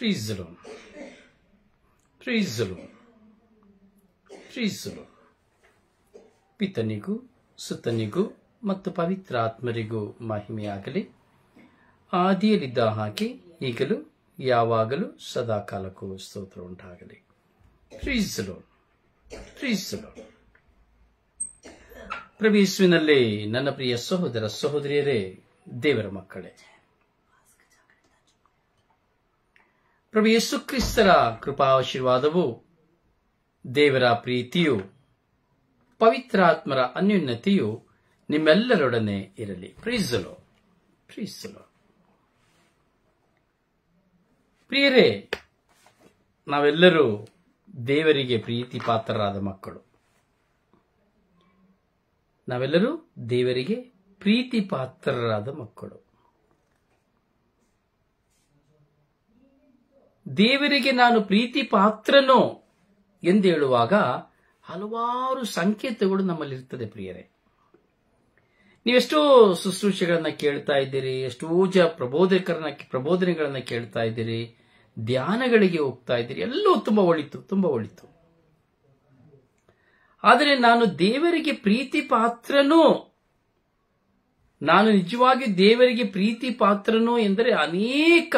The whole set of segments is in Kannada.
Praise the Lord. Praise the Lord. Praise the Lord. ಪಿತನಿಗೂ ಸುತ್ತನಿಗೂ ಮತ್ತು ಪವಿತ್ರ ಆತ್ಮರಿಗೂ ಮಹಿಮೆಯಾಗಲಿ ಆದಿಯಲ್ಲಿದ್ದ ಹಾಕಿ ಈಗಲೂ ಯಾವಾಗಲೂ ಸದಾಕಾಲಕ್ಕೂ ಸ್ತೋತ್ರ ಉಂಟಾಗಲಿ ಪ್ರೀಸ್ ನನ್ನ ಪ್ರಿಯ ಸಹೋದರ ಸಹೋದರಿಯರೇ ದೇವರ ಮಕ್ಕಳೇ ಪ್ರಭು ಕೃಪಾ ಕೃಪಾಶೀರ್ವಾದವು ದೇವರ ಪ್ರೀತಿಯು ಪವಿತ್ರಾತ್ಮರ ಅನ್ಯುನ್ನತಿಯು ನಿಮ್ಮೆಲ್ಲರೊಡನೆ ಇರಲಿ ಪ್ರೀಸಲು ಪ್ರೀಸಲು ಪ್ರಿಯರೇ ನಾವೆಲ್ಲರೂ ದೇವರಿಗೆ ಪ್ರೀತಿ ಪಾತ್ರರಾದ ಮಕ್ಕಳು ನಾವೆಲ್ಲರೂ ದೇವರಿಗೆ ಪ್ರೀತಿ ಪಾತ್ರರಾದ ಮಕ್ಕಳು ದೇವರಿಗೆ ನಾನು ಪ್ರೀತಿ ಪಾತ್ರನೋ ಎಂದು ಹೇಳುವಾಗ ಹಲವಾರು ಸಂಕೇತಗಳು ನಮ್ಮಲ್ಲಿರ್ತದೆ ಪ್ರಿಯರೇ ನೀವೆಷ್ಟೋ ಶುಶ್ರೂಷೆಗಳನ್ನ ಕೇಳ್ತಾ ಇದ್ದೀರಿ ಎಷ್ಟೋ ಜ ಪ್ರಬೋಧಕರನ್ನ ಪ್ರಬೋಧನೆಗಳನ್ನ ಕೇಳ್ತಾ ಇದ್ದೀರಿ ಧ್ಯಾನಗಳಿಗೆ ಹೋಗ್ತಾ ಇದ್ದೀರಿ ಎಲ್ಲವೂ ತುಂಬಾ ಒಳಿತು ತುಂಬಾ ಒಳಿತು ಆದರೆ ನಾನು ದೇವರಿಗೆ ಪ್ರೀತಿ ಪಾತ್ರನೋ ನಾನು ನಿಜವಾಗಿ ದೇವರಿಗೆ ಪ್ರೀತಿ ಪಾತ್ರನೋ ಎಂದರೆ ಅನೇಕ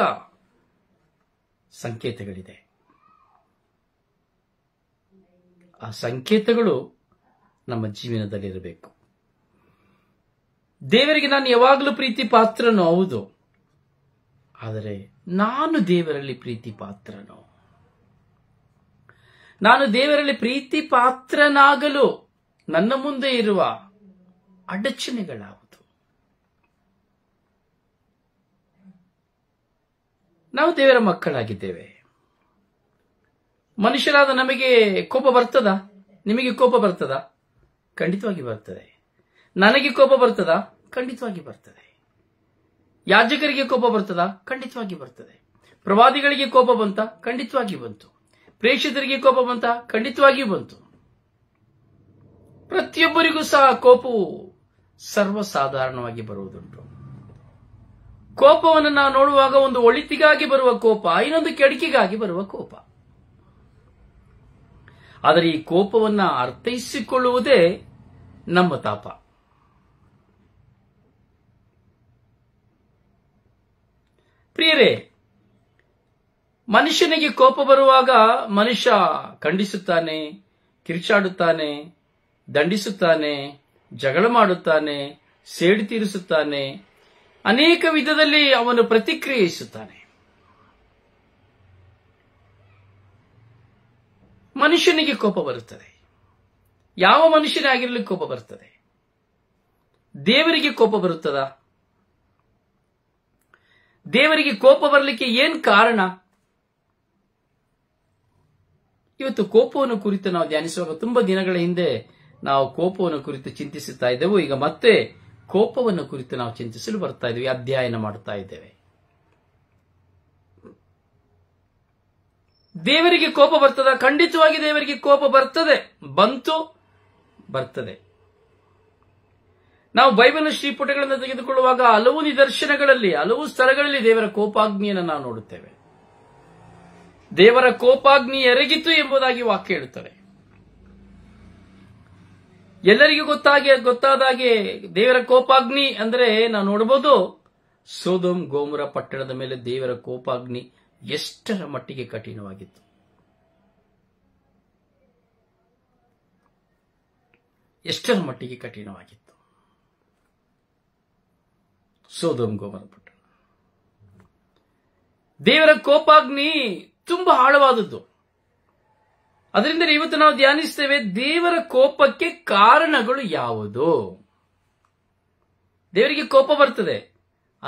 ಸಂಕೇತಗಳಿದೆ ಆ ಸಂಕೇತಗಳು ನಮ್ಮ ಜೀವನದಲ್ಲಿರಬೇಕು ದೇವರಿಗೆ ನಾನು ಯಾವಾಗಲೂ ಪ್ರೀತಿ ಪಾತ್ರನೋ ಹೌದು ಆದರೆ ನಾನು ದೇವರಲ್ಲಿ ಪ್ರೀತಿ ಪಾತ್ರನೋ ನಾನು ದೇವರಲ್ಲಿ ಪ್ರೀತಿ ಪಾತ್ರನಾಗಲು ನನ್ನ ಮುಂದೆ ಇರುವ ಅಡಚಣೆಗಳಾವು ನಾವು ದೇವರ ಮಕ್ಕಳಾಗಿದ್ದೇವೆ ಮನುಷ್ಯರಾದ ನಮಗೆ ಕೋಪ ಬರ್ತದ ನಿಮಗೆ ಕೋಪ ಬರ್ತದ ಖಂಡಿತವಾಗಿ ಬರ್ತದೆ ನನಗೆ ಕೋಪ ಬರ್ತದ ಖಂಡಿತವಾಗಿ ಬರ್ತದೆ ಯಾಜಕರಿಗೆ ಕೋಪ ಬರ್ತದ ಖಂಡಿತವಾಗಿ ಬರ್ತದೆ ಪ್ರವಾದಿಗಳಿಗೆ ಕೋಪ ಬಂತ ಖಂಡಿತವಾಗಿ ಬಂತು ಪ್ರೇಕ್ಷಿತರಿಗೆ ಕೋಪ ಬಂತ ಖಂಡಿತವಾಗಿಯೂ ಬಂತು ಪ್ರತಿಯೊಬ್ಬರಿಗೂ ಸಹ ಕೋಪವು ಸರ್ವಸಾಧಾರಣವಾಗಿ ಬರುವುದುಂಟು ಕೋಪವನ್ನು ನಾವು ನೋಡುವಾಗ ಒಂದು ಒಳಿತಿಗಾಗಿ ಬರುವ ಕೋಪ ಇನ್ನೊಂದು ಕೆಡಕಿಗಾಗಿ ಬರುವ ಕೋಪ ಆದರೆ ಈ ಕೋಪವನ್ನು ಅರ್ಥೈಸಿಕೊಳ್ಳುವುದೇ ನಮ್ಮ ತಾಪ ಪ್ರಿಯರೇ ಮನುಷ್ಯನಿಗೆ ಕೋಪ ಬರುವಾಗ ಮನುಷ್ಯ ಖಂಡಿಸುತ್ತಾನೆ ಕಿರ್ಚಾಡುತ್ತಾನೆ ದಂಡಿಸುತ್ತಾನೆ ಜಗಳ ಮಾಡುತ್ತಾನೆ ಸೇಡಿ ತೀರಿಸುತ್ತಾನೆ ಅನೇಕ ವಿಧದಲ್ಲಿ ಅವನು ಪ್ರತಿಕ್ರಿಯಿಸುತ್ತಾನೆ ಮನುಷ್ಯನಿಗೆ ಕೋಪ ಬರುತ್ತದೆ ಯಾವ ಮನುಷ್ಯನಾಗಿರಲಿ ಕೋಪ ಬರುತ್ತದೆ ದೇವರಿಗೆ ಕೋಪ ಬರುತ್ತದ ದೇವರಿಗೆ ಕೋಪ ಬರಲಿಕ್ಕೆ ಏನ್ ಕಾರಣ ಇವತ್ತು ಕೋಪವನ್ನು ಕುರಿತು ನಾವು ಧ್ಯಾನಿಸುವಾಗ ತುಂಬಾ ದಿನಗಳ ಹಿಂದೆ ನಾವು ಕೋಪವನ್ನು ಕುರಿತು ಚಿಂತಿಸುತ್ತಾ ಇದ್ದೆವು ಈಗ ಮತ್ತೆ ಕೋಪವನ್ನು ಕುರಿತು ನಾವು ಚಿಂತಿಸಲು ಬರ್ತಾ ಇದ್ದೇವೆ ಅಧ್ಯಯನ ಮಾಡ್ತಾ ಇದ್ದೇವೆ ದೇವರಿಗೆ ಕೋಪ ಬರ್ತದ ಖಂಡಿತವಾಗಿ ದೇವರಿಗೆ ಕೋಪ ಬರ್ತದೆ ಬಂತು ಬರ್ತದೆ ನಾವು ಬೈಬಲ್ ಶ್ರೀಪುಟಗಳನ್ನು ತೆಗೆದುಕೊಳ್ಳುವಾಗ ಹಲವು ನಿದರ್ಶನಗಳಲ್ಲಿ ಹಲವು ಸ್ಥಳಗಳಲ್ಲಿ ದೇವರ ಕೋಪಾಗ್ನಿಯನ್ನು ನಾವು ನೋಡುತ್ತೇವೆ ದೇವರ ಕೋಪಾಗ್ನಿ ಎರಗಿತು ಎಂಬುದಾಗಿ ವಾಕ್ಯ ಹೇಳುತ್ತದೆ ಎಲ್ಲರಿಗೂ ಗೊತ್ತಾಗಿ ಗೊತ್ತಾದಾಗೆ ದೇವರ ಕೋಪಾಗ್ನಿ ಅಂದರೆ ನಾವು ನೋಡಬಹುದು ಸೋದೋಮ್ ಗೋಮುರ ಪಟ್ಟಣದ ಮೇಲೆ ದೇವರ ಕೋಪಾಗ್ನಿ ಎಷ್ಟರ ಮಟ್ಟಿಗೆ ಕಠಿಣವಾಗಿತ್ತು ಎಷ್ಟರ ಮಟ್ಟಿಗೆ ಕಠಿಣವಾಗಿತ್ತು ಸೋದೋಮ್ ಗೋಮುರ ಪಟ್ಟಣ ದೇವರ ಕೋಪಾಗ್ನಿ ತುಂಬಾ ಆಳವಾದದ್ದು ಅದರಿಂದ ಇವತ್ತು ನಾವು ಧ್ಯಾನಿಸ್ತೇವೆ ದೇವರ ಕೋಪಕ್ಕೆ ಕಾರಣಗಳು ಯಾವುದು ದೇವರಿಗೆ ಕೋಪ ಬರ್ತದೆ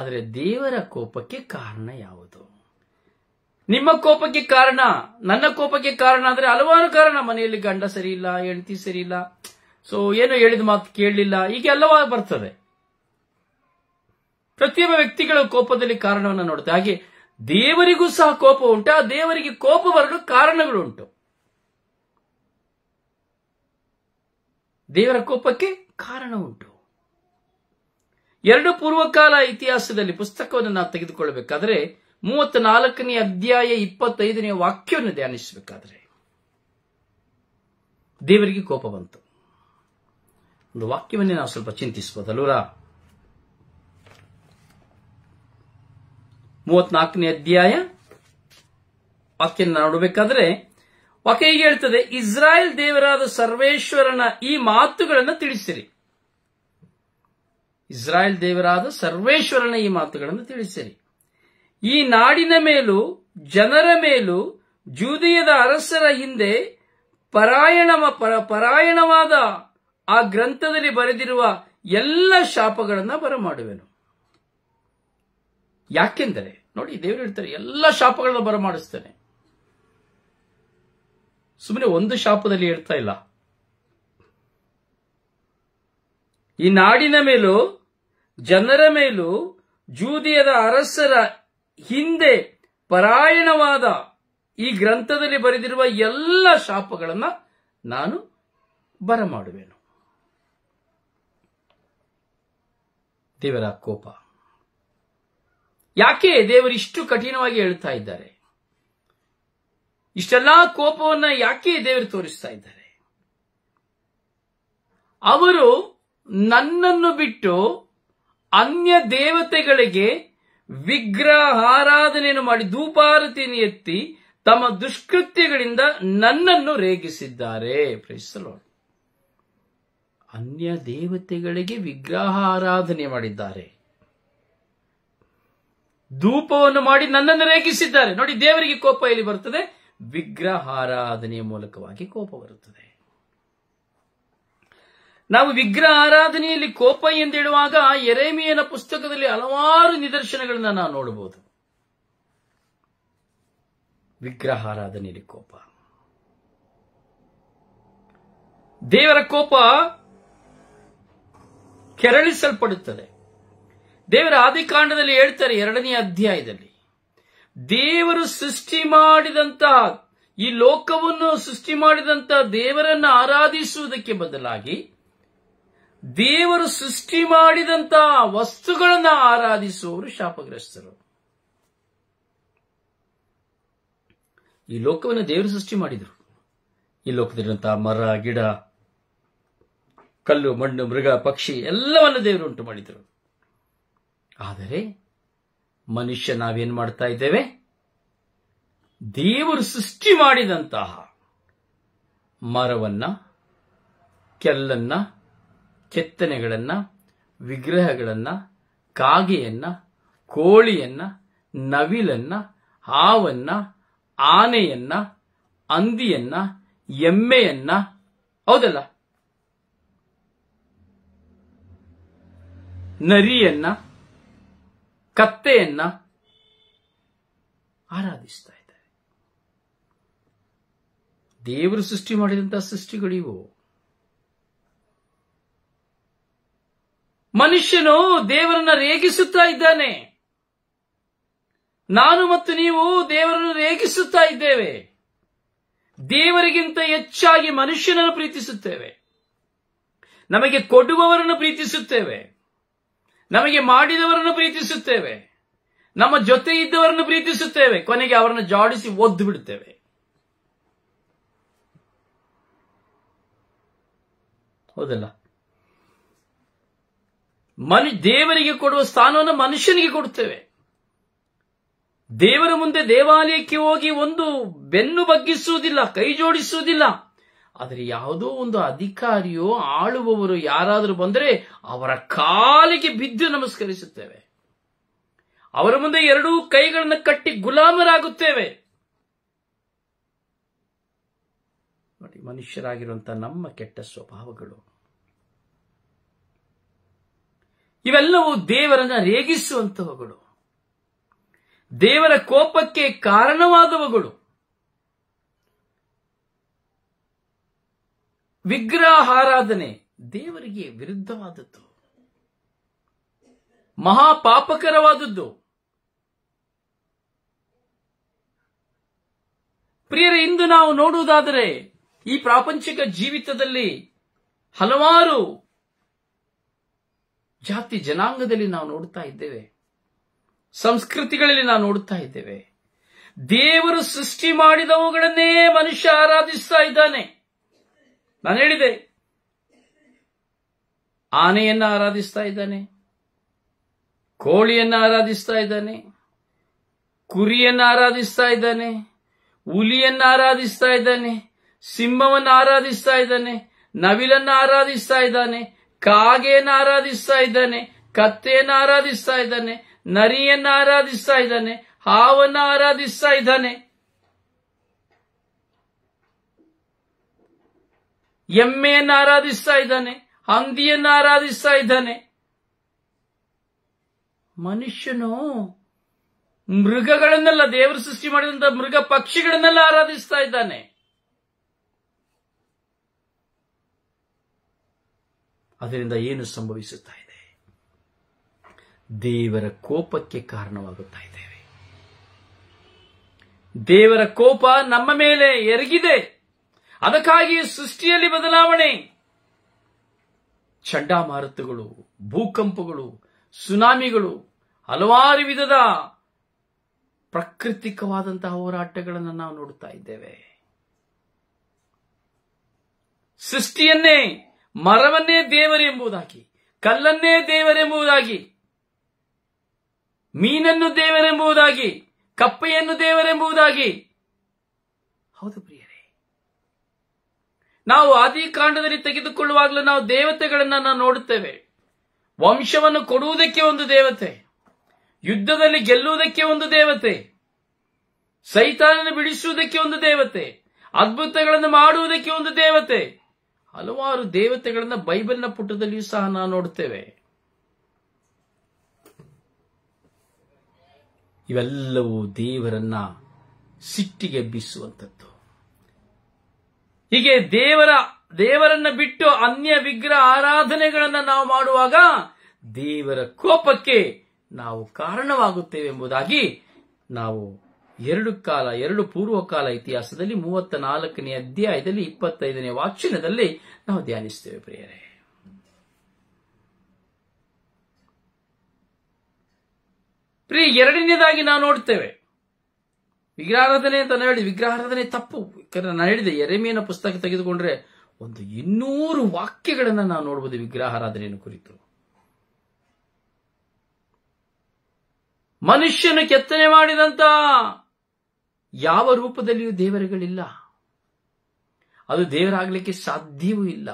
ಆದರೆ ದೇವರ ಕೋಪಕ್ಕೆ ಕಾರಣ ಯಾವುದು ನಿಮ್ಮ ಕೋಪಕ್ಕೆ ಕಾರಣ ನನ್ನ ಕೋಪಕ್ಕೆ ಕಾರಣ ಅಂದ್ರೆ ಹಲವಾರು ಕಾರಣ ಮನೆಯಲ್ಲಿ ಗಂಡ ಸರಿ ಇಲ್ಲ ಹೆಂಡತಿ ಸರಿ ಇಲ್ಲ ಸೊ ಏನು ಹೇಳಿದ ಮಾತು ಕೇಳಲಿಲ್ಲ ಹೀಗೆ ಎಲ್ಲವಾಗ ಬರ್ತದೆ ಪ್ರತಿಯೊಬ್ಬ ವ್ಯಕ್ತಿಗಳ ಕೋಪದಲ್ಲಿ ಕಾರಣವನ್ನು ನೋಡುತ್ತೆ ಹಾಗೆ ದೇವರಿಗೂ ಸಹ ಕೋಪ ಉಂಟು ಆ ದೇವರಿಗೆ ಕೋಪ ಬರಲು ಕಾರಣಗಳುಂಟು ದೇವರ ಕೋಪಕ್ಕೆ ಕಾರಣ ಉಂಟು ಎರಡು ಪೂರ್ವಕಾಲ ಇತಿಹಾಸದಲ್ಲಿ ಪುಸ್ತಕವನ್ನು ನಾವು ತೆಗೆದುಕೊಳ್ಳಬೇಕಾದರೆ ನಾಲ್ಕನೇ ಅಧ್ಯಾಯ ಇಪ್ಪತ್ತೈದನೇ ವಾಕ್ಯವನ್ನು ಧ್ಯಾನಿಸಬೇಕಾದರೆ ದೇವರಿಗೆ ಕೋಪ ಬಂತು ಒಂದು ವಾಕ್ಯವನ್ನೇ ನಾವು ಸ್ವಲ್ಪ ಚಿಂತಿಸಬಹುದಲ್ವರ ಮೂವತ್ನಾಲ್ಕನೇ ಅಧ್ಯಾಯ ವಾಕ್ಯ ನೋಡಬೇಕಾದ್ರೆ ವಾಕ್ಯ ಹೇಳ್ತದೆ ಇಸ್ರಾಯೇಲ್ ದೇವರಾದ ಸರ್ವೇಶ್ವರನ ಈ ಮಾತುಗಳನ್ನು ತಿಳಿಸಿರಿ ಇಸ್ರಾಯೇಲ್ ದೇವರಾದ ಸರ್ವೇಶ್ವರನ ಈ ಮಾತುಗಳನ್ನು ತಿಳಿಸಿರಿ ಈ ನಾಡಿನ ಮೇಲೂ ಜನರ ಮೇಲೂ ಜೂದಿಯದ ಅರಸರ ಹಿಂದೆ ಪರಾಯಣ ಪರಾಯಣವಾದ ಆ ಗ್ರಂಥದಲ್ಲಿ ಬರೆದಿರುವ ಎಲ್ಲ ಶಾಪಗಳನ್ನು ಬರಮಾಡುವೆನು ಯಾಕೆಂದರೆ ನೋಡಿ ದೇವರು ಹೇಳ್ತಾರೆ ಎಲ್ಲ ಶಾಪಗಳನ್ನು ಬರಮಾಡಿಸ್ತಾನೆ ಸುಮ್ಮನೆ ಒಂದು ಶಾಪದಲ್ಲಿ ಹೇಳ್ತಾ ಇಲ್ಲ ಈ ನಾಡಿನ ಮೇಲೂ ಜನರ ಮೇಲೂ ಜೂದಿಯದ ಅರಸರ ಹಿಂದೆ ಪರಾಯಣವಾದ ಈ ಗ್ರಂಥದಲ್ಲಿ ಬರೆದಿರುವ ಎಲ್ಲ ಶಾಪಗಳನ್ನು ನಾನು ಬರಮಾಡುವೆನು ದೇವರ ಕೋಪ ಯಾಕೆ ದೇವರು ಇಷ್ಟು ಕಠಿಣವಾಗಿ ಹೇಳ್ತಾ ಇದ್ದಾರೆ ಇಷ್ಟೆಲ್ಲಾ ಕೋಪವನ್ನ ಯಾಕೆ ದೇವರು ತೋರಿಸ್ತಾ ಇದ್ದಾರೆ ಅವರು ನನ್ನನ್ನು ಬಿಟ್ಟು ಅನ್ಯ ದೇವತೆಗಳಿಗೆ ವಿಗ್ರಹ ಆರಾಧನೆಯನ್ನು ಮಾಡಿ ಧೂಪಾರತಿಯನ್ನು ಎತ್ತಿ ತಮ್ಮ ದುಷ್ಕೃತ್ಯಗಳಿಂದ ನನ್ನನ್ನು ರೇಗಿಸಿದ್ದಾರೆ ಪ್ರೇಸಲೋಣ ಅನ್ಯ ದೇವತೆಗಳಿಗೆ ವಿಗ್ರಹ ಆರಾಧನೆ ಮಾಡಿದ್ದಾರೆ ಧೂಪವನ್ನು ಮಾಡಿ ನನ್ನನ್ನು ರೇಗಿಸಿದ್ದಾರೆ ನೋಡಿ ದೇವರಿಗೆ ಕೋಪ ಇಲ್ಲಿ ಬರ್ತದೆ ವಿಗ್ರಹಾರಾಧನೆಯ ಮೂಲಕವಾಗಿ ಕೋಪ ಬರುತ್ತದೆ ನಾವು ವಿಗ್ರಹ ಆರಾಧನೆಯಲ್ಲಿ ಕೋಪ ಹೇಳುವಾಗ ಎರೆಮಿಯನ ಪುಸ್ತಕದಲ್ಲಿ ಹಲವಾರು ನಿದರ್ಶನಗಳನ್ನು ನಾವು ನೋಡಬಹುದು ವಿಗ್ರಹಾರಾಧನೆಯಲ್ಲಿ ಕೋಪ ದೇವರ ಕೋಪ ಕೆರಳಿಸಲ್ಪಡುತ್ತದೆ ದೇವರ ಆದಿಕಾಂಡದಲ್ಲಿ ಹೇಳ್ತಾರೆ ಎರಡನೇ ಅಧ್ಯಾಯದಲ್ಲಿ ದೇವರು ಸೃಷ್ಟಿ ಮಾಡಿದಂತಹ ಈ ಲೋಕವನ್ನು ಸೃಷ್ಟಿ ಮಾಡಿದಂತಹ ದೇವರನ್ನು ಆರಾಧಿಸುವುದಕ್ಕೆ ಬದಲಾಗಿ ದೇವರು ಸೃಷ್ಟಿ ಮಾಡಿದಂತಹ ವಸ್ತುಗಳನ್ನು ಆರಾಧಿಸುವವರು ಶಾಪಗ್ರಸ್ತರು ಈ ಲೋಕವನ್ನು ದೇವರು ಸೃಷ್ಟಿ ಮಾಡಿದರು ಈ ಲೋಕದಲ್ಲಿರುವಂತಹ ಮರ ಗಿಡ ಕಲ್ಲು ಮಣ್ಣು ಮೃಗ ಪಕ್ಷಿ ಎಲ್ಲವನ್ನು ದೇವರು ಉಂಟು ಮಾಡಿದರು ಆದರೆ ಮನುಷ್ಯ ನಾವೇನ್ ಮಾಡ್ತಾ ಇದ್ದೇವೆ ದೇವರು ಸೃಷ್ಟಿ ಮಾಡಿದಂತಹ ಮರವನ್ನ ಕೆಲ್ಲನ್ನ ಕೆತ್ತನೆಗಳನ್ನ ವಿಗ್ರಹಗಳನ್ನ ಕಾಗೆಯನ್ನ ಕೋಳಿಯನ್ನ ನವಿಲನ್ನ ಹಾವನ್ನ ಆನೆಯನ್ನ ಅಂದಿಯನ್ನ ಎಮ್ಮೆಯನ್ನ ಹೌದಲ್ಲ ನರಿಯನ್ನ ಕತ್ತೆಯನ್ನ ಆರಾಧಿಸ್ತಾ ಇದ್ದಾರೆ ದೇವರು ಸೃಷ್ಟಿ ಮಾಡಿದಂತಹ ಸೃಷ್ಟಿಗಳಿವು ಮನುಷ್ಯನು ದೇವರನ್ನ ರೇಗಿಸುತ್ತಾ ಇದ್ದಾನೆ ನಾನು ಮತ್ತು ನೀವು ದೇವರನ್ನು ರೇಗಿಸುತ್ತಾ ಇದ್ದೇವೆ ದೇವರಿಗಿಂತ ಹೆಚ್ಚಾಗಿ ಮನುಷ್ಯನನ್ನು ಪ್ರೀತಿಸುತ್ತೇವೆ ನಮಗೆ ಕೊಡುವವರನ್ನು ಪ್ರೀತಿಸುತ್ತೇವೆ ನಮಗೆ ಮಾಡಿದವರನ್ನು ಪ್ರೀತಿಸುತ್ತೇವೆ ನಮ್ಮ ಜೊತೆ ಇದ್ದವರನ್ನು ಪ್ರೀತಿಸುತ್ತೇವೆ ಕೊನೆಗೆ ಅವರನ್ನು ಜಾಡಿಸಿ ಒದ್ದು ಬಿಡುತ್ತೇವೆ ಹೌದಲ್ಲ ಮನು ದೇವರಿಗೆ ಕೊಡುವ ಸ್ಥಾನವನ್ನು ಮನುಷ್ಯನಿಗೆ ಕೊಡುತ್ತೇವೆ ದೇವರ ಮುಂದೆ ದೇವಾಲಯಕ್ಕೆ ಹೋಗಿ ಒಂದು ಬೆನ್ನು ಬಗ್ಗಿಸುವುದಿಲ್ಲ ಕೈ ಜೋಡಿಸುವುದಿಲ್ಲ ಆದರೆ ಯಾವುದೋ ಒಂದು ಅಧಿಕಾರಿಯೋ ಆಳುವವರು ಯಾರಾದರೂ ಬಂದರೆ ಅವರ ಕಾಲಿಗೆ ಬಿದ್ದು ನಮಸ್ಕರಿಸುತ್ತೇವೆ ಅವರ ಮುಂದೆ ಎರಡೂ ಕೈಗಳನ್ನು ಕಟ್ಟಿ ಗುಲಾಮರಾಗುತ್ತೇವೆ ನೋಡಿ ಮನುಷ್ಯರಾಗಿರುವಂತಹ ನಮ್ಮ ಕೆಟ್ಟ ಸ್ವಭಾವಗಳು ಇವೆಲ್ಲವೂ ದೇವರನ್ನ ರೇಗಿಸುವಂತಹವುಗಳು ದೇವರ ಕೋಪಕ್ಕೆ ಕಾರಣವಾದವುಗಳು ವಿಗ್ರಹ ಆರಾಧನೆ ದೇವರಿಗೆ ವಿರುದ್ಧವಾದದ್ದು ಮಹಾಪಾಪಕರವಾದದ್ದು ಪ್ರಿಯರೇ ಇಂದು ನಾವು ನೋಡುವುದಾದರೆ ಈ ಪ್ರಾಪಂಚಿಕ ಜೀವಿತದಲ್ಲಿ ಹಲವಾರು ಜಾತಿ ಜನಾಂಗದಲ್ಲಿ ನಾವು ನೋಡುತ್ತಾ ಇದ್ದೇವೆ ಸಂಸ್ಕೃತಿಗಳಲ್ಲಿ ನಾವು ನೋಡುತ್ತಾ ಇದ್ದೇವೆ ದೇವರು ಸೃಷ್ಟಿ ಮಾಡಿದವುಗಳನ್ನೇ ಮನುಷ್ಯ ಆರಾಧಿಸ್ತಾ ಇದ್ದಾನೆ ನಾನು ಹೇಳಿದೆ ಆನೆಯನ್ನ ಆರಾಧಿಸ್ತಾ ಇದ್ದಾನೆ ಕೋಳಿಯನ್ನು ಆರಾಧಿಸ್ತಾ ಇದ್ದಾನೆ ಕುರಿಯನ್ನು ಆರಾಧಿಸ್ತಾ ಇದ್ದಾನೆ ಹುಲಿಯನ್ನ ಆರಾಧಿಸ್ತಾ ಇದ್ದಾನೆ ಸಿಂಹವನ್ನು ಆರಾಧಿಸ್ತಾ ಇದ್ದಾನೆ ನವಿಲನ್ನ ಆರಾಧಿಸ್ತಾ ಇದ್ದಾನೆ ಕಾಗೆಯನ್ನು ಆರಾಧಿಸ್ತಾ ಇದ್ದಾನೆ ಕತ್ತೆಯನ್ನು ಆರಾಧಿಸ್ತಾ ಇದ್ದಾನೆ ನರಿಯನ್ನ ಆರಾಧಿಸ್ತಾ ಇದ್ದಾನೆ ಹಾವನ್ನು ಆರಾಧಿಸ್ತಾ ಇದ್ದಾನೆ ಎಮ್ಮೆಯನ್ನು ಆರಾಧಿಸ್ತಾ ಇದ್ದಾನೆ ಹಂದಿಯನ್ನು ಆರಾಧಿಸ್ತಾ ಇದ್ದಾನೆ ಮನುಷ್ಯನು ಮೃಗಗಳನ್ನೆಲ್ಲ ದೇವರು ಸೃಷ್ಟಿ ಮಾಡಿದಂತ ಮೃಗ ಪಕ್ಷಿಗಳನ್ನೆಲ್ಲ ಆರಾಧಿಸ್ತಾ ಇದ್ದಾನೆ ಅದರಿಂದ ಏನು ಸಂಭವಿಸುತ್ತಾ ಇದೆ ದೇವರ ಕೋಪಕ್ಕೆ ಕಾರಣವಾಗುತ್ತಾ ಇದ್ದೇವೆ ದೇವರ ಕೋಪ ನಮ್ಮ ಮೇಲೆ ಎರಗಿದೆ ಅದಕ್ಕಾಗಿ ಸೃಷ್ಟಿಯಲ್ಲಿ ಬದಲಾವಣೆ ಚಂಡಮಾರುತಗಳು ಭೂಕಂಪಗಳು ಸುನಾಮಿಗಳು ಹಲವಾರು ವಿಧದ ಪ್ರಾಕೃತಿಕವಾದಂತಹ ಹೋರಾಟಗಳನ್ನು ನಾವು ನೋಡುತ್ತಾ ಇದ್ದೇವೆ ಸೃಷ್ಟಿಯನ್ನೇ ಮರವನ್ನೇ ದೇವರೆಂಬುದಾಗಿ ಕಲ್ಲನ್ನೇ ದೇವರೆಂಬುದಾಗಿ ಮೀನನ್ನು ದೇವರೆಂಬುದಾಗಿ ಕಪ್ಪೆಯನ್ನು ದೇವರೆಂಬುದಾಗಿ ಹೌದು ನಾವು ಕಾಂಡದಲ್ಲಿ ತೆಗೆದುಕೊಳ್ಳುವಾಗಲೂ ನಾವು ದೇವತೆಗಳನ್ನ ನೋಡುತ್ತೇವೆ ವಂಶವನ್ನು ಕೊಡುವುದಕ್ಕೆ ಒಂದು ದೇವತೆ ಯುದ್ಧದಲ್ಲಿ ಗೆಲ್ಲುವುದಕ್ಕೆ ಒಂದು ದೇವತೆ ಸೈತಾನನ್ನು ಬಿಡಿಸುವುದಕ್ಕೆ ಒಂದು ದೇವತೆ ಅದ್ಭುತಗಳನ್ನು ಮಾಡುವುದಕ್ಕೆ ಒಂದು ದೇವತೆ ಹಲವಾರು ದೇವತೆಗಳನ್ನ ಬೈಬಲ್ನ ಪುಟದಲ್ಲಿಯೂ ಸಹ ನಾವು ನೋಡುತ್ತೇವೆ ಇವೆಲ್ಲವೂ ದೇವರನ್ನ ಸಿಟ್ಟಿಗೆಬ್ಬಿಸುವಂಥದ್ದು ಹೀಗೆ ದೇವರ ದೇವರನ್ನ ಬಿಟ್ಟು ಅನ್ಯ ವಿಗ್ರಹ ಆರಾಧನೆಗಳನ್ನು ನಾವು ಮಾಡುವಾಗ ದೇವರ ಕೋಪಕ್ಕೆ ನಾವು ಕಾರಣವಾಗುತ್ತೇವೆ ಎಂಬುದಾಗಿ ನಾವು ಎರಡು ಕಾಲ ಎರಡು ಪೂರ್ವಕಾಲ ಇತಿಹಾಸದಲ್ಲಿ ಮೂವತ್ತ ನಾಲ್ಕನೇ ಅಧ್ಯಾಯದಲ್ಲಿ ಇಪ್ಪತ್ತೈದನೇ ವಾಚನದಲ್ಲಿ ನಾವು ಧ್ಯಾನಿಸುತ್ತೇವೆ ಪ್ರಿಯರೇ ಪ್ರಿಯ ಎರಡನೇದಾಗಿ ನಾವು ನೋಡ್ತೇವೆ ವಿಗ್ರಹಾರಾಧನೆ ಅಂತ ಹೇಳಿ ವಿಗ್ರಹಾರಾಧನೆ ತಪ್ಪು ನಾನು ಹೇಳಿದೆ ಎರೆಮೆಯನ್ನು ಪುಸ್ತಕ ತೆಗೆದುಕೊಂಡ್ರೆ ಒಂದು ಇನ್ನೂರು ವಾಕ್ಯಗಳನ್ನು ನಾವು ನೋಡಬಹುದು ವಿಗ್ರಹಾರಾಧನೆಯನ್ನು ಕುರಿತು ಮನುಷ್ಯನ ಕೆತ್ತನೆ ಮಾಡಿದಂತ ಯಾವ ರೂಪದಲ್ಲಿಯೂ ದೇವರುಗಳಿಲ್ಲ ಅದು ದೇವರಾಗಲಿಕ್ಕೆ ಸಾಧ್ಯವೂ ಇಲ್ಲ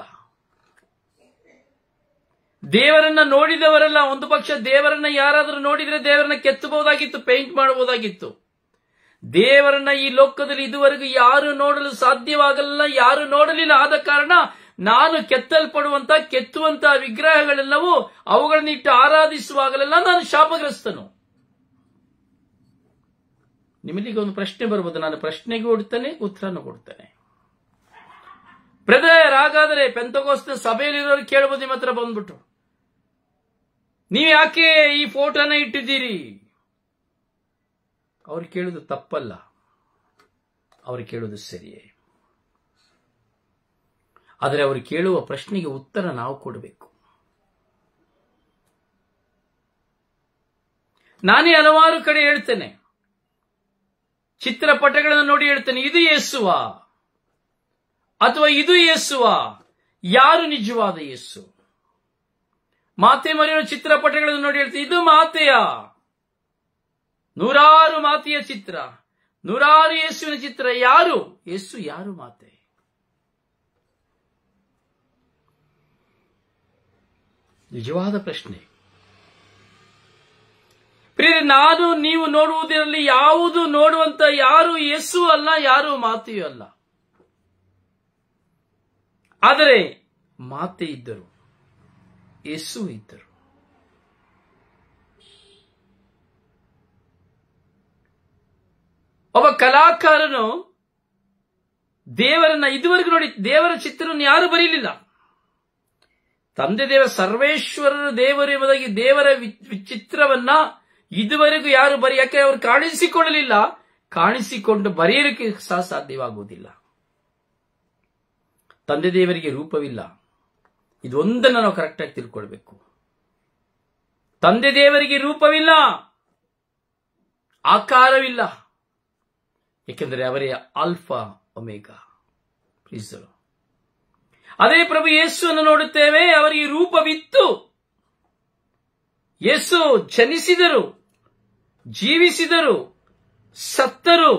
ದೇವರನ್ನ ನೋಡಿದವರೆಲ್ಲ ಒಂದು ಪಕ್ಷ ದೇವರನ್ನ ಯಾರಾದರೂ ನೋಡಿದ್ರೆ ದೇವರನ್ನ ಕೆತ್ತಬಹುದಾಗಿತ್ತು ಪೇಂಟ್ ಮಾಡಬಹುದಾಗಿತ್ತು ದೇವರನ್ನ ಈ ಲೋಕದಲ್ಲಿ ಇದುವರೆಗೂ ಯಾರು ನೋಡಲು ಸಾಧ್ಯವಾಗಲ್ಲ ಯಾರು ನೋಡಲಿಲ್ಲ ಆದ ಕಾರಣ ನಾನು ಕೆತ್ತಲ್ಪಡುವಂತ ಕೆತ್ತುವಂತಹ ವಿಗ್ರಹಗಳೆಲ್ಲವೂ ಅವುಗಳನ್ನಿಟ್ಟು ಆರಾಧಿಸುವಾಗಲೆಲ್ಲ ನಾನು ಶಾಪಗ್ರಸ್ತನು ನಿಮಗೆ ಒಂದು ಪ್ರಶ್ನೆ ಬರ್ಬೋದು ನಾನು ಪ್ರಶ್ನೆಗೂ ಕೊಡ್ತೇನೆ ಉತ್ತರನೂ ಕೊಡ್ತೇನೆ ಬ್ರದರ್ ಹಾಗಾದರೆ ಪೆಂತಗೋಸ್ತ ಸಭೆಯಲ್ಲಿರೋರು ಕೇಳ್ಬೋದು ನಿಮ್ಮ ಹತ್ರ ಬಂದ್ಬಿಟ್ಟು ನೀವು ಯಾಕೆ ಈ ಫೋಟೋನ ಇಟ್ಟಿದ್ದೀರಿ ಅವ್ರು ಕೇಳೋದು ತಪ್ಪಲ್ಲ ಅವ್ರು ಕೇಳೋದು ಸರಿಯೇ ಆದರೆ ಅವರು ಕೇಳುವ ಪ್ರಶ್ನೆಗೆ ಉತ್ತರ ನಾವು ಕೊಡಬೇಕು ನಾನೇ ಹಲವಾರು ಕಡೆ ಹೇಳ್ತೇನೆ ಚಿತ್ರಪಟಗಳನ್ನು ನೋಡಿ ಹೇಳ್ತೇನೆ ಇದು ಏಸುವ ಅಥವಾ ಇದು ಏಸುವ ಯಾರು ನಿಜವಾದ ಯೇಸು ಮಾತೆ ಮರೆಯೋ ಚಿತ್ರಪಟಗಳನ್ನು ನೋಡಿ ಹೇಳ್ತೇನೆ ಇದು ಮಾತೆಯ ನೂರಾರು ಮಾತೆಯ ಚಿತ್ರ ನೂರಾರು ಯೇಸುವಿನ ಚಿತ್ರ ಯಾರು ಯೇಸು ಯಾರು ಮಾತೆ ನಿಜವಾದ ಪ್ರಶ್ನೆ ಪ್ರಿಯ ನಾನು ನೀವು ನೋಡುವುದರಲ್ಲಿ ಯಾವುದು ನೋಡುವಂತ ಯಾರು ಯೇಸು ಅಲ್ಲ ಯಾರು ಮಾತೆಯೂ ಅಲ್ಲ ಆದರೆ ಮಾತೆ ಇದ್ದರು ಯೇಸು ಇದ್ದರು ಒಬ್ಬ ಕಲಾಕಾರನು ದೇವರನ್ನ ಇದುವರೆಗೂ ನೋಡಿ ದೇವರ ಚಿತ್ರವನ್ನು ಯಾರು ಬರೀಲಿಲ್ಲ ತಂದೆ ದೇವ ಸರ್ವೇಶ್ವರರ ದೇವರು ಎಂಬುದಾಗಿ ದೇವರ ಚಿತ್ರವನ್ನ ಇದುವರೆಗೂ ಯಾರು ಬರೀ ಯಾಕೆ ಅವರು ಕಾಣಿಸಿಕೊಳ್ಳಲಿಲ್ಲ ಕಾಣಿಸಿಕೊಂಡು ಬರೆಯಲಿಕ್ಕೆ ಸಹ ಸಾಧ್ಯವಾಗುವುದಿಲ್ಲ ತಂದೆ ದೇವರಿಗೆ ರೂಪವಿಲ್ಲ ಇದೊಂದನ್ನು ನಾವು ಕರೆಕ್ಟಾಗಿ ತಿಳ್ಕೊಳ್ಬೇಕು ತಂದೆ ದೇವರಿಗೆ ರೂಪವಿಲ್ಲ ಆಕಾರವಿಲ್ಲ ಏಕೆಂದರೆ ಅವರೇ ಆಲ್ಫಾ ಒಮೇಗಾ ಪ್ರೀಸರು ಅದೇ ಪ್ರಭು ಯೇಸುವನ್ನು ನೋಡುತ್ತೇವೆ ಅವರಿಗೆ ರೂಪವಿತ್ತು ಯೇಸು ಜನಿಸಿದರು ಜೀವಿಸಿದರು ಸತ್ತರು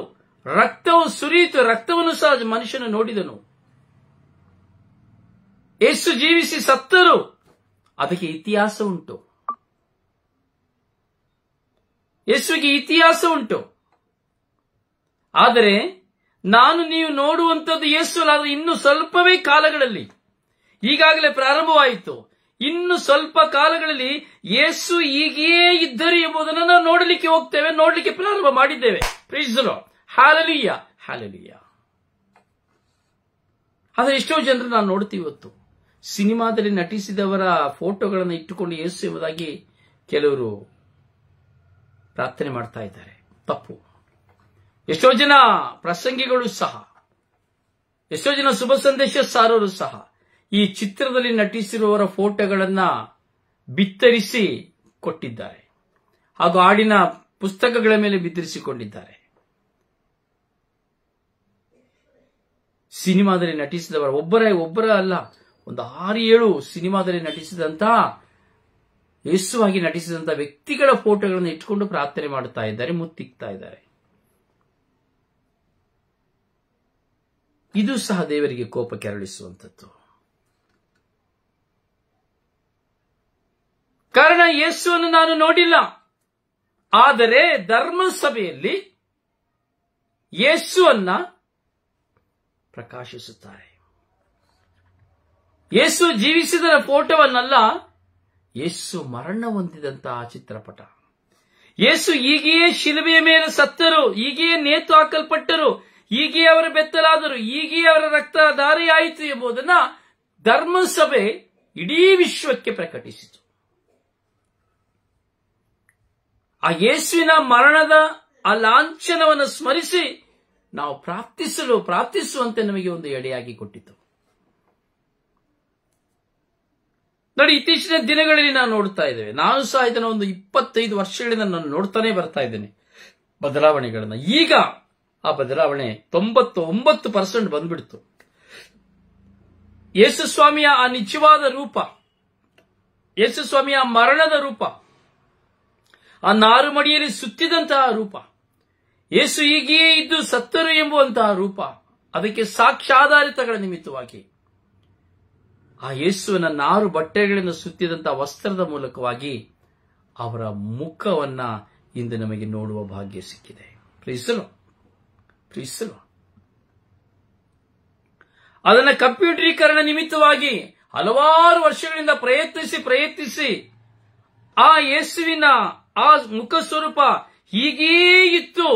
ರಕ್ತವು ಸುರಿಯಿತು ರಕ್ತವನ್ನು ಸಹ ಮನುಷ್ಯನು ನೋಡಿದನು ಯೇಸು ಜೀವಿಸಿ ಸತ್ತರು ಅದಕ್ಕೆ ಇತಿಹಾಸ ಉಂಟು ಯೇಸುವಿಗೆ ಇತಿಹಾಸ ಉಂಟು ಆದರೆ ನಾನು ನೀವು ನೋಡುವಂಥದ್ದು ಯೇಸುಲಾದ ಇನ್ನು ಸ್ವಲ್ಪವೇ ಕಾಲಗಳಲ್ಲಿ ಈಗಾಗಲೇ ಪ್ರಾರಂಭವಾಯಿತು ಇನ್ನು ಸ್ವಲ್ಪ ಕಾಲಗಳಲ್ಲಿ ಯೇಸು ಈಗೇ ಇದ್ದರು ಎಂಬುದನ್ನು ನಾವು ನೋಡಲಿಕ್ಕೆ ಹೋಗ್ತೇವೆ ನೋಡಲಿಕ್ಕೆ ಪ್ರಾರಂಭ ಮಾಡಿದ್ದೇವೆ ಪ್ರೀಸಲು ಹಾಲಲಿಯ ಹಾಲಲಿಯ ಆದರೆ ಎಷ್ಟೋ ಜನರು ನಾನು ನೋಡ್ತೀವಿ ಇವತ್ತು ಸಿನಿಮಾದಲ್ಲಿ ನಟಿಸಿದವರ ಫೋಟೋಗಳನ್ನು ಇಟ್ಟುಕೊಂಡು ಯೇಸು ಎಂಬುದಾಗಿ ಕೆಲವರು ಪ್ರಾರ್ಥನೆ ಮಾಡ್ತಾ ಇದ್ದಾರೆ ತಪ್ಪು ಎಷ್ಟೋ ಜನ ಪ್ರಸಂಗಿಗಳು ಸಹ ಎಷ್ಟೋ ಜನ ಶುಭ ಸಂದೇಶ ಸಾರರು ಸಹ ಈ ಚಿತ್ರದಲ್ಲಿ ನಟಿಸಿರುವವರ ಫೋಟೋಗಳನ್ನ ಬಿತ್ತರಿಸಿ ಕೊಟ್ಟಿದ್ದಾರೆ ಹಾಗೂ ಹಾಡಿನ ಪುಸ್ತಕಗಳ ಮೇಲೆ ಬಿತ್ತರಿಸಿಕೊಂಡಿದ್ದಾರೆ ಸಿನಿಮಾದಲ್ಲಿ ನಟಿಸಿದವರ ಒಬ್ಬರೇ ಒಬ್ಬರ ಅಲ್ಲ ಒಂದು ಆರು ಏಳು ಸಿನಿಮಾದಲ್ಲಿ ನಟಿಸಿದಂತಹ ಯೇಸುವಾಗಿ ನಟಿಸಿದಂತಹ ವ್ಯಕ್ತಿಗಳ ಫೋಟೋಗಳನ್ನು ಇಟ್ಕೊಂಡು ಪ್ರಾರ್ಥನೆ ಮಾಡುತ್ತಾ ಇದ್ದಾರೆ ಮುತ್ತಿಕ್ತಾ ಇದ್ದಾರೆ ಇದು ಸಹ ದೇವರಿಗೆ ಕೋಪ ಕೆರಳಿಸುವಂಥದ್ದು ಕಾರಣ ಯೇಸುವನ್ನು ನಾನು ನೋಡಿಲ್ಲ ಆದರೆ ಧರ್ಮಸಭೆಯಲ್ಲಿ ಯೇಸುವನ್ನ ಪ್ರಕಾಶಿಸುತ್ತಾರೆ ಯೇಸು ಜೀವಿಸಿದರ ಫೋಟೋವನ್ನಲ್ಲ ಯೇಸು ಮರಣ ಹೊಂದಿದಂತಹ ಚಿತ್ರಪಟ ಯೇಸು ಈಗೆಯೇ ಶಿಲುಬೆಯ ಮೇಲೆ ಸತ್ತರು ಈಗೆಯೇ ನೇತು ಹಾಕಲ್ಪಟ್ಟರು ಹೀಗೆ ಅವರು ಬೆತ್ತಲಾದರು ಹೀಗೆ ಅವರ ರಕ್ತ ದಾರಿಯಾಯಿತು ಎಂಬುದನ್ನ ಧರ್ಮಸಭೆ ಇಡೀ ವಿಶ್ವಕ್ಕೆ ಪ್ರಕಟಿಸಿತು ಆ ಯೇಸುವಿನ ಮರಣದ ಆ ಲಾಂಛನವನ್ನು ಸ್ಮರಿಸಿ ನಾವು ಪ್ರಾರ್ಥಿಸಲು ಪ್ರಾರ್ಥಿಸುವಂತೆ ನಮಗೆ ಒಂದು ಎಡೆಯಾಗಿ ಕೊಟ್ಟಿತು ನೋಡಿ ಇತ್ತೀಚಿನ ದಿನಗಳಲ್ಲಿ ನಾವು ನೋಡ್ತಾ ಇದ್ದೇವೆ ನಾನು ಸಹ ಇದನ್ನು ಒಂದು ಇಪ್ಪತ್ತೈದು ವರ್ಷಗಳಿಂದ ನಾನು ನೋಡ್ತಾನೆ ಬರ್ತಾ ಇದ್ದೇನೆ ಬದಲಾವಣೆಗಳನ್ನು ಈಗ ಆ ಬದಲಾವಣೆ ತೊಂಬತ್ತು ಒಂಬತ್ತು ಪರ್ಸೆಂಟ್ ಬಂದ್ಬಿಡ್ತು ಯೇಸುಸ್ವಾಮಿಯ ಆ ನಿಜವಾದ ರೂಪ ಯೇಸುಸ್ವಾಮಿಯ ಮರಣದ ರೂಪ ಆ ನಾರು ಮಡಿಯಲ್ಲಿ ಸುತ್ತಿದಂತಹ ರೂಪ ಯೇಸು ಹೀಗೆಯೇ ಇದ್ದು ಸತ್ತರು ಎಂಬುವಂತಹ ರೂಪ ಅದಕ್ಕೆ ಸಾಕ್ಷ್ಯಾಧಾರಿತಗಳ ನಿಮಿತ್ತವಾಗಿ ಆ ಯೇಸುವಿನ ನಾರು ಬಟ್ಟೆಗಳಿಂದ ಸುತ್ತಿದಂತಹ ವಸ್ತ್ರದ ಮೂಲಕವಾಗಿ ಅವರ ಮುಖವನ್ನ ಇಂದು ನಮಗೆ ನೋಡುವ ಭಾಗ್ಯ ಸಿಕ್ಕಿದೆ ಪ್ರೀಸರು ಪ್ರೀಸಲು ಅದನ್ನು ಕಂಪ್ಯೂಟರೀಕರಣ ನಿಮಿತ್ತವಾಗಿ ಹಲವಾರು ವರ್ಷಗಳಿಂದ ಪ್ರಯತ್ನಿಸಿ ಪ್ರಯತ್ನಿಸಿ ಆ ಯೇಸುವಿನ ಆ ಮುಖ ಸ್ವರೂಪ ಹೀಗೇ ಇತ್ತು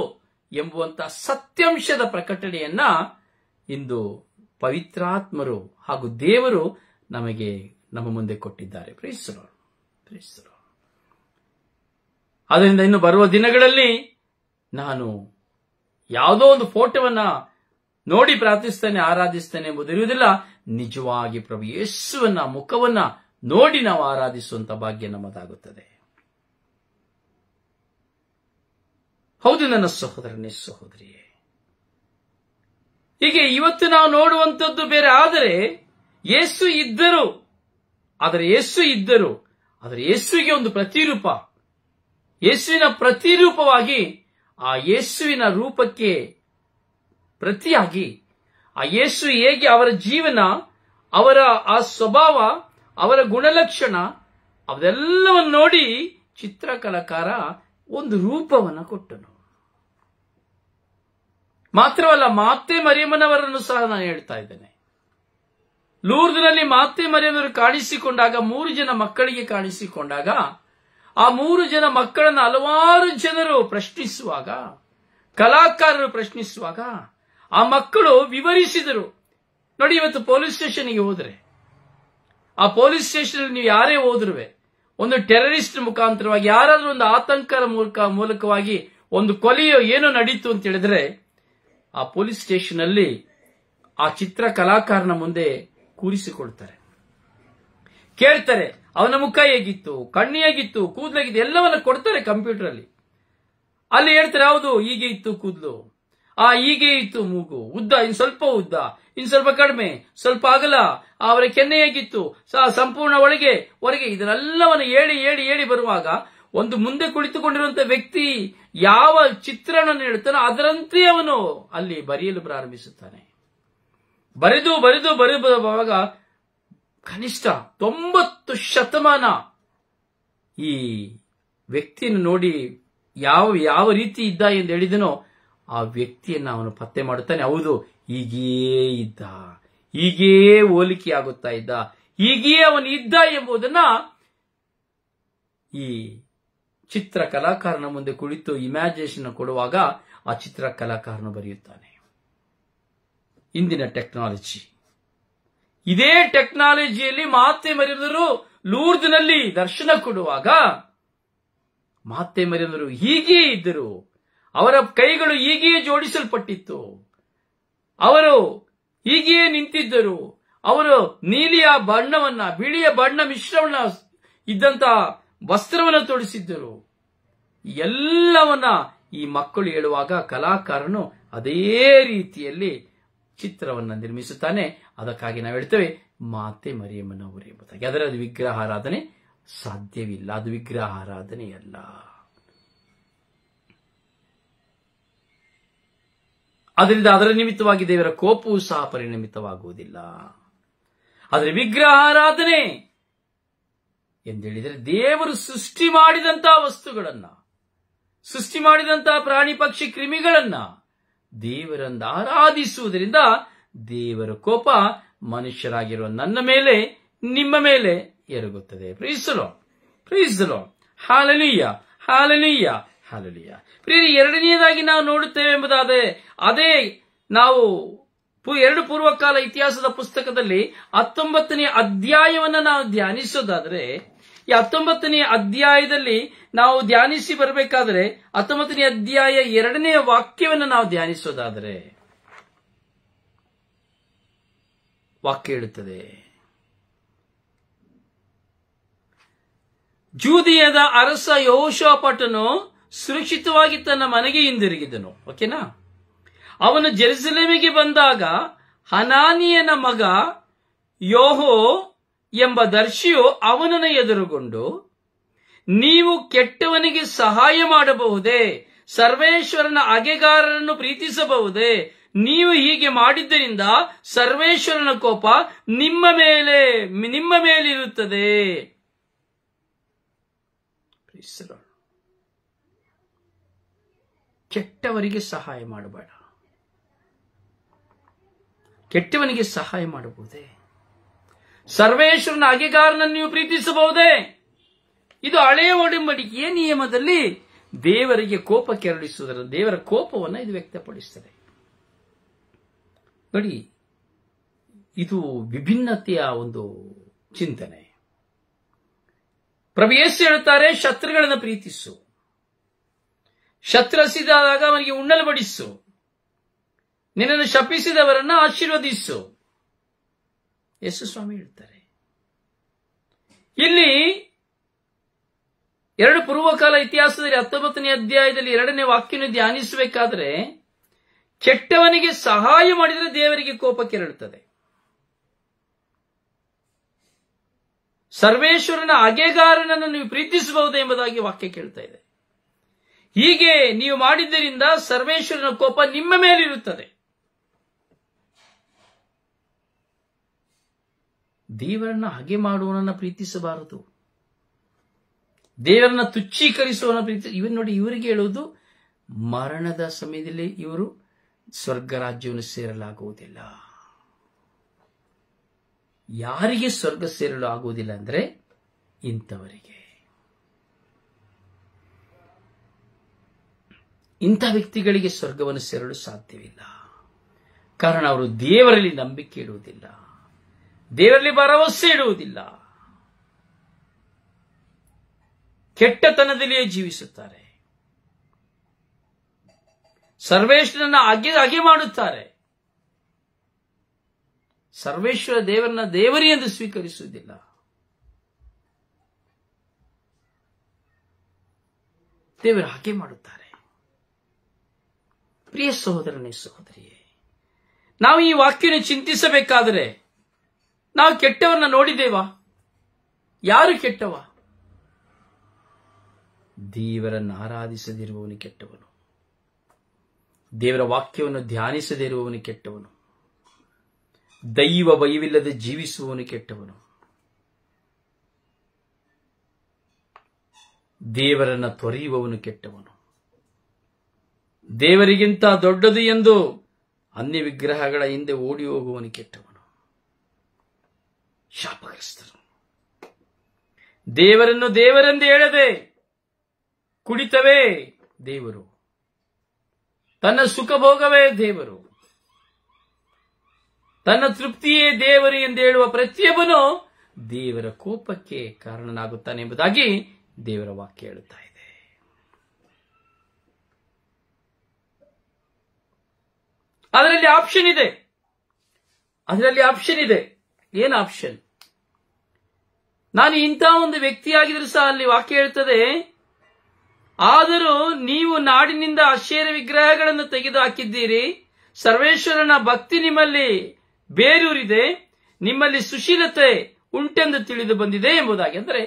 ಎಂಬುವಂತಹ ಸತ್ಯಾಂಶದ ಪ್ರಕಟಣೆಯನ್ನ ಇಂದು ಪವಿತ್ರಾತ್ಮರು ಹಾಗೂ ದೇವರು ನಮಗೆ ನಮ್ಮ ಮುಂದೆ ಕೊಟ್ಟಿದ್ದಾರೆ ಪ್ರೇಸರು ಅದರಿಂದ ಇನ್ನು ಬರುವ ದಿನಗಳಲ್ಲಿ ನಾನು ಯಾವುದೋ ಒಂದು ಫೋಟೋವನ್ನ ನೋಡಿ ಪ್ರಾರ್ಥಿಸ್ತೇನೆ ಆರಾಧಿಸ್ತೇನೆ ಎಂಬುದು ನಿಜವಾಗಿ ಪ್ರಭು ಯೇಸುವನ್ನ ಮುಖವನ್ನ ನೋಡಿ ನಾವು ಆರಾಧಿಸುವಂತ ಭಾಗ್ಯ ನಮ್ಮದಾಗುತ್ತದೆ ಹೌದು ನನ್ನ ಸಹೋದರನೇ ಸಹೋದರಿಯೇ ಹೀಗೆ ಇವತ್ತು ನಾವು ನೋಡುವಂಥದ್ದು ಬೇರೆ ಆದರೆ ಯೇಸು ಇದ್ದರು ಆದರೆ ಯೇಸು ಇದ್ದರು ಆದರೆ ಯೇಸುವಿಗೆ ಒಂದು ಪ್ರತಿರೂಪ ಯೇಸುವಿನ ಪ್ರತಿರೂಪವಾಗಿ ಆ ಯೇಸುವಿನ ರೂಪಕ್ಕೆ ಪ್ರತಿಯಾಗಿ ಆ ಯೇಸು ಹೇಗೆ ಅವರ ಜೀವನ ಅವರ ಆ ಸ್ವಭಾವ ಅವರ ಗುಣಲಕ್ಷಣ ಅವೆಲ್ಲವನ್ನು ನೋಡಿ ಚಿತ್ರಕಲಾಕಾರ ಒಂದು ರೂಪವನ್ನು ಕೊಟ್ಟನು ಮಾತ್ರವಲ್ಲ ಮಾತೆ ಮರಿಯಮ್ಮನವರನ್ನು ಸಹ ನಾನು ಹೇಳ್ತಾ ಇದ್ದೇನೆ ಲೂರ್ದಿನಲ್ಲಿ ಮಾತೆ ಮರಿಯಮ್ಮನವರು ಕಾಣಿಸಿಕೊಂಡಾಗ ಮೂರು ಜನ ಮಕ್ಕಳಿಗೆ ಕಾಣಿಸಿಕೊಂಡಾಗ ಆ ಮೂರು ಜನ ಮಕ್ಕಳನ್ನು ಹಲವಾರು ಜನರು ಪ್ರಶ್ನಿಸುವಾಗ ಕಲಾಕಾರರು ಪ್ರಶ್ನಿಸುವಾಗ ಆ ಮಕ್ಕಳು ವಿವರಿಸಿದರು ನೋಡಿ ಇವತ್ತು ಪೊಲೀಸ್ ಸ್ಟೇಷನ್ಗೆ ಹೋದರೆ ಆ ಪೊಲೀಸ್ ಸ್ಟೇಷನ್ ನೀವು ಯಾರೇ ಹೋದ್ರು ಒಂದು ಟೆರರಿಸ್ಟ್ ಮುಖಾಂತರವಾಗಿ ಯಾರಾದರೂ ಒಂದು ಆತಂಕದ ಮೂಲಕ ಮೂಲಕವಾಗಿ ಒಂದು ಕೊಲೆಯೋ ಏನೋ ನಡೀತು ಅಂತ ಹೇಳಿದ್ರೆ ಆ ಪೊಲೀಸ್ ಸ್ಟೇಷನ್ ಅಲ್ಲಿ ಆ ಚಿತ್ರ ಕಲಾಕಾರನ ಮುಂದೆ ಕೂರಿಸಿಕೊಳ್ತಾರೆ ಕೇಳ್ತಾರೆ ಅವನ ಮುಖ ಹೇಗಿತ್ತು ಕಣ್ಣು ಹೇಗಿತ್ತು ಕೂದಲಾಗಿತ್ತು ಎಲ್ಲವನ್ನ ಕೊಡ್ತಾರೆ ಕಂಪ್ಯೂಟರ್ ಅಲ್ಲಿ ಅಲ್ಲಿ ಹೇಳ್ತಾರೆ ಹೌದು ಹೀಗೆ ಇತ್ತು ಕೂದಲು ಆ ಹೀಗೆ ಇತ್ತು ಮೂಗು ಉದ್ದ ಇನ್ ಸ್ವಲ್ಪ ಉದ್ದ ಇನ್ ಸ್ವಲ್ಪ ಕಡಿಮೆ ಸ್ವಲ್ಪ ಅಗಲ ಅವರ ಕೆನ್ನೆ ಹೇಗಿತ್ತು ಸಂಪೂರ್ಣ ಒಳಗೆ ಹೊರಗೆ ಇದನ್ನೆಲ್ಲವನ್ನು ಹೇಳಿ ಹೇಳಿ ಹೇಳಿ ಬರುವಾಗ ಒಂದು ಮುಂದೆ ಕುಳಿತುಕೊಂಡಿರುವಂತಹ ವ್ಯಕ್ತಿ ಯಾವ ಚಿತ್ರಣ ನೀಡುತ್ತಾನೋ ಅದರಂತೆ ಅವನು ಅಲ್ಲಿ ಬರೆಯಲು ಪ್ರಾರಂಭಿಸುತ್ತಾನೆ ಬರೆದು ಬರೆದು ಬರೆಯುವಾಗ ಕನಿಷ್ಠ ತೊಂಬತ್ತು ಶತಮಾನ ಈ ವ್ಯಕ್ತಿಯನ್ನು ನೋಡಿ ಯಾವ ಯಾವ ರೀತಿ ಇದ್ದ ಎಂದು ಹೇಳಿದನೋ ಆ ವ್ಯಕ್ತಿಯನ್ನು ಅವನು ಪತ್ತೆ ಮಾಡುತ್ತಾನೆ ಹೌದು ಹೀಗೇ ಇದ್ದ ಹೀಗೇ ಹೋಲಿಕೆ ಆಗುತ್ತಾ ಇದ್ದ ಹೀಗೇ ಅವನು ಇದ್ದ ಎಂಬುದನ್ನ ಈ ಚಿತ್ರ ಕಲಾಕಾರನ ಮುಂದೆ ಕುಳಿತು ಇಮ್ಯಾಜಿನೇಷನ್ ಕೊಡುವಾಗ ಆ ಚಿತ್ರ ಕಲಾಕಾರನು ಬರೆಯುತ್ತಾನೆ ಇಂದಿನ ಟೆಕ್ನಾಲಜಿ ಇದೇ ಟೆಕ್ನಾಲಜಿಯಲ್ಲಿ ಮಾತೆ ಮರಿಯವರು ಲೂರ್ದಿನಲ್ಲಿ ದರ್ಶನ ಕೊಡುವಾಗ ಮಾತೆ ಮರಿಯವರು ಹೀಗೇ ಇದ್ದರು ಅವರ ಕೈಗಳು ಹೀಗೇ ಜೋಡಿಸಲ್ಪಟ್ಟಿತ್ತು ಅವರು ಹೀಗೆಯೇ ನಿಂತಿದ್ದರು ಅವರು ನೀಲಿಯ ಬಣ್ಣವನ್ನ ಬಿಳಿಯ ಬಣ್ಣ ಮಿಶ್ರವನ್ನ ಇದ್ದಂತಹ ವಸ್ತ್ರವನ್ನು ತೊಡಿಸಿದ್ದರು ಎಲ್ಲವನ್ನ ಈ ಮಕ್ಕಳು ಹೇಳುವಾಗ ಕಲಾಕಾರನು ಅದೇ ರೀತಿಯಲ್ಲಿ ಚಿತ್ರವನ್ನು ನಿರ್ಮಿಸುತ್ತಾನೆ ಅದಕ್ಕಾಗಿ ನಾವು ಹೇಳ್ತೇವೆ ಮಾತೆ ಮರಿಯಮ್ಮನವರೇ ಎಂಬುದಾಗಿ ಆದರೆ ಅದು ವಿಗ್ರಹಾರಾಧನೆ ಸಾಧ್ಯವಿಲ್ಲ ಅದು ಆರಾಧನೆಯಲ್ಲ ಅದರಿಂದ ಅದರ ನಿಮಿತ್ತವಾಗಿ ದೇವರ ಕೋಪವೂ ಸಹ ಪರಿಣಮಿತವಾಗುವುದಿಲ್ಲ ಆದರೆ ವಿಗ್ರಹಾರಾಧನೆ ಎಂದೇಳಿದರೆ ದೇವರು ಸೃಷ್ಟಿ ಮಾಡಿದಂತಹ ವಸ್ತುಗಳನ್ನ ಸೃಷ್ಟಿ ಮಾಡಿದಂತಹ ಪ್ರಾಣಿ ಪಕ್ಷಿ ಕ್ರಿಮಿಗಳನ್ನ ದೇವರನ್ನು ಆರಾಧಿಸುವುದರಿಂದ ದೇವರ ಕೋಪ ಮನುಷ್ಯರಾಗಿರುವ ನನ್ನ ಮೇಲೆ ನಿಮ್ಮ ಮೇಲೆ ಎರಗುತ್ತದೆ ಪ್ರೀಸಲು ಪ್ರೀಸಲು ಹಾಲನೀಯ ಹಾಲನೀಯ ಹಾಲನೀಯ ಪ್ರೀತಿ ಎರಡನೆಯದಾಗಿ ನಾವು ನೋಡುತ್ತೇವೆ ಎಂಬುದಾದರೆ ಅದೇ ನಾವು ಎರಡು ಪೂರ್ವಕಾಲ ಇತಿಹಾಸದ ಪುಸ್ತಕದಲ್ಲಿ ಹತ್ತೊಂಬತ್ತನೇ ಅಧ್ಯಾಯವನ್ನು ನಾವು ಧ್ಯಾನಿಸೋದಾದ್ರೆ ಈ ಹತ್ತೊಂಬತ್ತನೇ ಅಧ್ಯಾಯದಲ್ಲಿ ನಾವು ಧ್ಯಾನಿಸಿ ಬರಬೇಕಾದ್ರೆ ಹತ್ತೊಂಬತ್ತನೇ ಅಧ್ಯಾಯ ಎರಡನೇ ವಾಕ್ಯವನ್ನು ನಾವು ಧ್ಯಾನಿಸೋದಾದ್ರೆ ವಾಕ್ಯ ಹೇಳುತ್ತದೆ ಜೂದಿಯದ ಅರಸ ಯೋಶಾಪಟನು ಸುರಕ್ಷಿತವಾಗಿ ತನ್ನ ಮನೆಗೆ ಹಿಂದಿರುಗಿದನು ಓಕೆನಾ ಅವನು ಜೆರುಸಲೇಮಿಗೆ ಬಂದಾಗ ಹನಾನಿಯನ ಮಗ ಯೋಹೋ ಎಂಬ ದರ್ಶಿಯು ಅವನನ್ನು ಎದುರುಗೊಂಡು ನೀವು ಕೆಟ್ಟವನಿಗೆ ಸಹಾಯ ಮಾಡಬಹುದೇ ಸರ್ವೇಶ್ವರನ ಅಗೆಗಾರರನ್ನು ಪ್ರೀತಿಸಬಹುದೇ ನೀವು ಹೀಗೆ ಮಾಡಿದ್ದರಿಂದ ಸರ್ವೇಶ್ವರನ ಕೋಪ ನಿಮ್ಮ ಮೇಲೆ ನಿಮ್ಮ ಮೇಲಿರುತ್ತದೆ ಕೆಟ್ಟವರಿಗೆ ಸಹಾಯ ಮಾಡಬೇಡ ಕೆಟ್ಟವನಿಗೆ ಸಹಾಯ ಮಾಡಬಹುದೇ ಸರ್ವೇಶ್ವರನ ಅಗೆಗಾರನನ್ನು ನೀವು ಪ್ರೀತಿಸಬಹುದೇ ಇದು ಹಳೆಯ ಒಡಂಬಡಿಕೆಯ ನಿಯಮದಲ್ಲಿ ದೇವರಿಗೆ ಕೋಪ ಕೆರಳಿಸುವುದರ ದೇವರ ಕೋಪವನ್ನು ಇದು ವ್ಯಕ್ತಪಡಿಸುತ್ತದೆ ನೋಡಿ ಇದು ವಿಭಿನ್ನತೆಯ ಒಂದು ಚಿಂತನೆ ಪ್ರಭೇಶ್ ಹೇಳುತ್ತಾರೆ ಶತ್ರುಗಳನ್ನು ಪ್ರೀತಿಸು ಶತ್ರಸಿದಾಗ ಅವನಿಗೆ ಉಣ್ಣಲು ಬಡಿಸು ನಿನ್ನನ್ನು ಶಪಿಸಿದವರನ್ನ ಆಶೀರ್ವದಿಸು ಯೇಸು ಸ್ವಾಮಿ ಹೇಳ್ತಾರೆ ಇಲ್ಲಿ ಎರಡು ಪೂರ್ವಕಾಲ ಇತಿಹಾಸದಲ್ಲಿ ಹತ್ತೊಂಬತ್ತನೇ ಅಧ್ಯಾಯದಲ್ಲಿ ಎರಡನೇ ವಾಕ್ಯನ ಧ್ಯಾನಿಸಬೇಕಾದ್ರೆ ಕೆಟ್ಟವನಿಗೆ ಸಹಾಯ ಮಾಡಿದರೆ ದೇವರಿಗೆ ಕೋಪ ಕೆರಳುತ್ತದೆ ಸರ್ವೇಶ್ವರನ ಅಗೆಗಾರನನ್ನು ನೀವು ಪ್ರೀತಿಸಬಹುದು ಎಂಬುದಾಗಿ ವಾಕ್ಯ ಕೇಳ್ತಾ ಇದೆ ಹೀಗೆ ನೀವು ಮಾಡಿದ್ದರಿಂದ ಸರ್ವೇಶ್ವರನ ಕೋಪ ನಿಮ್ಮ ಮೇಲಿರುತ್ತದೆ ದೇವರನ್ನ ಹಾಗೆ ಮಾಡುವವನನ್ನ ಪ್ರೀತಿಸಬಾರದು ದೇವರನ್ನ ತುಚ್ಚೀಕರಿಸುವವನ ಪ್ರೀತಿ ಇವನ್ ನೋಡಿ ಇವರಿಗೆ ಹೇಳುವುದು ಮರಣದ ಸಮಯದಲ್ಲಿ ಇವರು ಸ್ವರ್ಗ ರಾಜ್ಯವನ್ನು ಸೇರಲಾಗುವುದಿಲ್ಲ ಯಾರಿಗೆ ಸ್ವರ್ಗ ಸೇರಲು ಆಗುವುದಿಲ್ಲ ಅಂದರೆ ಇಂಥವರಿಗೆ ಇಂಥ ವ್ಯಕ್ತಿಗಳಿಗೆ ಸ್ವರ್ಗವನ್ನು ಸೇರಲು ಸಾಧ್ಯವಿಲ್ಲ ಕಾರಣ ಅವರು ದೇವರಲ್ಲಿ ನಂಬಿಕೆ ಇಡುವುದಿಲ್ಲ ದೇವರಲ್ಲಿ ಭರವಸೆ ಇಡುವುದಿಲ್ಲ ಕೆಟ್ಟತನದಲ್ಲಿಯೇ ಜೀವಿಸುತ್ತಾರೆ ಸರ್ವೇಶ್ವರನ್ನ ಅಗೆ ಅಗೆ ಮಾಡುತ್ತಾರೆ ಸರ್ವೇಶ್ವರ ದೇವರನ್ನ ದೇವರಿ ಎಂದು ಸ್ವೀಕರಿಸುವುದಿಲ್ಲ ದೇವರು ಹಾಗೆ ಮಾಡುತ್ತಾರೆ ಪ್ರಿಯ ಸಹೋದರನೇ ಸಹೋದರಿಯೇ ನಾವು ಈ ವಾಕ್ಯನ ಚಿಂತಿಸಬೇಕಾದರೆ ನಾವು ಕೆಟ್ಟವನ್ನ ನೋಡಿದ್ದೇವಾ ಯಾರು ಕೆಟ್ಟವ ದೇವರನ್ನು ಆರಾಧಿಸದಿರುವವನು ಕೆಟ್ಟವನು ದೇವರ ವಾಕ್ಯವನ್ನು ಧ್ಯಾನಿಸದೇ ಇರುವವನು ಕೆಟ್ಟವನು ದೈವ ಭಯವಿಲ್ಲದೆ ಜೀವಿಸುವವನು ಕೆಟ್ಟವನು ದೇವರನ್ನು ತೊರೆಯುವವನು ಕೆಟ್ಟವನು ದೇವರಿಗಿಂತ ದೊಡ್ಡದು ಎಂದು ಅನ್ಯ ವಿಗ್ರಹಗಳ ಹಿಂದೆ ಓಡಿ ಹೋಗುವನು ಕೆಟ್ಟವನು ಶಾಪಗ್ರಸ್ತರು ದೇವರನ್ನು ದೇವರೆಂದು ಹೇಳದೆ ಕುಡಿತವೇ ದೇವರು ತನ್ನ ಸುಖ ಭೋಗವೇ ದೇವರು ತನ್ನ ತೃಪ್ತಿಯೇ ದೇವರು ಎಂದು ಹೇಳುವ ಪ್ರತಿಯೊಬ್ಬನು ದೇವರ ಕೋಪಕ್ಕೆ ಕಾರಣನಾಗುತ್ತಾನೆ ಎಂಬುದಾಗಿ ದೇವರ ವಾಕ್ಯ ಹೇಳುತ್ತಾ ಇದೆ ಅದರಲ್ಲಿ ಆಪ್ಷನ್ ಇದೆ ಅದರಲ್ಲಿ ಆಪ್ಷನ್ ಇದೆ ಏನು ಆಪ್ಷನ್ ನಾನು ಇಂತಹ ಒಂದು ವ್ಯಕ್ತಿಯಾಗಿದ್ರೂ ಸಹ ಅಲ್ಲಿ ವಾಕ್ಯ ಹೇಳ್ತದೆ ಆದರೂ ನೀವು ನಾಡಿನಿಂದ ಆಶ್ಚರ್ಯ ವಿಗ್ರಹಗಳನ್ನು ತೆಗೆದು ಹಾಕಿದ್ದೀರಿ ಸರ್ವೇಶ್ವರನ ಭಕ್ತಿ ನಿಮ್ಮಲ್ಲಿ ಬೇರೂರಿದೆ ನಿಮ್ಮಲ್ಲಿ ಸುಶೀಲತೆ ಉಂಟೆಂದು ತಿಳಿದು ಬಂದಿದೆ ಎಂಬುದಾಗಿ ಅಂದರೆ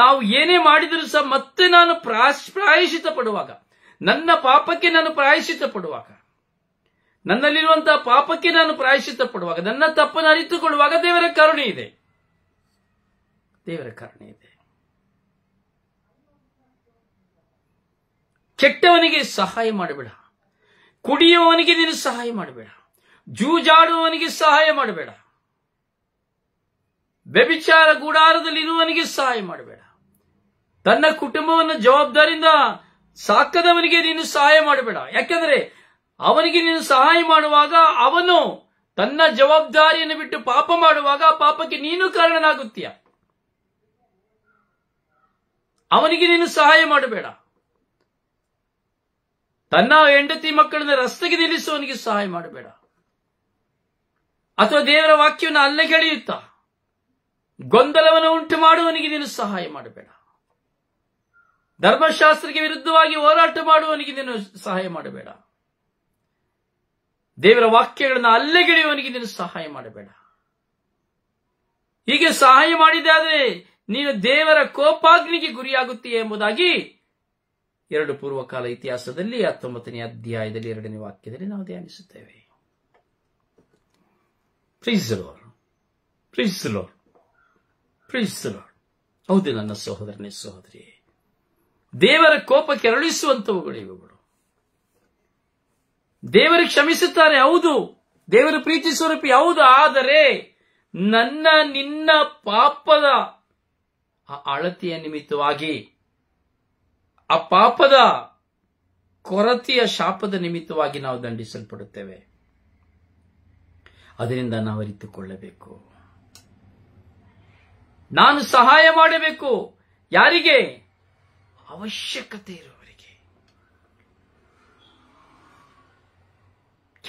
ನಾವು ಏನೇ ಮಾಡಿದರೂ ಸಹ ಮತ್ತೆ ನಾನು ಪ್ರಾಯಶಿತ ಪಡುವಾಗ ನನ್ನ ಪಾಪಕ್ಕೆ ನಾನು ಪ್ರಾಯಶಿತಪಡುವಾಗ ಪಡುವಾಗ ನನ್ನಲ್ಲಿರುವಂತಹ ಪಾಪಕ್ಕೆ ನಾನು ಪ್ರಾಯಶಿತ ಪಡುವಾಗ ನನ್ನ ತಪ್ಪನ್ನು ಅರಿತುಕೊಳ್ಳುವಾಗ ದೇವರ ಕರುಣೆ ಇದೆ ದೇವರ ಕರುಣೆ ಇದೆ ಕೆಟ್ಟವನಿಗೆ ಸಹಾಯ ಮಾಡಬೇಡ ಕುಡಿಯುವವನಿಗೆ ನೀನು ಸಹಾಯ ಮಾಡಬೇಡ ಜೂಜಾಡುವವನಿಗೆ ಸಹಾಯ ಮಾಡಬೇಡ ವ್ಯಭಿಚಾರ ಇರುವವನಿಗೆ ಸಹಾಯ ಮಾಡಬೇಡ ತನ್ನ ಕುಟುಂಬವನ್ನು ಜವಾಬ್ದಾರಿಯಿಂದ ಸಾಕದವನಿಗೆ ನೀನು ಸಹಾಯ ಮಾಡಬೇಡ ಯಾಕೆಂದರೆ ಅವನಿಗೆ ನೀನು ಸಹಾಯ ಮಾಡುವಾಗ ಅವನು ತನ್ನ ಜವಾಬ್ದಾರಿಯನ್ನು ಬಿಟ್ಟು ಪಾಪ ಮಾಡುವಾಗ ಪಾಪಕ್ಕೆ ನೀನು ಕಾರಣನಾಗುತ್ತೀಯ ಅವನಿಗೆ ನೀನು ಸಹಾಯ ಮಾಡಬೇಡ ತನ್ನ ಹೆಂಡತಿ ಮಕ್ಕಳನ್ನ ರಸ್ತೆಗೆ ನಿಲ್ಲಿಸುವವನಿಗೆ ಸಹಾಯ ಮಾಡಬೇಡ ಅಥವಾ ದೇವರ ವಾಕ್ಯವನ್ನು ಅಲ್ಲೇ ಕೇಳಿಯುತ್ತ ಗೊಂದಲವನ್ನು ಉಂಟು ಮಾಡುವವನಿಗೆ ನೀನು ಸಹಾಯ ಮಾಡಬೇಡ ಧರ್ಮಶಾಸ್ತ್ರಕ್ಕೆ ವಿರುದ್ಧವಾಗಿ ಹೋರಾಟ ಮಾಡುವವನಿಗೆ ನೀನು ಸಹಾಯ ಮಾಡಬೇಡ ದೇವರ ವಾಕ್ಯಗಳನ್ನು ಗೆಳೆಯುವವನಿಗೆ ನೀನು ಸಹಾಯ ಮಾಡಬೇಡ ಹೀಗೆ ಸಹಾಯ ಮಾಡಿದೆ ಆದರೆ ನೀನು ದೇವರ ಕೋಪಾಗ್ನಿಗೆ ಗುರಿಯಾಗುತ್ತೀಯ ಎಂಬುದಾಗಿ ಎರಡು ಪೂರ್ವಕಾಲ ಇತಿಹಾಸದಲ್ಲಿ ಹತ್ತೊಂಬತ್ತನೇ ಅಧ್ಯಾಯದಲ್ಲಿ ಎರಡನೇ ವಾಕ್ಯದಲ್ಲಿ ನಾವು ಧ್ಯಾನಿಸುತ್ತೇವೆ ಹೌದು ನನ್ನ ಸಹೋದರನೇ ಸಹೋದರಿ ದೇವರ ಕೋಪ ಕೆರಳಿಸುವಂತವುಗಳು ಇವುಗಳು ದೇವರು ಕ್ಷಮಿಸುತ್ತಾರೆ ಹೌದು ದೇವರು ಪ್ರೀತಿ ಸ್ವರೂಪಿ ಹೌದು ಆದರೆ ನನ್ನ ನಿನ್ನ ಪಾಪದ ಆ ಅಳತೆಯ ನಿಮಿತ್ತವಾಗಿ ಆ ಪಾಪದ ಕೊರತೆಯ ಶಾಪದ ನಿಮಿತ್ತವಾಗಿ ನಾವು ದಂಡಿಸಲ್ಪಡುತ್ತೇವೆ ಅದರಿಂದ ನಾವು ಅರಿತುಕೊಳ್ಳಬೇಕು ನಾನು ಸಹಾಯ ಮಾಡಬೇಕು ಯಾರಿಗೆ ಅವಶ್ಯಕತೆ ಇರುವವರಿಗೆ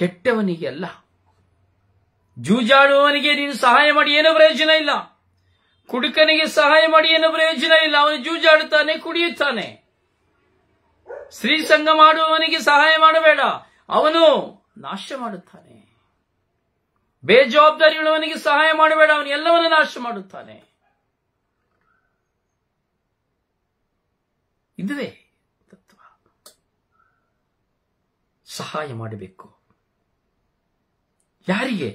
ಕೆಟ್ಟವನಿಗೆ ಅಲ್ಲ ಜೂಜಾಡುವವನಿಗೆ ನೀನು ಸಹಾಯ ಮಾಡಿ ಏನು ಪ್ರಯೋಜನ ಇಲ್ಲ ಕುಡುಕನಿಗೆ ಸಹಾಯ ಮಾಡಿ ಏನು ಪ್ರಯೋಜನ ಇಲ್ಲ ಅವನು ಜೂಜಾಡುತ್ತಾನೆ ಕುಡಿಯುತ್ತಾನೆ ಸ್ತ್ರೀ ಸಂಘ ಮಾಡುವವನಿಗೆ ಸಹಾಯ ಮಾಡಬೇಡ ಅವನು ನಾಶ ಮಾಡುತ್ತಾನೆ ಬೇಜವಾಬ್ದಾರಿ ಉಳ್ಳವನಿಗೆ ಸಹಾಯ ಮಾಡಬೇಡ ಅವನು ಎಲ್ಲವನ್ನೂ ನಾಶ ಮಾಡುತ್ತಾನೆ ಇದುವೇ ತತ್ವ ಸಹಾಯ ಮಾಡಬೇಕು ಯಾರಿಗೆ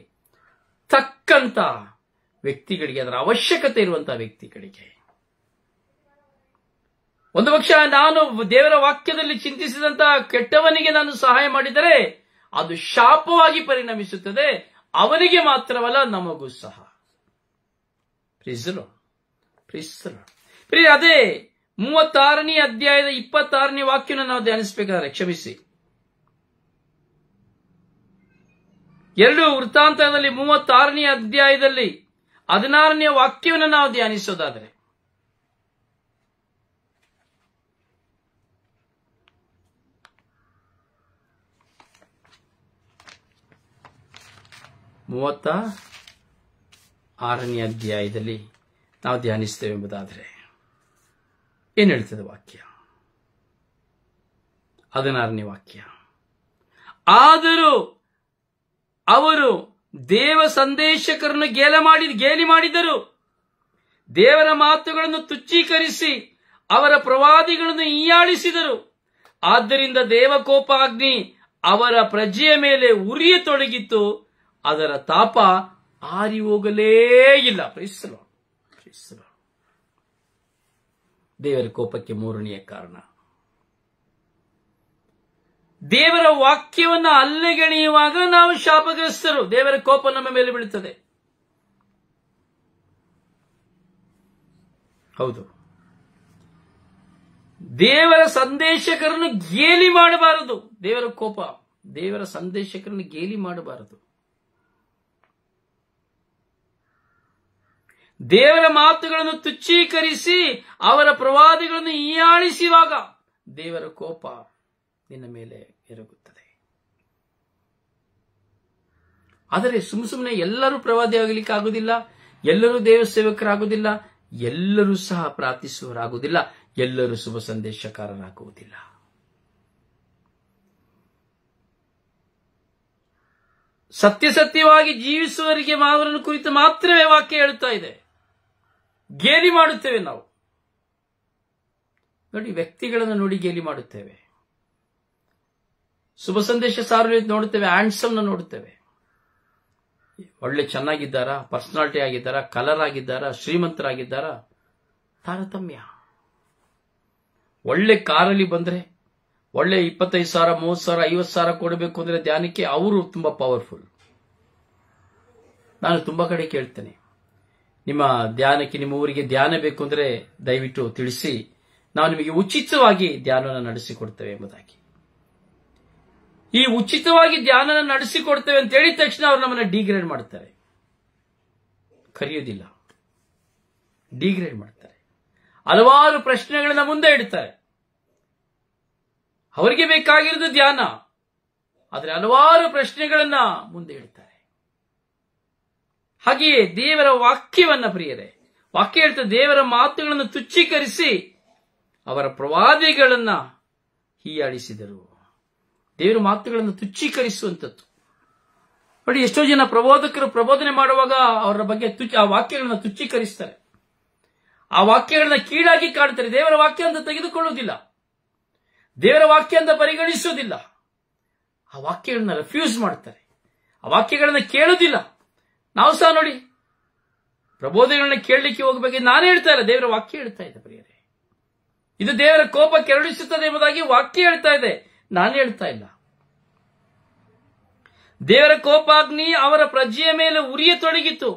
ತಕ್ಕಂತ ವ್ಯಕ್ತಿಗಳಿಗೆ ಅದರ ಅವಶ್ಯಕತೆ ಇರುವಂತಹ ವ್ಯಕ್ತಿಗಳಿಗೆ ಒಂದು ಪಕ್ಷ ನಾನು ದೇವರ ವಾಕ್ಯದಲ್ಲಿ ಚಿಂತಿಸಿದಂತಹ ಕೆಟ್ಟವನಿಗೆ ನಾನು ಸಹಾಯ ಮಾಡಿದರೆ ಅದು ಶಾಪವಾಗಿ ಪರಿಣಮಿಸುತ್ತದೆ ಅವನಿಗೆ ಮಾತ್ರವಲ್ಲ ನಮಗೂ ಸಹ ಪ್ರಿಯ ಅದೇ ಮೂವತ್ತಾರನೇ ಅಧ್ಯಾಯದ ಇಪ್ಪತ್ತಾರನೇ ವಾಕ್ಯನ ನಾವು ಧ್ಯಾನಿಸಬೇಕಾದ್ರೆ ಕ್ಷಮಿಸಿ ಎರಡು ವೃತ್ತಾಂತದಲ್ಲಿ ಮೂವತ್ತಾರನೇ ಅಧ್ಯಾಯದಲ್ಲಿ ಹದಿನಾರನೇ ವಾಕ್ಯವನ್ನು ನಾವು ಧ್ಯಾನಿಸೋದಾದರೆ ಮೂವತ್ತ ಆರನೇ ಅಧ್ಯಾಯದಲ್ಲಿ ನಾವು ಧ್ಯಾನಿಸ್ತೇವೆ ಎಂಬುದಾದರೆ ಏನು ಹೇಳ್ತದೆ ವಾಕ್ಯ ಹದಿನಾರನೇ ವಾಕ್ಯ ಆದರೂ ಅವರು ದೇವ ಸಂದೇಶಕರನ್ನು ಗೇಲ ಮಾಡಿ ಗೇಲಿ ಮಾಡಿದರು ದೇವರ ಮಾತುಗಳನ್ನು ತುಚ್ಚೀಕರಿಸಿ ಅವರ ಪ್ರವಾದಿಗಳನ್ನು ಈಯಾಡಿಸಿದರು ಆದ್ದರಿಂದ ದೇವಕೋಪಾಗ್ನಿ ಅಗ್ನಿ ಅವರ ಪ್ರಜೆಯ ಮೇಲೆ ಉರಿಯ ತೊಡಗಿತ್ತು ಅದರ ತಾಪ ಆರಿ ಹೋಗಲೇ ಇಲ್ಲ ಪ್ರಯಿಸಲು ದೇವರ ಕೋಪಕ್ಕೆ ಮೂರನೆಯ ಕಾರಣ ದೇವರ ವಾಕ್ಯವನ್ನ ಅಲ್ಲಿಗೆಣೆಯುವಾಗ ನಾವು ಶಾಪಗ್ರಸ್ತರು ದೇವರ ಕೋಪ ನಮ್ಮ ಮೇಲೆ ಬೀಳುತ್ತದೆ ಹೌದು ದೇವರ ಸಂದೇಶಕರನ್ನು ಗೇಲಿ ಮಾಡಬಾರದು ದೇವರ ಕೋಪ ದೇವರ ಸಂದೇಶಕರನ್ನು ಗೇಲಿ ಮಾಡಬಾರದು ದೇವರ ಮಾತುಗಳನ್ನು ತುಚ್ಛೀಕರಿಸಿ ಅವರ ಪ್ರವಾದಿಗಳನ್ನು ಹೀಯಾಳಿಸುವಾಗ ದೇವರ ಕೋಪ ನಿನ್ನ ಮೇಲೆ ಎರಗುತ್ತದೆ ಆದರೆ ಸುಮ್ ಸುಮ್ಮನೆ ಎಲ್ಲರೂ ಪ್ರವಾದಿ ಆಗಲಿಕ್ಕಾಗುವುದಿಲ್ಲ ಎಲ್ಲರೂ ದೇವ ಸೇವಕರಾಗುವುದಿಲ್ಲ ಎಲ್ಲರೂ ಸಹ ಪ್ರಾರ್ಥಿಸುವರಾಗುವುದಿಲ್ಲ ಎಲ್ಲರೂ ಶುಭ ಸಂದೇಶಕಾರರಾಗುವುದಿಲ್ಲ ಸತ್ಯ ಸತ್ಯವಾಗಿ ಜೀವಿಸುವವರಿಗೆ ಮಾವರನ್ನು ಕುರಿತು ಮಾತ್ರವೇ ವಾಕ್ಯ ಹೇಳುತ್ತಾ ಇದೆ ಗೇಲಿ ಮಾಡುತ್ತೇವೆ ನಾವು ನೋಡಿ ವ್ಯಕ್ತಿಗಳನ್ನು ನೋಡಿ ಗೇಲಿ ಮಾಡುತ್ತೇವೆ ಶುಭ ಸಂದೇಶ ಸಾರ್ವಜನಿಕ ನೋಡುತ್ತೇವೆ ಆ್ಯಂಡ್ಸಮ್ನ ನೋಡುತ್ತೇವೆ ಒಳ್ಳೆ ಚೆನ್ನಾಗಿದ್ದಾರಾ ಪರ್ಸನಾಲಿಟಿ ಆಗಿದ್ದಾರಾ ಕಲರ್ ಆಗಿದ್ದಾರಾ ಶ್ರೀಮಂತರಾಗಿದ್ದಾರಾ ತಾರತಮ್ಯ ಒಳ್ಳೆ ಕಾರಲ್ಲಿ ಬಂದ್ರೆ ಒಳ್ಳೆ ಇಪ್ಪತ್ತೈದು ಸಾವಿರ ಮೂವತ್ತು ಸಾವಿರ ಐವತ್ತು ಸಾವಿರ ಕೊಡಬೇಕು ಅಂದ್ರೆ ಧ್ಯಾನಕ್ಕೆ ಅವರು ತುಂಬಾ ಪವರ್ಫುಲ್ ನಾನು ತುಂಬಾ ಕಡೆ ಕೇಳ್ತೇನೆ ನಿಮ್ಮ ಧ್ಯಾನಕ್ಕೆ ನಿಮ್ಮ ಊರಿಗೆ ಧ್ಯಾನ ಬೇಕು ಅಂದರೆ ದಯವಿಟ್ಟು ತಿಳಿಸಿ ನಾವು ನಿಮಗೆ ಉಚಿತವಾಗಿ ಧ್ಯಾನವನ್ನು ನಡೆಸಿಕೊಡ್ತೇವೆ ಎಂಬುದಾಗಿ ಈ ಉಚಿತವಾಗಿ ಧ್ಯಾನ ನಡೆಸಿಕೊಡ್ತೇವೆ ಅಂತ ಹೇಳಿದ ತಕ್ಷಣ ಅವರು ನಮ್ಮನ್ನ ಡಿಗ್ರೇಡ್ ಮಾಡ್ತಾರೆ ಕರೆಯೋದಿಲ್ಲ ಡಿಗ್ರೇಡ್ ಮಾಡ್ತಾರೆ ಹಲವಾರು ಪ್ರಶ್ನೆಗಳನ್ನ ಮುಂದೆ ಇಡ್ತಾರೆ ಅವರಿಗೆ ಬೇಕಾಗಿರೋದು ಧ್ಯಾನ ಆದರೆ ಹಲವಾರು ಪ್ರಶ್ನೆಗಳನ್ನ ಮುಂದೆ ಇಡ್ತಾರೆ ಹಾಗೆಯೇ ದೇವರ ವಾಕ್ಯವನ್ನ ಪ್ರಿಯರೇ ವಾಕ್ಯ ಹೇಳ್ತಾ ದೇವರ ಮಾತುಗಳನ್ನು ತುಚ್ಛೀಕರಿಸಿ ಅವರ ಪ್ರವಾದಿಗಳನ್ನ ಹೀಯಾಳಿಸಿದರು ದೇವರ ಮಾತುಗಳನ್ನು ತುಚ್ಚೀಕರಿಸುವಂಥದ್ದು ನೋಡಿ ಎಷ್ಟೋ ಜನ ಪ್ರಬೋಧಕರು ಪ್ರಬೋಧನೆ ಮಾಡುವಾಗ ಅವರ ಬಗ್ಗೆ ಆ ವಾಕ್ಯಗಳನ್ನ ತುಚ್ಛೀಕರಿಸ್ತಾರೆ ಆ ವಾಕ್ಯಗಳನ್ನ ಕೀಳಾಗಿ ಕಾಣ್ತಾರೆ ದೇವರ ವಾಕ್ಯ ಅಂತ ತೆಗೆದುಕೊಳ್ಳುವುದಿಲ್ಲ ದೇವರ ವಾಕ್ಯ ಅಂತ ಪರಿಗಣಿಸುವುದಿಲ್ಲ ಆ ವಾಕ್ಯಗಳನ್ನ ರೆಫ್ಯೂಸ್ ಮಾಡ್ತಾರೆ ಆ ವಾಕ್ಯಗಳನ್ನ ಕೇಳುವುದಿಲ್ಲ ನಾವು ಸಹ ನೋಡಿ ಪ್ರಬೋಧನೆಗಳನ್ನ ಕೇಳಲಿಕ್ಕೆ ಹೋಗಬೇಕು ನಾನು ಹೇಳ್ತಾ ಇಲ್ಲ ದೇವರ ವಾಕ್ಯ ಹೇಳ್ತಾ ಇದೆ ಪ್ರಿಯರೇ ಇದು ದೇವರ ಕೋಪ ಕೆರಳಿಸುತ್ತದೆ ಎಂಬುದಾಗಿ ವಾಕ್ಯ ಹೇಳ್ತಾ ಇದೆ ನಾನು ಹೇಳ್ತಾ ಇಲ್ಲ ದೇವರ ಕೋಪಾಗ್ನಿ ಅವರ ಪ್ರಜೆಯ ಮೇಲೆ ಉರಿಯ ತೊಡಗಿತು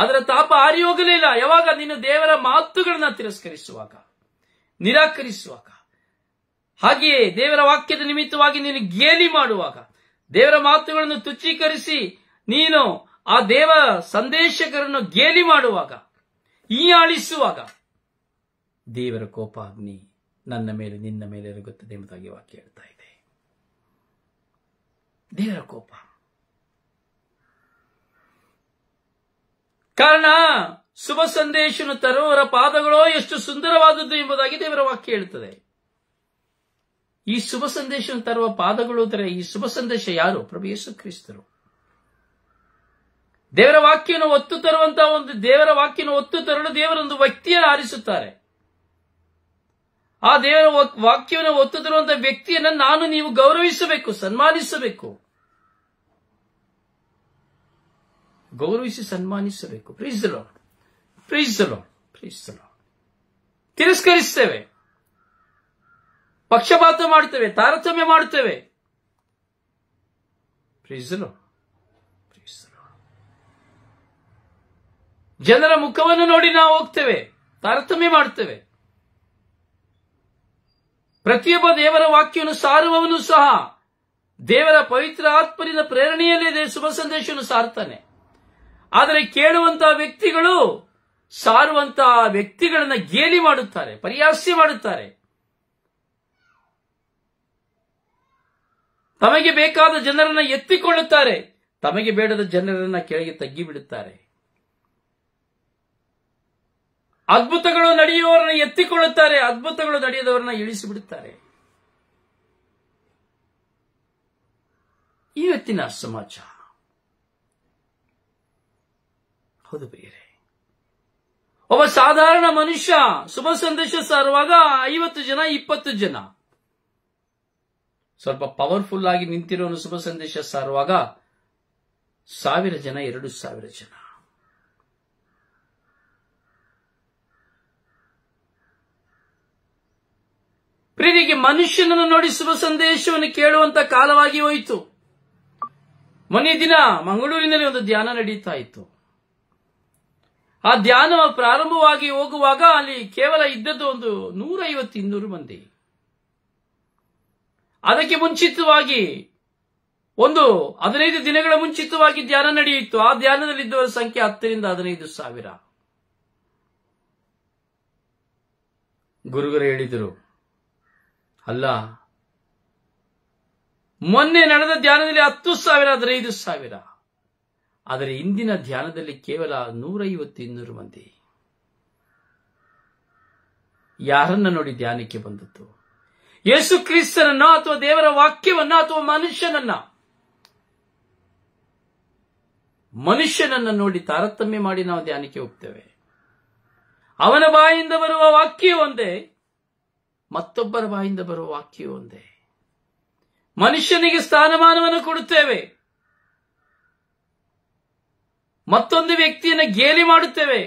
ಅದರ ತಾಪ ಆರಿ ಹೋಗಲಿಲ್ಲ ಯಾವಾಗ ನೀನು ದೇವರ ಮಾತುಗಳನ್ನ ತಿರಸ್ಕರಿಸುವಾಗ ನಿರಾಕರಿಸುವಾಗ ಹಾಗೆಯೇ ದೇವರ ವಾಕ್ಯದ ನಿಮಿತ್ತವಾಗಿ ನೀನು ಗೇಲಿ ಮಾಡುವಾಗ ದೇವರ ಮಾತುಗಳನ್ನು ತುಚ್ಚೀಕರಿಸಿ ನೀನು ಆ ದೇವ ಸಂದೇಶಕರನ್ನು ಗೇಲಿ ಮಾಡುವಾಗ ಆಳಿಸುವಾಗ ದೇವರ ಕೋಪಾಗ್ನಿ ನನ್ನ ಮೇಲೆ ನಿನ್ನ ಮೇಲೆ ಎರಗುತ್ತದೆ ಎಂಬುದಾಗಿ ವಾಕ್ಯ ಹೇಳ್ತಾ ಇದೆ ದೇವರ ಕೋಪ ಕಾರಣ ಶುಭ ಸಂದೇಶನು ತರುವವರ ಪಾದಗಳು ಎಷ್ಟು ಸುಂದರವಾದದ್ದು ಎಂಬುದಾಗಿ ದೇವರ ವಾಕ್ಯ ಹೇಳುತ್ತದೆ ಈ ಶುಭ ಸಂದೇಶ ತರುವ ಪಾದಗಳು ಅಂದರೆ ಈ ಶುಭ ಸಂದೇಶ ಯಾರು ಪ್ರಭು ಯೇಸು ಕ್ರಿಸ್ತರು ದೇವರ ವಾಕ್ಯನ ಒತ್ತು ತರುವಂತಹ ಒಂದು ದೇವರ ವಾಕ್ಯನ ಒತ್ತು ತರಲು ದೇವರೊಂದು ವ್ಯಕ್ತಿಯನ್ನು ಆರಿಸುತ್ತಾರೆ ಆ ದೇವರ ವಾಕ್ಯವನ್ನು ಒತ್ತು ತರುವಂತಹ ವ್ಯಕ್ತಿಯನ್ನು ನಾನು ನೀವು ಗೌರವಿಸಬೇಕು ಸನ್ಮಾನಿಸಬೇಕು ಗೌರವಿಸಿ ಸನ್ಮಾನಿಸಬೇಕು ಪ್ರೀಸಲೋ ಪ್ರೀಸಲೋ ಪ್ರೀಸಲೋ ತಿರಸ್ಕರಿಸ್ತೇವೆ ಪಕ್ಷಪಾತ ಮಾಡುತ್ತೇವೆ ತಾರತಮ್ಯ ಮಾಡುತ್ತೇವೆ ಪ್ರೀಸಲೋ ಜನರ ಮುಖವನ್ನು ನೋಡಿ ನಾವು ಹೋಗ್ತೇವೆ ತಾರತಮ್ಯ ಮಾಡ್ತೇವೆ ಪ್ರತಿಯೊಬ್ಬ ದೇವರ ವಾಕ್ಯವನ್ನು ಸಾರುವವನು ಸಹ ದೇವರ ಪವಿತ್ರ ಆತ್ಮರಿಂದ ಪ್ರೇರಣೆಯಲ್ಲೇ ಶುಭ ಸಂದೇಶವನ್ನು ಸಾರುತ್ತಾನೆ ಆದರೆ ಕೇಳುವಂತಹ ವ್ಯಕ್ತಿಗಳು ಸಾರುವಂತಹ ವ್ಯಕ್ತಿಗಳನ್ನು ಗೇಲಿ ಮಾಡುತ್ತಾರೆ ಪರಿಹಾಸ್ಯ ಮಾಡುತ್ತಾರೆ ತಮಗೆ ಬೇಕಾದ ಜನರನ್ನ ಎತ್ತಿಕೊಳ್ಳುತ್ತಾರೆ ತಮಗೆ ಬೇಡದ ಜನರನ್ನ ಕೆಳಗೆ ತಗ್ಗಿ ಬಿಡುತ್ತಾರೆ ಅದ್ಭುತಗಳು ನಡೆಯುವವರನ್ನ ಎತ್ತಿಕೊಳ್ಳುತ್ತಾರೆ ಅದ್ಭುತಗಳು ನಡೆಯದವರನ್ನ ಇಳಿಸಿಬಿಡುತ್ತಾರೆ ಇವತ್ತಿನ ಸಮಾಚಾರ ಹೌದು ಬೇರೆ ಒಬ್ಬ ಸಾಧಾರಣ ಮನುಷ್ಯ ಶುಭ ಸಂದೇಶ ಸಾರುವಾಗ ಐವತ್ತು ಜನ ಇಪ್ಪತ್ತು ಜನ ಸ್ವಲ್ಪ ಪವರ್ಫುಲ್ ಆಗಿ ನಿಂತಿರೋನು ಶುಭ ಸಂದೇಶ ಸಾರುವಾಗ ಸಾವಿರ ಜನ ಎರಡು ಸಾವಿರ ಜನ ಪ್ರಿಯರಿಗೆ ಮನುಷ್ಯನನ್ನು ನೋಡಿಸುವ ಸಂದೇಶವನ್ನು ಕೇಳುವಂತ ಕಾಲವಾಗಿ ಹೋಯಿತು ಮೊನ್ನೆ ದಿನ ಮಂಗಳೂರಿನಲ್ಲಿ ಒಂದು ಧ್ಯಾನ ನಡೀತಾ ಇತ್ತು ಆ ಧ್ಯಾನ ಪ್ರಾರಂಭವಾಗಿ ಹೋಗುವಾಗ ಅಲ್ಲಿ ಕೇವಲ ಇದ್ದದ್ದು ಒಂದು ನೂರೈವತ್ತು ಇನ್ನೂರು ಮಂದಿ ಅದಕ್ಕೆ ಮುಂಚಿತವಾಗಿ ಒಂದು ಹದಿನೈದು ದಿನಗಳ ಮುಂಚಿತವಾಗಿ ಧ್ಯಾನ ನಡೆಯಿತು ಆ ಧ್ಯಾನದಲ್ಲಿದ್ದವರ ಸಂಖ್ಯೆ ಹತ್ತರಿಂದ ಹದಿನೈದು ಸಾವಿರ ಗುರುಗಳು ಹೇಳಿದರು ಅಲ್ಲ ಮೊನ್ನೆ ನಡೆದ ಧ್ಯಾನದಲ್ಲಿ ಹತ್ತು ಸಾವಿರ ಆದರೆ ಐದು ಸಾವಿರ ಆದರೆ ಇಂದಿನ ಧ್ಯಾನದಲ್ಲಿ ಕೇವಲ ನೂರೈವತ್ತು ಇನ್ನೂರು ಮಂದಿ ಯಾರನ್ನ ನೋಡಿ ಧ್ಯಾನಕ್ಕೆ ಬಂದದ್ದು ಯೇಸು ಕ್ರಿಸ್ತನನ್ನ ಅಥವಾ ದೇವರ ವಾಕ್ಯವನ್ನ ಅಥವಾ ಮನುಷ್ಯನನ್ನ ಮನುಷ್ಯನನ್ನ ನೋಡಿ ತಾರತಮ್ಯ ಮಾಡಿ ನಾವು ಧ್ಯಾನಕ್ಕೆ ಹೋಗ್ತೇವೆ ಅವನ ಬಾಯಿಂದ ಬರುವ ವಾಕ್ಯ ಒಂದೇ ಮತ್ತೊಬ್ಬರ ಬಾಯಿಂದ ಬರುವ ವಾಕ್ಯವು ಒಂದೇ ಮನುಷ್ಯನಿಗೆ ಸ್ಥಾನಮಾನವನ್ನು ಕೊಡುತ್ತೇವೆ ಮತ್ತೊಂದು ವ್ಯಕ್ತಿಯನ್ನು ಗೇಲಿ ಮಾಡುತ್ತೇವೆ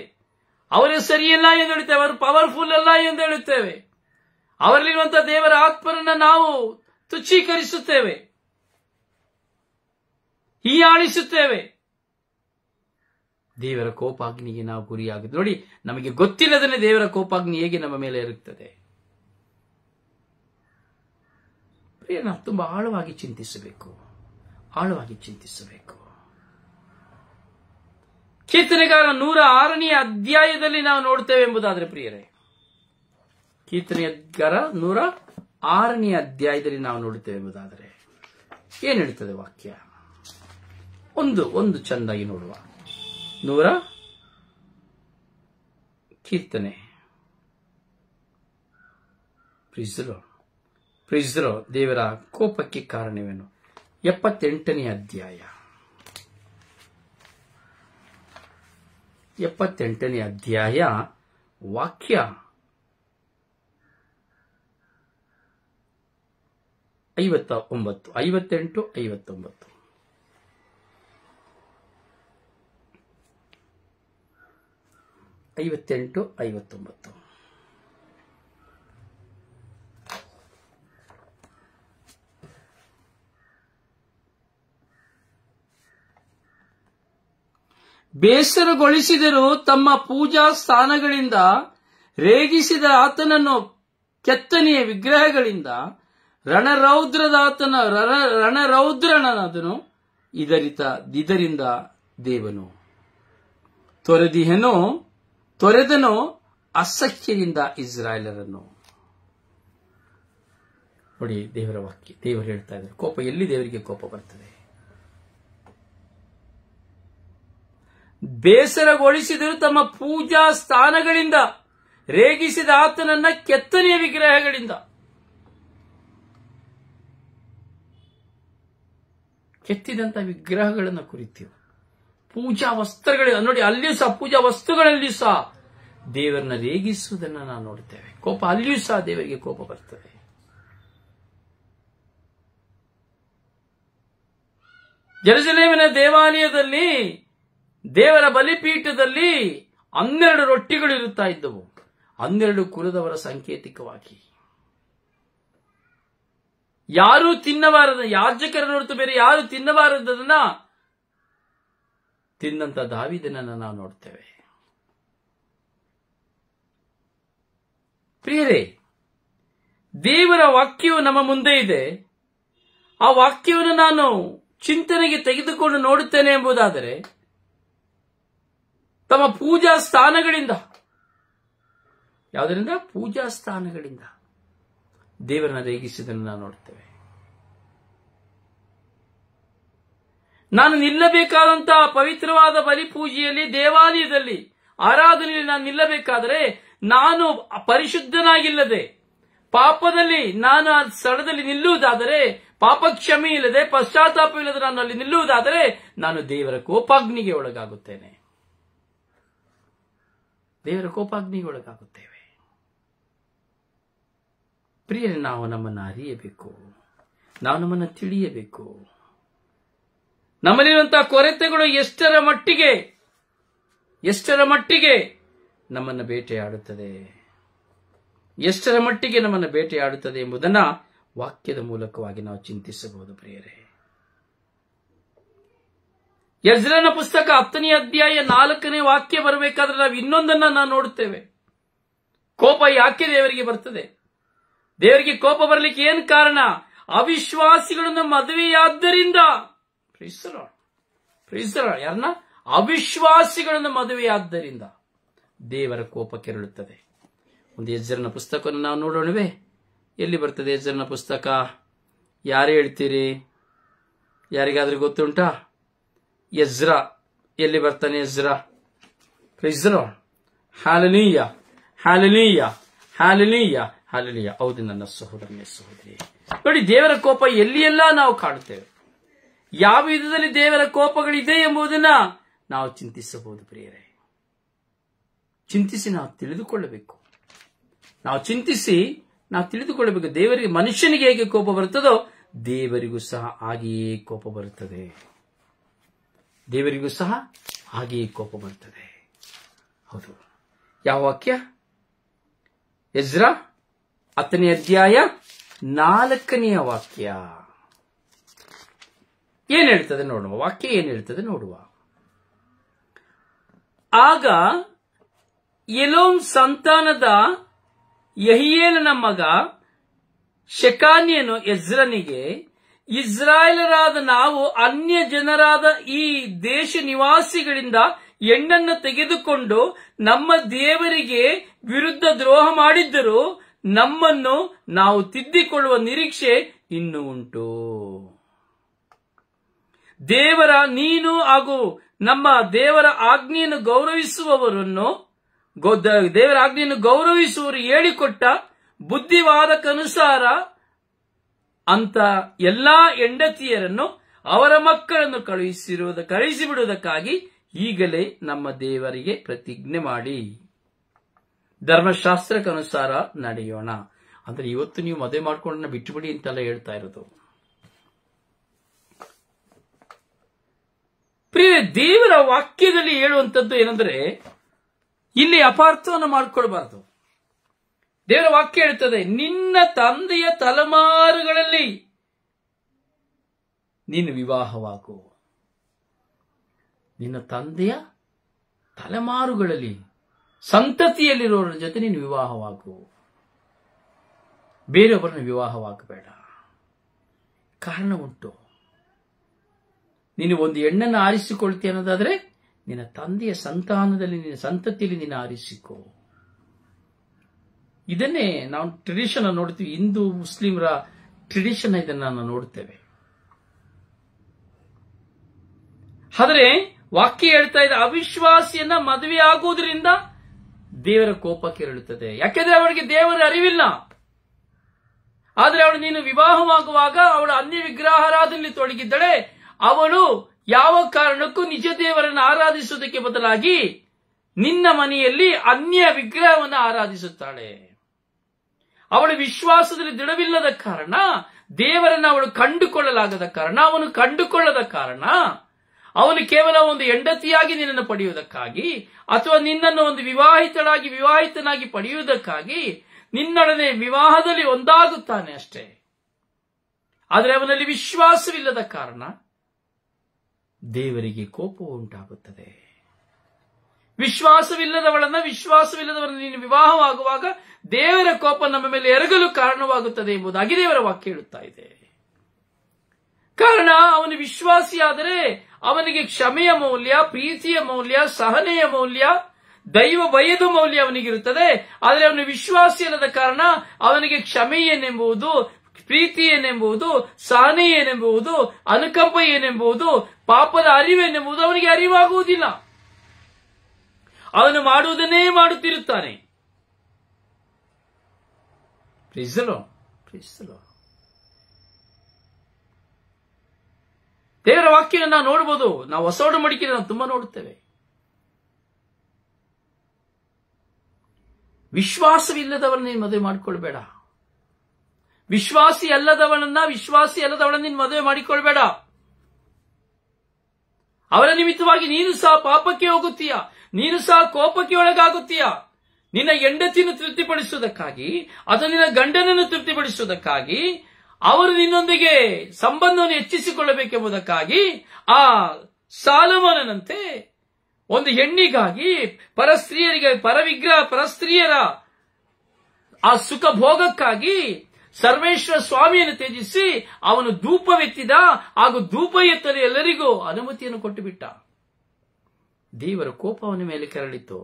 ಅವರು ಸರಿಯಲ್ಲ ಎಂದು ಹೇಳುತ್ತೇವೆ ಅವರು ಪವರ್ಫುಲ್ ಅಲ್ಲ ಎಂದು ಹೇಳುತ್ತೇವೆ ಅವರಲ್ಲಿರುವಂತಹ ದೇವರ ಆತ್ಮರನ್ನ ನಾವು ತುಚ್ಛೀಕರಿಸುತ್ತೇವೆ ಹೀಯಾಳಿಸುತ್ತೇವೆ ದೇವರ ಕೋಪಾಗ್ನಿಗೆ ನಾವು ಗುರಿಯಾಗುತ್ತೆ ನೋಡಿ ನಮಗೆ ಗೊತ್ತಿಲ್ಲದನೆ ದೇವರ ಕೋಪಾಗ್ನಿ ಹೇಗೆ ನಮ್ಮ ಮೇಲೆ ಇರುತ್ತದೆ ಪ್ರಿಯ ನಾವು ತುಂಬ ಆಳವಾಗಿ ಚಿಂತಿಸಬೇಕು ಆಳವಾಗಿ ಚಿಂತಿಸಬೇಕು ಕೀರ್ತನೆಗಾರ ನೂರ ಆರನೆಯ ಅಧ್ಯಾಯದಲ್ಲಿ ನಾವು ನೋಡ್ತೇವೆ ಎಂಬುದಾದ್ರೆ ಪ್ರಿಯರೇ ಕೀರ್ತನೆಗಾರ ನೂರ ಆರನೇ ಅಧ್ಯಾಯದಲ್ಲಿ ನಾವು ನೋಡುತ್ತೇವೆ ಎಂಬುದಾದರೆ ಏನ್ ಹೇಳ್ತದೆ ವಾಕ್ಯ ಒಂದು ಒಂದು ಚಂದಾಗಿ ನೋಡುವ ನೂರ ಕೀರ್ತನೆ ಪ್ರಿಸ್ಲೋ ಪ್ರಿಜ್ರೋ ದೇವರ ಕೋಪಕ್ಕೆ ಕಾರಣವೇನು ಎಪ್ಪತ್ತೆಂಟನೇ ಅಧ್ಯಾಯ ಎಪ್ಪತ್ತೆಂಟನೇ ಅಧ್ಯಾಯ ವಾಕ್ಯ ಐವತ್ತ ಒಂಬತ್ತು ಐವತ್ತೆಂಟು ಐವತ್ತೊಂಬತ್ತು ಐವತ್ತೆಂಟು ಐವತ್ತೊಂಬತ್ತು ಬೇಸರಗೊಳಿಸಿದರು ತಮ್ಮ ಪೂಜಾ ಸ್ಥಾನಗಳಿಂದ ರೇಗಿಸಿದ ಆತನನ್ನು ಕೆತ್ತನೆಯ ವಿಗ್ರಹಗಳಿಂದ ರಣರೌದ್ರದಾತನ ರಣರೌದ್ರನಾದನು ಇದರಿತ ದಿದರಿಂದ ದೇವನು ತೊರೆದಿಹನು ತೊರೆದನು ಅಸಖ್ಯದಿಂದ ಇಸ್ರಾಯೇಲರನ್ನು ನೋಡಿ ದೇವರ ವಾಕ್ಯ ದೇವರು ಹೇಳ್ತಾ ಇದ್ದಾರೆ ಕೋಪ ಎಲ್ಲಿ ದೇವರಿಗೆ ಕೋಪ ಬರ್ತದೆ ಬೇಸರಗೊಳಿಸಿದರು ತಮ್ಮ ಪೂಜಾ ಸ್ಥಾನಗಳಿಂದ ರೇಗಿಸಿದ ಆತನನ್ನ ಕೆತ್ತನೆಯ ವಿಗ್ರಹಗಳಿಂದ ಕೆತ್ತಿದಂತ ವಿಗ್ರಹಗಳನ್ನು ಕುರಿತೀವಿ ಪೂಜಾ ವಸ್ತ್ರಗಳಿಂದ ನೋಡಿ ಅಲ್ಲಿಯೂ ಸಹ ಪೂಜಾ ವಸ್ತುಗಳಲ್ಲಿಯೂ ಸಹ ದೇವರನ್ನ ರೇಗಿಸುವುದನ್ನು ನಾವು ನೋಡ್ತೇವೆ ಕೋಪ ಅಲ್ಲಿಯೂ ಸಹ ದೇವರಿಗೆ ಕೋಪ ಬರ್ತದೆ ಜಲಜಲೇವಿನ ದೇವಾಲಯದಲ್ಲಿ ದೇವರ ಬಲಿಪೀಠದಲ್ಲಿ ಹನ್ನೆರಡು ರೊಟ್ಟಿಗಳು ಇರುತ್ತಾ ಇದ್ದವು ಹನ್ನೆರಡು ಕುಲದವರ ಸಾಂಕೇತಿಕವಾಗಿ ಯಾರು ತಿನ್ನಬಾರದ ಯಾಜಕರ ಹೊರತು ಬೇರೆ ಯಾರು ತಿನ್ನಬಾರದನ್ನ ತಿನ್ನಂತ ದಾವಿದನನ್ನ ನಾವು ನೋಡ್ತೇವೆ ಪ್ರಿಯರೇ ದೇವರ ವಾಕ್ಯವು ನಮ್ಮ ಮುಂದೆ ಇದೆ ಆ ವಾಕ್ಯವನ್ನು ನಾನು ಚಿಂತನೆಗೆ ತೆಗೆದುಕೊಂಡು ನೋಡುತ್ತೇನೆ ಎಂಬುದಾದರೆ ತಮ್ಮ ಪೂಜಾ ಸ್ಥಾನಗಳಿಂದ ಯಾವುದರಿಂದ ಪೂಜಾ ಸ್ಥಾನಗಳಿಂದ ದೇವರನ್ನ ರೇಗಿಸಿದನ್ನು ನಾವು ನೋಡ್ತೇವೆ ನಾನು ನಿಲ್ಲಬೇಕಾದಂತಹ ಪವಿತ್ರವಾದ ಬಲಿಪೂಜೆಯಲ್ಲಿ ದೇವಾಲಯದಲ್ಲಿ ಆರಾಧನೆಯಲ್ಲಿ ನಾನು ನಿಲ್ಲಬೇಕಾದರೆ ನಾನು ಪರಿಶುದ್ಧನಾಗಿಲ್ಲದೆ ಪಾಪದಲ್ಲಿ ನಾನು ಆ ಸ್ಥಳದಲ್ಲಿ ನಿಲ್ಲುವುದಾದರೆ ಕ್ಷಮೆ ಇಲ್ಲದೆ ಇಲ್ಲದೆ ನಾನು ಅಲ್ಲಿ ನಿಲ್ಲುವುದಾದರೆ ನಾನು ದೇವರ ಕೋಪಾಗ್ನಿಗೆ ಒಳಗಾಗುತ್ತೇನೆ ದೇವರ ಕೋಪಾಗ್ನಿಗೆ ಒಳಗಾಗುತ್ತೇವೆ ಪ್ರಿಯರೇ ನಾವು ನಮ್ಮನ್ನು ಅರಿಯಬೇಕು ನಾವು ನಮ್ಮನ್ನು ತಿಳಿಯಬೇಕು ನಮ್ಮಲ್ಲಿರುವಂತಹ ಕೊರತೆಗಳು ಎಷ್ಟರ ಮಟ್ಟಿಗೆ ಎಷ್ಟರ ಮಟ್ಟಿಗೆ ನಮ್ಮನ್ನು ಬೇಟೆಯಾಡುತ್ತದೆ ಎಷ್ಟರ ಮಟ್ಟಿಗೆ ನಮ್ಮನ್ನು ಬೇಟೆಯಾಡುತ್ತದೆ ಎಂಬುದನ್ನು ವಾಕ್ಯದ ಮೂಲಕವಾಗಿ ನಾವು ಚಿಂತಿಸಬಹುದು ಪ್ರಿಯರೇ ಯಜ್ರನ ಪುಸ್ತಕ ಹತ್ತನೇ ಅಧ್ಯಾಯ ನಾಲ್ಕನೇ ವಾಕ್ಯ ಬರಬೇಕಾದ್ರೆ ನಾವು ಇನ್ನೊಂದನ್ನ ನಾವು ನೋಡುತ್ತೇವೆ ಕೋಪ ಯಾಕೆ ದೇವರಿಗೆ ಬರ್ತದೆ ದೇವರಿಗೆ ಕೋಪ ಬರಲಿಕ್ಕೆ ಏನು ಕಾರಣ ಅವಿಶ್ವಾಸಿಗಳನ್ನು ಮದುವೆಯಾದ್ದರಿಂದ ಯಾರನ್ನ ಅವಿಶ್ವಾಸಿಗಳನ್ನು ಮದುವೆಯಾದ್ದರಿಂದ ದೇವರ ಕೋಪ ಕೆರಳುತ್ತದೆ ಒಂದು ಯಜ್ಜರನ ಪುಸ್ತಕವನ್ನು ನಾವು ನೋಡೋಣವೇ ಎಲ್ಲಿ ಬರ್ತದೆ ಯಜ್ಜರನ ಪುಸ್ತಕ ಯಾರು ಹೇಳ್ತೀರಿ ಯಾರಿಗಾದ್ರೂ ಗೊತ್ತುಂಟಾ ಯಜ್ರ ಎಲ್ಲಿ ಬರ್ತಾನೆ ಯಜ್ರ ಇಜ್ರ ಹಾಲನೀಯ ಹಾಲನೀಯ ಹಾಲನೀಯ ಹಾಲನೀಯ ಹೌದು ನನ್ನ ಸಹೋದರನೇ ಸಹೋದರಿ ನೋಡಿ ದೇವರ ಕೋಪ ಎಲ್ಲಿಯೆಲ್ಲ ನಾವು ಕಾಡುತ್ತೇವೆ ಯಾವ ವಿಧದಲ್ಲಿ ದೇವರ ಕೋಪಗಳಿದೆ ಎಂಬುದನ್ನ ನಾವು ಚಿಂತಿಸಬಹುದು ಪ್ರಿಯರೇ ಚಿಂತಿಸಿ ನಾವು ತಿಳಿದುಕೊಳ್ಳಬೇಕು ನಾವು ಚಿಂತಿಸಿ ನಾವು ತಿಳಿದುಕೊಳ್ಳಬೇಕು ದೇವರಿಗೆ ಮನುಷ್ಯನಿಗೆ ಹೇಗೆ ಕೋಪ ಬರುತ್ತದೋ ದೇವರಿಗೂ ಸಹ ಹಾಗೆಯೇ ಕೋಪ ಬರುತ್ತದೆ ದೇವರಿಗೂ ಸಹ ಹಾಗೆಯೇ ಕೋಪ ಬರ್ತದೆ ಹೌದು ಯಾವ ವಾಕ್ಯ ಎಜ್ರಾ ಹತ್ತನೇ ಅಧ್ಯಾಯ ನಾಲ್ಕನೆಯ ವಾಕ್ಯ ಏನ್ ಹೇಳ್ತದೆ ನೋಡುವ ವಾಕ್ಯ ಏನ್ ಹೇಳ್ತದೆ ನೋಡುವ ಆಗ ಎಲೋಮ್ ಸಂತಾನದ ಯಹಿಯೇಲನ ಮಗ ಶಕಾನಿಯನು ಎಜ್ರನಿಗೆ ಇಸ್ರಾಯೇಲರಾದ ನಾವು ಅನ್ಯ ಜನರಾದ ಈ ದೇಶ ನಿವಾಸಿಗಳಿಂದ ಹೆಣ್ಣನ್ನು ತೆಗೆದುಕೊಂಡು ನಮ್ಮ ದೇವರಿಗೆ ವಿರುದ್ಧ ದ್ರೋಹ ಮಾಡಿದ್ದರೂ ನಮ್ಮನ್ನು ನಾವು ತಿದ್ದಿಕೊಳ್ಳುವ ನಿರೀಕ್ಷೆ ಇನ್ನೂ ಉಂಟು ದೇವರ ನೀನು ಹಾಗೂ ನಮ್ಮ ದೇವರ ಆಜ್ಞೆಯನ್ನು ಗೌರವಿಸುವವರನ್ನು ದೇವರ ಆಜ್ಞೆಯನ್ನು ಗೌರವಿಸುವರು ಹೇಳಿಕೊಟ್ಟ ಬುದ್ಧಿವಾದಕ್ಕನುಸಾರ ಅಂತ ಎಲ್ಲಾ ಹೆಂಡತಿಯರನ್ನು ಅವರ ಮಕ್ಕಳನ್ನು ಕಳುಹಿಸಿ ಬಿಡುವುದಕ್ಕಾಗಿ ಈಗಲೇ ನಮ್ಮ ದೇವರಿಗೆ ಪ್ರತಿಜ್ಞೆ ಮಾಡಿ ಧರ್ಮಶಾಸ್ತ್ರಕ್ಕನುಸಾರ ನಡೆಯೋಣ ಅಂದ್ರೆ ಇವತ್ತು ನೀವು ಮದುವೆ ಮಾಡ್ಕೊಂಡನ್ನ ಬಿಟ್ಟುಬಿಡಿ ಅಂತೆಲ್ಲ ಹೇಳ್ತಾ ಇರೋದು ಪ್ರಿಯ ದೇವರ ವಾಕ್ಯದಲ್ಲಿ ಹೇಳುವಂಥದ್ದು ಏನಂದ್ರೆ ಇಲ್ಲಿ ಅಪಾರ್ಥವನ್ನು ಮಾಡ್ಕೊಳ್ಬಾರ್ದು ದೇವರ ವಾಕ್ಯ ಹೇಳ್ತದೆ ನಿನ್ನ ತಂದೆಯ ತಲೆಮಾರುಗಳಲ್ಲಿ ನೀನು ವಿವಾಹವಾಗು ನಿನ್ನ ತಂದೆಯ ತಲೆಮಾರುಗಳಲ್ಲಿ ಸಂತತಿಯಲ್ಲಿರೋರ ಜೊತೆ ನೀನು ವಿವಾಹವಾಗು ಬೇರೆಯೊಬ್ಬರನ್ನ ವಿವಾಹವಾಗಬೇಡ ಕಾರಣ ಉಂಟು ನೀನು ಒಂದು ಹೆಣ್ಣನ್ನು ಆರಿಸಿಕೊಳ್ತೀಯ ಅನ್ನೋದಾದ್ರೆ ನಿನ್ನ ತಂದೆಯ ಸಂತಾನದಲ್ಲಿ ನಿನ್ನ ಸಂತತಿಯಲ್ಲಿ ನೀನು ಆರಿಸಿಕೋ ಇದನ್ನೇ ನಾವು ಟ್ರೆಡಿಷನ್ ನೋಡ್ತೀವಿ ಹಿಂದೂ ಮುಸ್ಲಿಮರ ಟ್ರೆಡಿಷನ್ ಇದನ್ನ ನಾವು ನೋಡ್ತೇವೆ ಆದರೆ ವಾಕ್ಯ ಹೇಳ್ತಾ ಇದೆ ಅವಿಶ್ವಾಸಿಯನ್ನ ಮದುವೆ ಆಗುವುದರಿಂದ ದೇವರ ಕೋಪ ಕೆರಳುತ್ತದೆ ಯಾಕೆಂದ್ರೆ ಅವಳಿಗೆ ದೇವರ ಅರಿವಿಲ್ಲ ಆದರೆ ಅವಳು ನೀನು ವಿವಾಹವಾಗುವಾಗ ಅವಳು ಅನ್ಯ ವಿಗ್ರಹಾರಾಧನೆಯಲ್ಲಿ ತೊಡಗಿದ್ದಳೆ ಅವಳು ಯಾವ ಕಾರಣಕ್ಕೂ ನಿಜ ದೇವರನ್ನು ಆರಾಧಿಸುವುದಕ್ಕೆ ಬದಲಾಗಿ ನಿನ್ನ ಮನೆಯಲ್ಲಿ ಅನ್ಯ ವಿಗ್ರಹವನ್ನು ಆರಾಧಿಸುತ್ತಾಳೆ ಅವಳು ವಿಶ್ವಾಸದಲ್ಲಿ ದೃಢವಿಲ್ಲದ ಕಾರಣ ದೇವರನ್ನು ಅವಳು ಕಂಡುಕೊಳ್ಳಲಾಗದ ಕಾರಣ ಅವನು ಕಂಡುಕೊಳ್ಳದ ಕಾರಣ ಅವನು ಕೇವಲ ಒಂದು ಹೆಂಡತಿಯಾಗಿ ನಿನ್ನನ್ನು ಪಡೆಯುವುದಕ್ಕಾಗಿ ಅಥವಾ ನಿನ್ನನ್ನು ಒಂದು ವಿವಾಹಿತಳಾಗಿ ವಿವಾಹಿತನಾಗಿ ಪಡೆಯುವುದಕ್ಕಾಗಿ ನಿನ್ನೊಡನೆ ವಿವಾಹದಲ್ಲಿ ಒಂದಾಗುತ್ತಾನೆ ಅಷ್ಟೇ ಆದರೆ ಅವನಲ್ಲಿ ವಿಶ್ವಾಸವಿಲ್ಲದ ಕಾರಣ ದೇವರಿಗೆ ಕೋಪ ಉಂಟಾಗುತ್ತದೆ ವಿಶ್ವಾಸವಿಲ್ಲದವಳನ್ನ ವಿಶ್ವಾಸವಿಲ್ಲದವರನ್ನು ನೀನು ವಿವಾಹವಾಗುವಾಗ ದೇವರ ಕೋಪ ನಮ್ಮ ಮೇಲೆ ಎರಗಲು ಕಾರಣವಾಗುತ್ತದೆ ಎಂಬುದಾಗಿ ದೇವರ ವಾಕ್ಯ ಹೇಳುತ್ತಾ ಇದೆ ಕಾರಣ ಅವನು ವಿಶ್ವಾಸಿಯಾದರೆ ಅವನಿಗೆ ಕ್ಷಮೆಯ ಮೌಲ್ಯ ಪ್ರೀತಿಯ ಮೌಲ್ಯ ಸಹನೆಯ ಮೌಲ್ಯ ದೈವ ಭಯದ ಮೌಲ್ಯ ಅವನಿಗಿರುತ್ತದೆ ಆದರೆ ಅವನು ವಿಶ್ವಾಸಿ ಅನ್ನದ ಕಾರಣ ಅವನಿಗೆ ಕ್ಷಮೆ ಏನೆಂಬುದು ಪ್ರೀತಿ ಏನೆಂಬುದು ಸಹನೆ ಏನೆಂಬುದು ಅನುಕಂಪ ಏನೆಂಬುದು ಪಾಪದ ಅರಿವೇನೆಂಬುದು ಅವನಿಗೆ ಅರಿವಾಗುವುದಿಲ್ಲ ಅವನು ಮಾಡುವುದನ್ನೇ ಮಾಡುತ್ತಿರುತ್ತಾನೆ Praise the Lord. Praise the Lord. ದೇವರ ವಾಕ್ಯನ ನಾವು ನೋಡಬಹುದು ನಾವು ಹೊಸ ಮಡಿಕೆ ನಾವು ತುಂಬಾ ನೋಡುತ್ತೇವೆ ವಿಶ್ವಾಸವಿಲ್ಲದವರನ್ನ ನೀನು ಮದುವೆ ಮಾಡಿಕೊಳ್ಬೇಡ ವಿಶ್ವಾಸಿ ಅಲ್ಲದವನನ್ನ ವಿಶ್ವಾಸಿ ಅಲ್ಲದವಳನ್ನ ನೀನು ಮದುವೆ ಮಾಡಿಕೊಳ್ಬೇಡ ಅವರ ನಿಮಿತ್ತವಾಗಿ ನೀನು ಸಹ ಪಾಪಕ್ಕೆ ಹೋಗುತ್ತೀಯ ನೀನು ಸಹ ಕೋಪಕ್ಕೆ ಒಳಗಾಗುತ್ತೀಯ ನಿನ್ನ ಹೆಂಡತಿಯನ್ನು ತೃಪ್ತಿಪಡಿಸುವುದಕ್ಕಾಗಿ ಅಥವಾ ನಿನ್ನ ಗಂಡನನ್ನು ತೃಪ್ತಿಪಡಿಸುವುದಕ್ಕಾಗಿ ಅವರು ನಿನ್ನೊಂದಿಗೆ ಸಂಬಂಧವನ್ನು ಹೆಚ್ಚಿಸಿಕೊಳ್ಳಬೇಕೆಂಬುದಕ್ಕಾಗಿ ಆ ಸಾಲಮಾನನಂತೆ ಒಂದು ಹೆಣ್ಣಿಗಾಗಿ ಪರಸ್ತ್ರೀಯರಿಗೆ ಪರವಿಗ್ರಹ ಪರಸ್ತ್ರೀಯರ ಆ ಸುಖ ಭೋಗಕ್ಕಾಗಿ ಸರ್ವೇಶ್ವರ ಸ್ವಾಮಿಯನ್ನು ತ್ಯಜಿಸಿ ಅವನು ಧೂಪವೆತ್ತಿದ ಹಾಗೂ ಧೂಪ ಎತ್ತಲು ಎಲ್ಲರಿಗೂ ಅನುಮತಿಯನ್ನು ಕೊಟ್ಟುಬಿಟ್ಟ ದೇವರ ಕೋಪವನ ಮೇಲೆ ಕೆರಳಿತು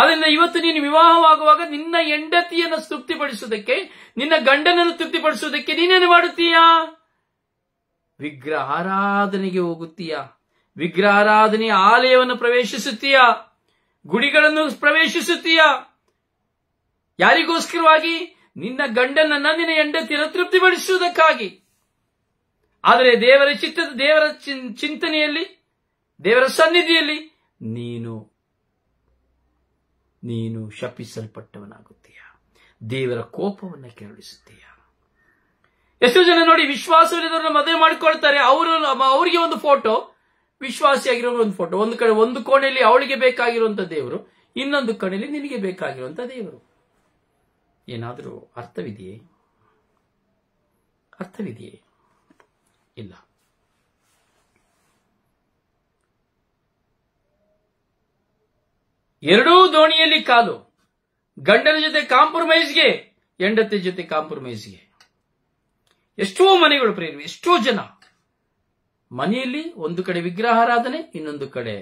ಆದ್ರಿಂದ ಇವತ್ತು ನೀನು ವಿವಾಹವಾಗುವಾಗ ನಿನ್ನ ಹೆಂಡತಿಯನ್ನು ತೃಪ್ತಿಪಡಿಸುವುದಕ್ಕೆ ನಿನ್ನ ಗಂಡನನ್ನು ತೃಪ್ತಿಪಡಿಸುವುದಕ್ಕೆ ನೀನೇನು ಮಾಡುತ್ತೀಯಾ ಹೋಗುತ್ತೀಯ ಹೋಗುತ್ತೀಯಾ ವಿಗ್ರಹಾರಾಧನೆ ಆಲಯವನ್ನು ಪ್ರವೇಶಿಸುತ್ತೀಯಾ ಗುಡಿಗಳನ್ನು ಪ್ರವೇಶಿಸುತ್ತೀಯಾ ಯಾರಿಗೋಸ್ಕರವಾಗಿ ನಿನ್ನ ಗಂಡನನ್ನ ನಿನ್ನ ಹೆಂಡತಿಯನ್ನು ತೃಪ್ತಿಪಡಿಸುವುದಕ್ಕಾಗಿ ಆದರೆ ದೇವರ ಚಿತ್ತದ ದೇವರ ಚಿಂತನೆಯಲ್ಲಿ ದೇವರ ಸನ್ನಿಧಿಯಲ್ಲಿ ನೀನು ನೀನು ಶಪಿಸಲ್ಪಟ್ಟವನಾಗುತ್ತೀಯ ದೇವರ ಕೋಪವನ್ನು ಕೆರಳಿಸುತ್ತೀಯ ಎಷ್ಟೋ ಜನ ನೋಡಿ ವಿಶ್ವಾಸವಿಲ್ಲದವ್ರನ್ನ ಮದುವೆ ಮಾಡಿಕೊಳ್ತಾರೆ ಅವರು ಅವರಿಗೆ ಒಂದು ಫೋಟೋ ವಿಶ್ವಾಸಿಯಾಗಿರೋ ಒಂದು ಫೋಟೋ ಒಂದು ಕಡೆ ಒಂದು ಕೋಣೆಯಲ್ಲಿ ಅವಳಿಗೆ ಬೇಕಾಗಿರುವಂತ ದೇವರು ಇನ್ನೊಂದು ಕಣೆಯಲ್ಲಿ ನಿನಗೆ ಬೇಕಾಗಿರುವಂತ ದೇವರು ಏನಾದರೂ ಅರ್ಥವಿದೆಯೇ ಅರ್ಥವಿದೆಯೇ ಇಲ್ಲ ಎರಡೂ ದೋಣಿಯಲ್ಲಿ ಕಾಲು ಗಂಡನ ಜೊತೆ ಕಾಂಪ್ರಮೈಸ್ಗೆ ಹೆಂಡತಿ ಜೊತೆ ಕಾಂಪ್ರಮೈಸ್ಗೆ ಎಷ್ಟೋ ಮನೆಗಳು ಪ್ರೇರಿವೆ ಎಷ್ಟೋ ಜನ ಮನೆಯಲ್ಲಿ ಒಂದು ಕಡೆ ವಿಗ್ರಹಾರಾಧನೆ ಇನ್ನೊಂದು ಕಡೆ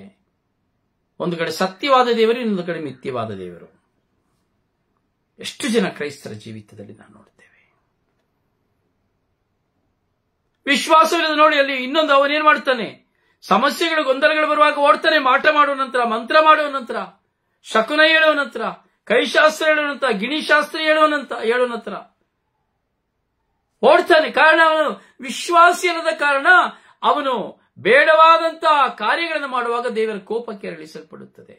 ಒಂದು ಕಡೆ ಸತ್ಯವಾದ ದೇವರು ಇನ್ನೊಂದು ಕಡೆ ಮಿಥ್ಯವಾದ ದೇವರು ಎಷ್ಟು ಜನ ಕ್ರೈಸ್ತರ ಜೀವಿತದಲ್ಲಿ ನಾವು ನೋಡ್ತೇವೆ ವಿಶ್ವಾಸವಿಲ್ಲದ ನೋಡಿ ಅಲ್ಲಿ ಇನ್ನೊಂದು ಅವನೇನ್ ಮಾಡ್ತಾನೆ ಸಮಸ್ಯೆಗಳು ಗೊಂದಲಗಳು ಬರುವಾಗ ಓಡ್ತಾನೆ ಮಾಟ ಮಾಡುವ ನಂತರ ಮಂತ್ರ ಮಾಡುವ ನಂತರ ಶಕುನ ಹೇಳುವನತ್ರ ಕೈಶಾಸ್ತ್ರ ಹೇಳೋನಂತ ಗಿಣಿಶಾಸ್ತ್ರ ಹೇಳುವನಂತ ಹೇಳೋನತ್ರ ಓಡ್ತಾನೆ ಕಾರಣ ಅವನು ವಿಶ್ವಾಸಿಯಲ್ಲದ ಕಾರಣ ಅವನು ಬೇಡವಾದಂತಹ ಕಾರ್ಯಗಳನ್ನು ಮಾಡುವಾಗ ದೇವರ ಕೋಪಕ್ಕೆ ಅರಳಿಸಲ್ಪಡುತ್ತದೆ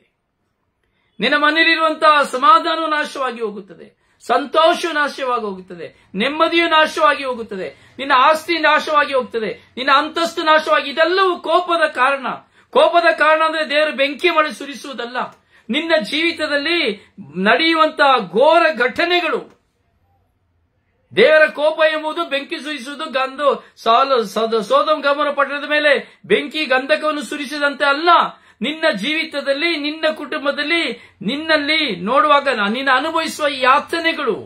ನಿನ್ನ ಮನೆಯಲ್ಲಿರುವಂತಹ ಸಮಾಧಾನವು ನಾಶವಾಗಿ ಹೋಗುತ್ತದೆ ಸಂತೋಷವು ನಾಶವಾಗಿ ಹೋಗುತ್ತದೆ ನೆಮ್ಮದಿಯು ನಾಶವಾಗಿ ಹೋಗುತ್ತದೆ ನಿನ್ನ ಆಸ್ತಿ ನಾಶವಾಗಿ ಹೋಗುತ್ತದೆ ನಿನ್ನ ಅಂತಸ್ತು ನಾಶವಾಗಿ ಇದೆಲ್ಲವೂ ಕೋಪದ ಕಾರಣ ಕೋಪದ ಕಾರಣ ಅಂದ್ರೆ ದೇವರು ಬೆಂಕಿ ಮಳೆ ಸುರಿಸುವುದಲ್ಲ ನಿನ್ನ ಜೀವಿತದಲ್ಲಿ ನಡೆಯುವಂತಹ ಘೋರ ಘಟನೆಗಳು ದೇವರ ಕೋಪ ಎಂಬುದು ಬೆಂಕಿ ಸುರಿಸುವುದು ಗಂಧ ಸಾಲ ಸೋದಂ ಗಮನ ಪಟ್ಟಣದ ಮೇಲೆ ಬೆಂಕಿ ಗಂಧಕವನ್ನು ಸುರಿಸಿದಂತೆ ಅಲ್ಲ ನಿನ್ನ ಜೀವಿತದಲ್ಲಿ ನಿನ್ನ ಕುಟುಂಬದಲ್ಲಿ ನಿನ್ನಲ್ಲಿ ನೋಡುವಾಗ ನಿನ್ನ ಅನುಭವಿಸುವ ಯಾತನೆಗಳು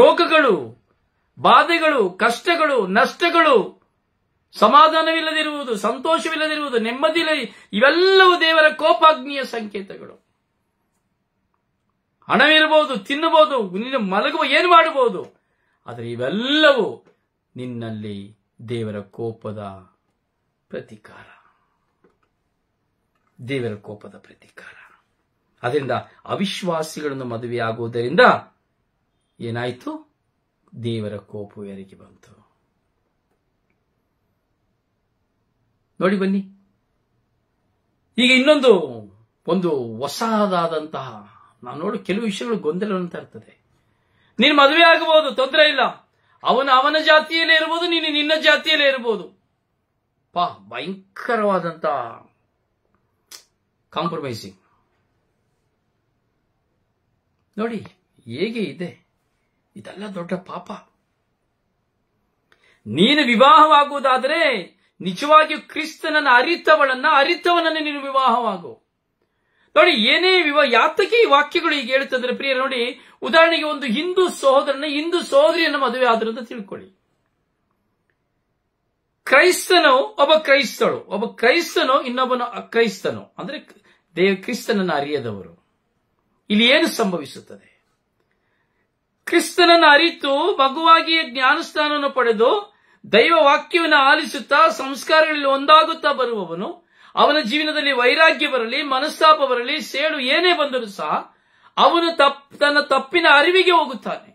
ರೋಗಗಳು ಬಾಧೆಗಳು ಕಷ್ಟಗಳು ನಷ್ಟಗಳು ಸಮಾಧಾನವಿಲ್ಲದಿರುವುದು ಸಂತೋಷವಿಲ್ಲದಿರುವುದು ನೆಮ್ಮದಿ ಇವೆಲ್ಲವೂ ದೇವರ ಕೋಪಾಗ್ನಿಯ ಸಂಕೇತಗಳು ಹಣವಿರಬಹುದು ತಿನ್ನಬಹುದು ನಿನ್ನ ಮಲಗುವ ಏನು ಮಾಡಬಹುದು ಆದರೆ ಇವೆಲ್ಲವೂ ನಿನ್ನಲ್ಲಿ ದೇವರ ಕೋಪದ ಪ್ರತಿಕಾರ ದೇವರ ಕೋಪದ ಪ್ರತಿಕಾರ ಅದರಿಂದ ಅವಿಶ್ವಾಸಿಗಳನ್ನು ಮದುವೆಯಾಗುವುದರಿಂದ ಏನಾಯಿತು ದೇವರ ಕೋಪ ಎರಗಿ ಬಂತು ನೋಡಿ ಬನ್ನಿ ಈಗ ಇನ್ನೊಂದು ಒಂದು ಹೊಸದಾದಂತಹ ನಾನು ನೋಡಿ ಕೆಲವು ವಿಷಯಗಳು ಗೊಂದಲ ಅಂತ ಇರ್ತದೆ ನೀನು ಮದುವೆ ಆಗಬಹುದು ತೊಂದರೆ ಇಲ್ಲ ಅವನ ಅವನ ಜಾತಿಯಲ್ಲೇ ಇರ್ಬೋದು ನೀನು ನಿನ್ನ ಜಾತಿಯಲ್ಲೇ ಇರ್ಬೋದು ಪಾ ಭಯಂಕರವಾದಂತಹ ಕಾಂಪ್ರಮೈಸಿಂಗ್ ನೋಡಿ ಹೇಗೆ ಇದೆ ಇದೆಲ್ಲ ದೊಡ್ಡ ಪಾಪ ನೀನು ವಿವಾಹವಾಗುವುದಾದರೆ ನಿಜವಾಗಿಯೂ ಕ್ರಿಸ್ತನನ್ನ ಅರಿತವಳನ್ನ ಅರಿತವನನ್ನ ನೀನು ವಿವಾಹವಾಗು ನೋಡಿ ಏನೇ ವಿವಾಹ ಯಾತಕ್ಕೆ ವಾಕ್ಯಗಳು ಈಗ ಹೇಳುತ್ತಂದ್ರೆ ಪ್ರಿಯ ನೋಡಿ ಉದಾಹರಣೆಗೆ ಒಂದು ಹಿಂದೂ ಸಹೋದರನ ಹಿಂದೂ ಸಹೋದರಿಯನ್ನು ಮದುವೆ ಆದ್ರಂತ ತಿಳ್ಕೊಳ್ಳಿ ಕ್ರೈಸ್ತನು ಒಬ್ಬ ಕ್ರೈಸ್ತಳು ಒಬ್ಬ ಕ್ರೈಸ್ತನು ಇನ್ನೊಬ್ಬನು ಅಕ್ರೈಸ್ತನು ಅಂದ್ರೆ ದೇವ ಕ್ರಿಸ್ತನನ್ನು ಅರಿಯದವರು ಇಲ್ಲಿ ಏನು ಸಂಭವಿಸುತ್ತದೆ ಕ್ರಿಸ್ತನನ್ನು ಅರಿತು ಮಗುವಾಗಿಯೇ ಜ್ಞಾನಸ್ಥಾನವನ್ನು ಪಡೆದು ದೈವ ವಾಕ್ಯವನ್ನು ಆಲಿಸುತ್ತಾ ಸಂಸ್ಕಾರಗಳಲ್ಲಿ ಒಂದಾಗುತ್ತಾ ಬರುವವನು ಅವನ ಜೀವನದಲ್ಲಿ ವೈರಾಗ್ಯ ಬರಲಿ ಮನಸ್ತಾಪ ಬರಲಿ ಸೇಡು ಏನೇ ಬಂದರೂ ಸಹ ಅವನು ತಪ್ಪ ತನ್ನ ತಪ್ಪಿನ ಅರಿವಿಗೆ ಹೋಗುತ್ತಾನೆ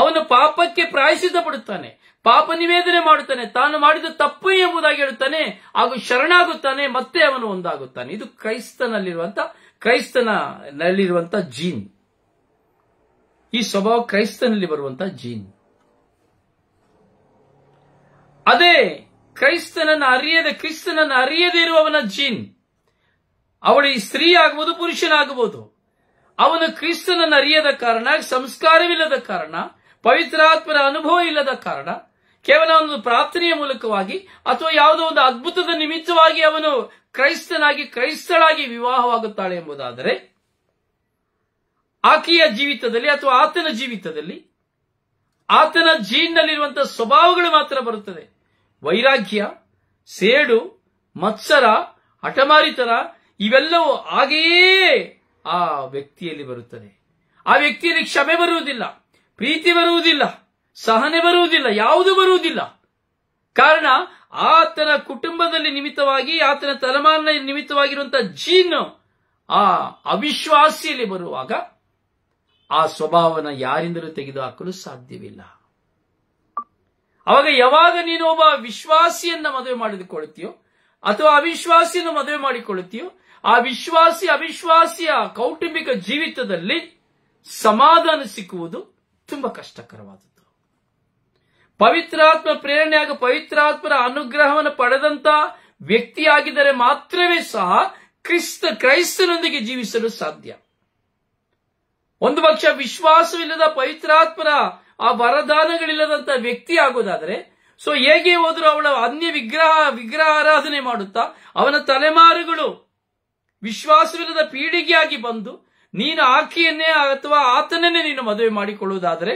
ಅವನು ಪಾಪಕ್ಕೆ ಪ್ರಾಯಸಿತ ಪಡುತ್ತಾನೆ ಪಾಪ ನಿವೇದನೆ ಮಾಡುತ್ತಾನೆ ತಾನು ಮಾಡಿದ ತಪ್ಪು ಎಂಬುದಾಗಿ ಹೇಳುತ್ತಾನೆ ಹಾಗೂ ಶರಣಾಗುತ್ತಾನೆ ಮತ್ತೆ ಅವನು ಒಂದಾಗುತ್ತಾನೆ ಇದು ಕ್ರೈಸ್ತನಲ್ಲಿರುವಂತ ಕ್ರೈಸ್ತನಲ್ಲಿರುವಂತಹ ಜೀನ್ ಈ ಸ್ವಭಾವ ಕ್ರೈಸ್ತನಲ್ಲಿ ಬರುವಂತಹ ಜೀನ್ ಅದೇ ಕ್ರೈಸ್ತನನ್ನು ಅರಿಯದ ಕ್ರಿಸ್ತನನ್ನು ಅರಿಯದೇ ಇರುವವನ ಜೀನ್ ಈ ಸ್ತ್ರೀ ಆಗಬಹುದು ಪುರುಷನಾಗಬಹುದು ಅವನು ಕ್ರಿಸ್ತನನ್ನು ಅರಿಯದ ಕಾರಣ ಸಂಸ್ಕಾರವಿಲ್ಲದ ಕಾರಣ ಪವಿತ್ರಾತ್ಮರ ಅನುಭವ ಇಲ್ಲದ ಕಾರಣ ಕೇವಲ ಒಂದು ಪ್ರಾರ್ಥನೆಯ ಮೂಲಕವಾಗಿ ಅಥವಾ ಯಾವುದೋ ಒಂದು ಅದ್ಭುತದ ನಿಮಿತ್ತವಾಗಿ ಅವನು ಕ್ರೈಸ್ತನಾಗಿ ಕ್ರೈಸ್ತಳಾಗಿ ವಿವಾಹವಾಗುತ್ತಾಳೆ ಎಂಬುದಾದರೆ ಆಕೆಯ ಜೀವಿತದಲ್ಲಿ ಅಥವಾ ಆತನ ಜೀವಿತದಲ್ಲಿ ಆತನ ಜೀನ್ನಲ್ಲಿರುವಂತಹ ಸ್ವಭಾವಗಳು ಮಾತ್ರ ಬರುತ್ತದೆ ವೈರಾಗ್ಯ ಸೇಡು ಮತ್ಸರ ಅಟಮಾರಿತರ ಇವೆಲ್ಲವೂ ಹಾಗೆಯೇ ಆ ವ್ಯಕ್ತಿಯಲ್ಲಿ ಬರುತ್ತದೆ ಆ ವ್ಯಕ್ತಿಯಲ್ಲಿ ಕ್ಷಮೆ ಬರುವುದಿಲ್ಲ ಪ್ರೀತಿ ಬರುವುದಿಲ್ಲ ಸಹನೆ ಬರುವುದಿಲ್ಲ ಯಾವುದು ಬರುವುದಿಲ್ಲ ಕಾರಣ ಆತನ ಕುಟುಂಬದಲ್ಲಿ ನಿಮಿತ್ತವಾಗಿ ಆತನ ತಲೆಮಾರಿನ ನಿಮಿತ್ತವಾಗಿರುವಂತಹ ಜೀನ್ ಆ ಅವಿಶ್ವಾಸಿಯಲ್ಲಿ ಬರುವಾಗ ಆ ಸ್ವಭಾವನ ಯಾರಿಂದಲೂ ತೆಗೆದುಹಾಕಲು ಸಾಧ್ಯವಿಲ್ಲ ಅವಾಗ ಯಾವಾಗ ನೀನು ಒಬ್ಬ ವಿಶ್ವಾಸಿಯನ್ನ ಮದುವೆ ಮಾಡಿದುಕೊಳ್ಳುತ್ತೀಯೋ ಅಥವಾ ಅವಿಶ್ವಾಸಿಯನ್ನು ಮದುವೆ ಮಾಡಿಕೊಳ್ಳುತ್ತೀಯೋ ಆ ವಿಶ್ವಾಸಿ ಅವಿಶ್ವಾಸಿಯ ಕೌಟುಂಬಿಕ ಜೀವಿತದಲ್ಲಿ ಸಮಾಧಾನ ಸಿಕ್ಕುವುದು ತುಂಬಾ ಕಷ್ಟಕರವಾದದ್ದು ಪವಿತ್ರಾತ್ಮ ಪ್ರೇರಣೆಯಾಗ ಪವಿತ್ರಾತ್ಮರ ಅನುಗ್ರಹವನ್ನು ಪಡೆದಂತ ವ್ಯಕ್ತಿಯಾಗಿದ್ದರೆ ಮಾತ್ರವೇ ಸಹ ಕ್ರಿಸ್ತ ಕ್ರೈಸ್ತನೊಂದಿಗೆ ಜೀವಿಸಲು ಸಾಧ್ಯ ಒಂದು ಪಕ್ಷ ವಿಶ್ವಾಸವಿಲ್ಲದ ಪವಿತ್ರಾತ್ಮರ ಆ ವರದಾನಗಳಿಲ್ಲದಂತ ವ್ಯಕ್ತಿ ಆಗೋದಾದ್ರೆ ಸೊ ಹೇಗೆ ಹೋದ್ರೂ ಅವಳ ಅನ್ಯ ವಿಗ್ರಹ ವಿಗ್ರಹ ಆರಾಧನೆ ಮಾಡುತ್ತಾ ಅವನ ತಲೆಮಾರುಗಳು ವಿಶ್ವಾಸವಿಲ್ಲದ ಪೀಳಿಗೆಯಾಗಿ ಬಂದು ನೀನು ಆಕೆಯನ್ನೇ ಅಥವಾ ಆತನನ್ನೇ ನೀನು ಮದುವೆ ಮಾಡಿಕೊಳ್ಳುವುದಾದರೆ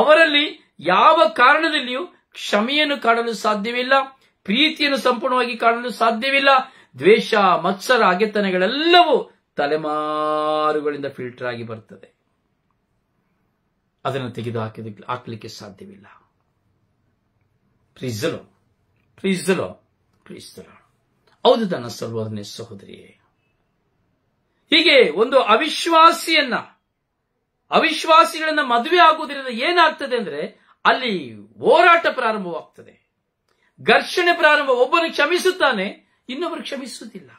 ಅವರಲ್ಲಿ ಯಾವ ಕಾರಣದಲ್ಲಿಯೂ ಕ್ಷಮೆಯನ್ನು ಕಾಣಲು ಸಾಧ್ಯವಿಲ್ಲ ಪ್ರೀತಿಯನ್ನು ಸಂಪೂರ್ಣವಾಗಿ ಕಾಣಲು ಸಾಧ್ಯವಿಲ್ಲ ದ್ವೇಷ ಮತ್ಸರ ಅಗೆತನಗಳೆಲ್ಲವೂ ತಲೆಮಾರುಗಳಿಂದ ಫಿಲ್ಟರ್ ಆಗಿ ಬರ್ತದೆ ಅದನ್ನು ತೆಗೆದು ಹಾಕಿದ ಹಾಕಲಿಕ್ಕೆ ಸಾಧ್ಯವಿಲ್ಲ ಪ್ರೀಸಲೋ ಪ್ರೀಸಲೋ ಪ್ರೀಸಲೋ ಹೌದು ತನ್ನ ಸರ್ವೋದನೆ ಸಹೋದರಿಯೇ ಹೀಗೆ ಒಂದು ಅವಿಶ್ವಾಸಿಯನ್ನ ಅವಿಶ್ವಾಸಿಗಳನ್ನ ಮದುವೆ ಆಗುವುದರಿಂದ ಏನಾಗ್ತದೆ ಅಂದ್ರೆ ಅಲ್ಲಿ ಹೋರಾಟ ಪ್ರಾರಂಭವಾಗ್ತದೆ ಘರ್ಷಣೆ ಪ್ರಾರಂಭ ಒಬ್ಬನು ಕ್ಷಮಿಸುತ್ತಾನೆ ಇನ್ನೊಬ್ಬರು ಕ್ಷಮಿಸುವುದಿಲ್ಲ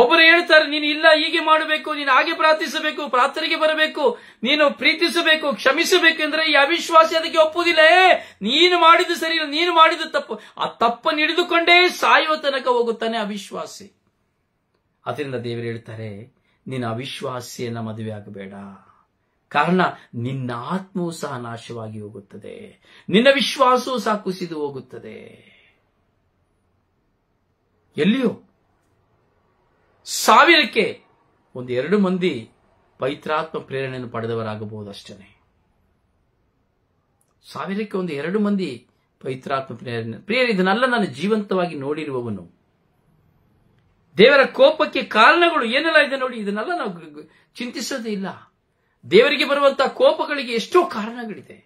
ಒಬ್ಬರು ಹೇಳ್ತಾರೆ ನೀನು ಇಲ್ಲ ಹೀಗೆ ಮಾಡಬೇಕು ನೀನು ಹಾಗೆ ಪ್ರಾರ್ಥಿಸಬೇಕು ಪ್ರಾರ್ಥನೆಗೆ ಬರಬೇಕು ನೀನು ಪ್ರೀತಿಸಬೇಕು ಕ್ಷಮಿಸಬೇಕು ಅಂದ್ರೆ ಈ ಅವಿಶ್ವಾಸಿ ಅದಕ್ಕೆ ಒಪ್ಪುವುದಿಲ್ಲ ನೀನು ಮಾಡಿದ್ದು ಸರಿ ನೀನು ಮಾಡಿದ ತಪ್ಪು ಆ ತಪ್ಪನ್ನು ಹಿಡಿದುಕೊಂಡೇ ಸಾಯುವ ತನಕ ಹೋಗುತ್ತಾನೆ ಅವಿಶ್ವಾಸಿ ಅದರಿಂದ ದೇವರು ಹೇಳ್ತಾರೆ ನೀನು ಅವಿಶ್ವಾಸಿಯನ್ನ ಮದುವೆ ಆಗಬೇಡ ಕಾರಣ ನಿನ್ನ ಆತ್ಮವು ಸಹ ನಾಶವಾಗಿ ಹೋಗುತ್ತದೆ ನಿನ್ನ ವಿಶ್ವಾಸವೂ ಸಹ ಕುಸಿದು ಹೋಗುತ್ತದೆ ಎಲ್ಲಿಯೋ ಸಾವಿರಕ್ಕೆ ಒಂದು ಎರಡು ಮಂದಿ ಪವಿತ್ರಾತ್ಮ ಪ್ರೇರಣೆಯನ್ನು ಪಡೆದವರಾಗಬಹುದು ಸಾವಿರಕ್ಕೆ ಒಂದು ಎರಡು ಮಂದಿ ಪವಿತ್ರಾತ್ಮ ಪ್ರೇರಣೆ ಪ್ರೇರಣೆ ಇದನ್ನೆಲ್ಲ ನಾನು ಜೀವಂತವಾಗಿ ನೋಡಿರುವವನು ದೇವರ ಕೋಪಕ್ಕೆ ಕಾರಣಗಳು ಏನೆಲ್ಲ ಇದೆ ನೋಡಿ ಇದನ್ನೆಲ್ಲ ನಾವು ಚಿಂತಿಸೋದೇ ಇಲ್ಲ ದೇವರಿಗೆ ಬರುವಂತಹ ಕೋಪಗಳಿಗೆ ಎಷ್ಟೋ ಕಾರಣಗಳಿದೆ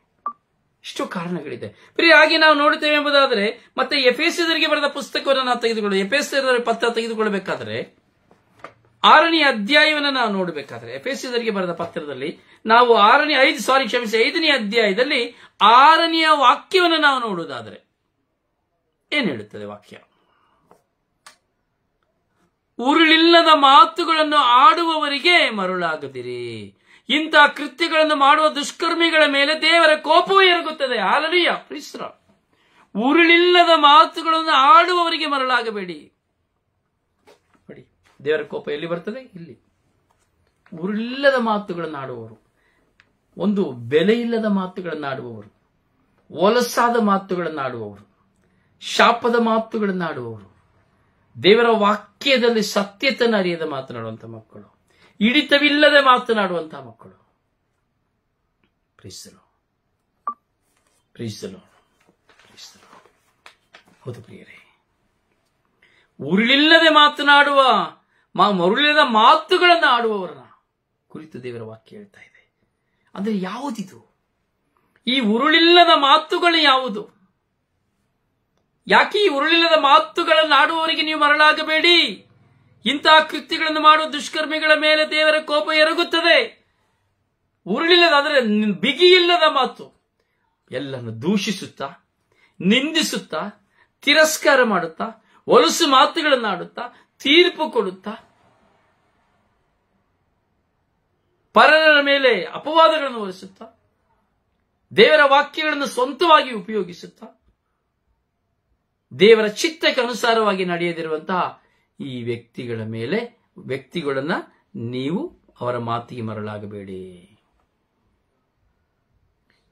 ಎಷ್ಟೋ ಕಾರಣಗಳಿದೆ ಪ್ರಿಯ ಹಾಗೆ ನಾವು ನೋಡುತ್ತೇವೆ ಎಂಬುದಾದರೆ ಮತ್ತೆ ಎಫೆಸಿದರಿಗೆ ಬರೆದ ಪುಸ್ತಕವನ್ನು ನಾವು ಎಫ್ ಎಸ್ ಪತ್ರ ತೆಗೆದುಕೊಳ್ಳಬೇಕಾದ್ರೆ ಆರನೇ ಅಧ್ಯಾಯವನ್ನು ನಾವು ನೋಡಬೇಕಾದ್ರೆ ಎಫೆಸಿದರಿಗೆ ಬರೆದ ಪತ್ರದಲ್ಲಿ ನಾವು ಆರನೇ ಐದು ಸಾರಿ ಕ್ಷಮಿಸಿ ಐದನೇ ಅಧ್ಯಾಯದಲ್ಲಿ ಆರನೆಯ ವಾಕ್ಯವನ್ನು ನಾವು ನೋಡುವುದಾದರೆ ಏನು ಹೇಳುತ್ತದೆ ವಾಕ್ಯ ಉರುಳಿಲ್ಲದ ಮಾತುಗಳನ್ನು ಆಡುವವರಿಗೆ ಮರುಳಾಗದಿರಿ ಇಂತಹ ಕೃತ್ಯಗಳನ್ನು ಮಾಡುವ ದುಷ್ಕರ್ಮಿಗಳ ಮೇಲೆ ದೇವರ ಕೋಪವೂ ಎರಗುತ್ತದೆ ಆಲರಿಯ ಪರಿಸರ ಉರುಳಿಲ್ಲದ ಮಾತುಗಳನ್ನು ಆಡುವವರಿಗೆ ಮರಳಾಗಬೇಡಿ ದೇವರ ಕೋಪ ಎಲ್ಲಿ ಬರ್ತದೆ ಇಲ್ಲಿ ಉರುಳಿಲ್ಲದ ಮಾತುಗಳನ್ನಾಡುವವರು ಒಂದು ಬೆಲೆಯಿಲ್ಲದ ಮಾತುಗಳನ್ನಾಡುವವರು ಒಲಸಾದ ಮಾತುಗಳನ್ನಾಡುವವರು ಶಾಪದ ಮಾತುಗಳನ್ನಾಡುವವರು ದೇವರ ವಾಕ್ಯದಲ್ಲಿ ಸತ್ಯತನ ಅರಿಯದ ಮಾತನಾಡುವಂತಹ ಮಕ್ಕಳು ಹಿಡಿತವಿಲ್ಲದೆ ಮಾತನಾಡುವಂತಹ ಮಕ್ಕಳು ಪ್ರೀಸಲು ಪ್ರೀಸಲು ಪ್ರೀಸಲು ಹೌದು ಪ್ರಿಯರೇ ಉರುಳಿಲ್ಲದೆ ಮಾತನಾಡುವ ಮರುಳಿನ ಮಾತುಗಳನ್ನು ಆಡುವವರನ್ನ ಕುರಿತು ದೇವರ ವಾಕ್ಯ ಹೇಳ್ತಾ ಇದೆ ಅಂದರೆ ಯಾವುದಿದು ಈ ಉರುಳಿಲ್ಲದ ಮಾತುಗಳು ಯಾವುದು ಯಾಕೆ ಈ ಉರುಳಿಲ್ಲದ ಮಾತುಗಳನ್ನು ಆಡುವವರಿಗೆ ನೀವು ಮರಳಾಗಬೇಡಿ ಇಂತಹ ಕೃತ್ಯಗಳನ್ನು ಮಾಡುವ ದುಷ್ಕರ್ಮಿಗಳ ಮೇಲೆ ದೇವರ ಕೋಪ ಎರಗುತ್ತದೆ ಉರುಳಿಲ್ಲದ ಅಂದರೆ ಬಿಗಿಯಿಲ್ಲದ ಮಾತು ಎಲ್ಲನ್ನು ದೂಷಿಸುತ್ತಾ ನಿಂದಿಸುತ್ತಾ ತಿರಸ್ಕಾರ ಮಾಡುತ್ತಾ ಒಲಸು ಆಡುತ್ತಾ ತೀರ್ಪು ಕೊಡುತ್ತಾ ಪರರ ಮೇಲೆ ಅಪವಾದಗಳನ್ನು ಹೊರಿಸುತ್ತ ದೇವರ ವಾಕ್ಯಗಳನ್ನು ಸ್ವಂತವಾಗಿ ಉಪಯೋಗಿಸುತ್ತಾ ದೇವರ ಚಿತ್ತಕ್ಕೆ ಅನುಸಾರವಾಗಿ ನಡೆಯದಿರುವಂತಹ ಈ ವ್ಯಕ್ತಿಗಳ ಮೇಲೆ ವ್ಯಕ್ತಿಗಳನ್ನ ನೀವು ಅವರ ಮಾತಿಗೆ ಮರಳಾಗಬೇಡಿ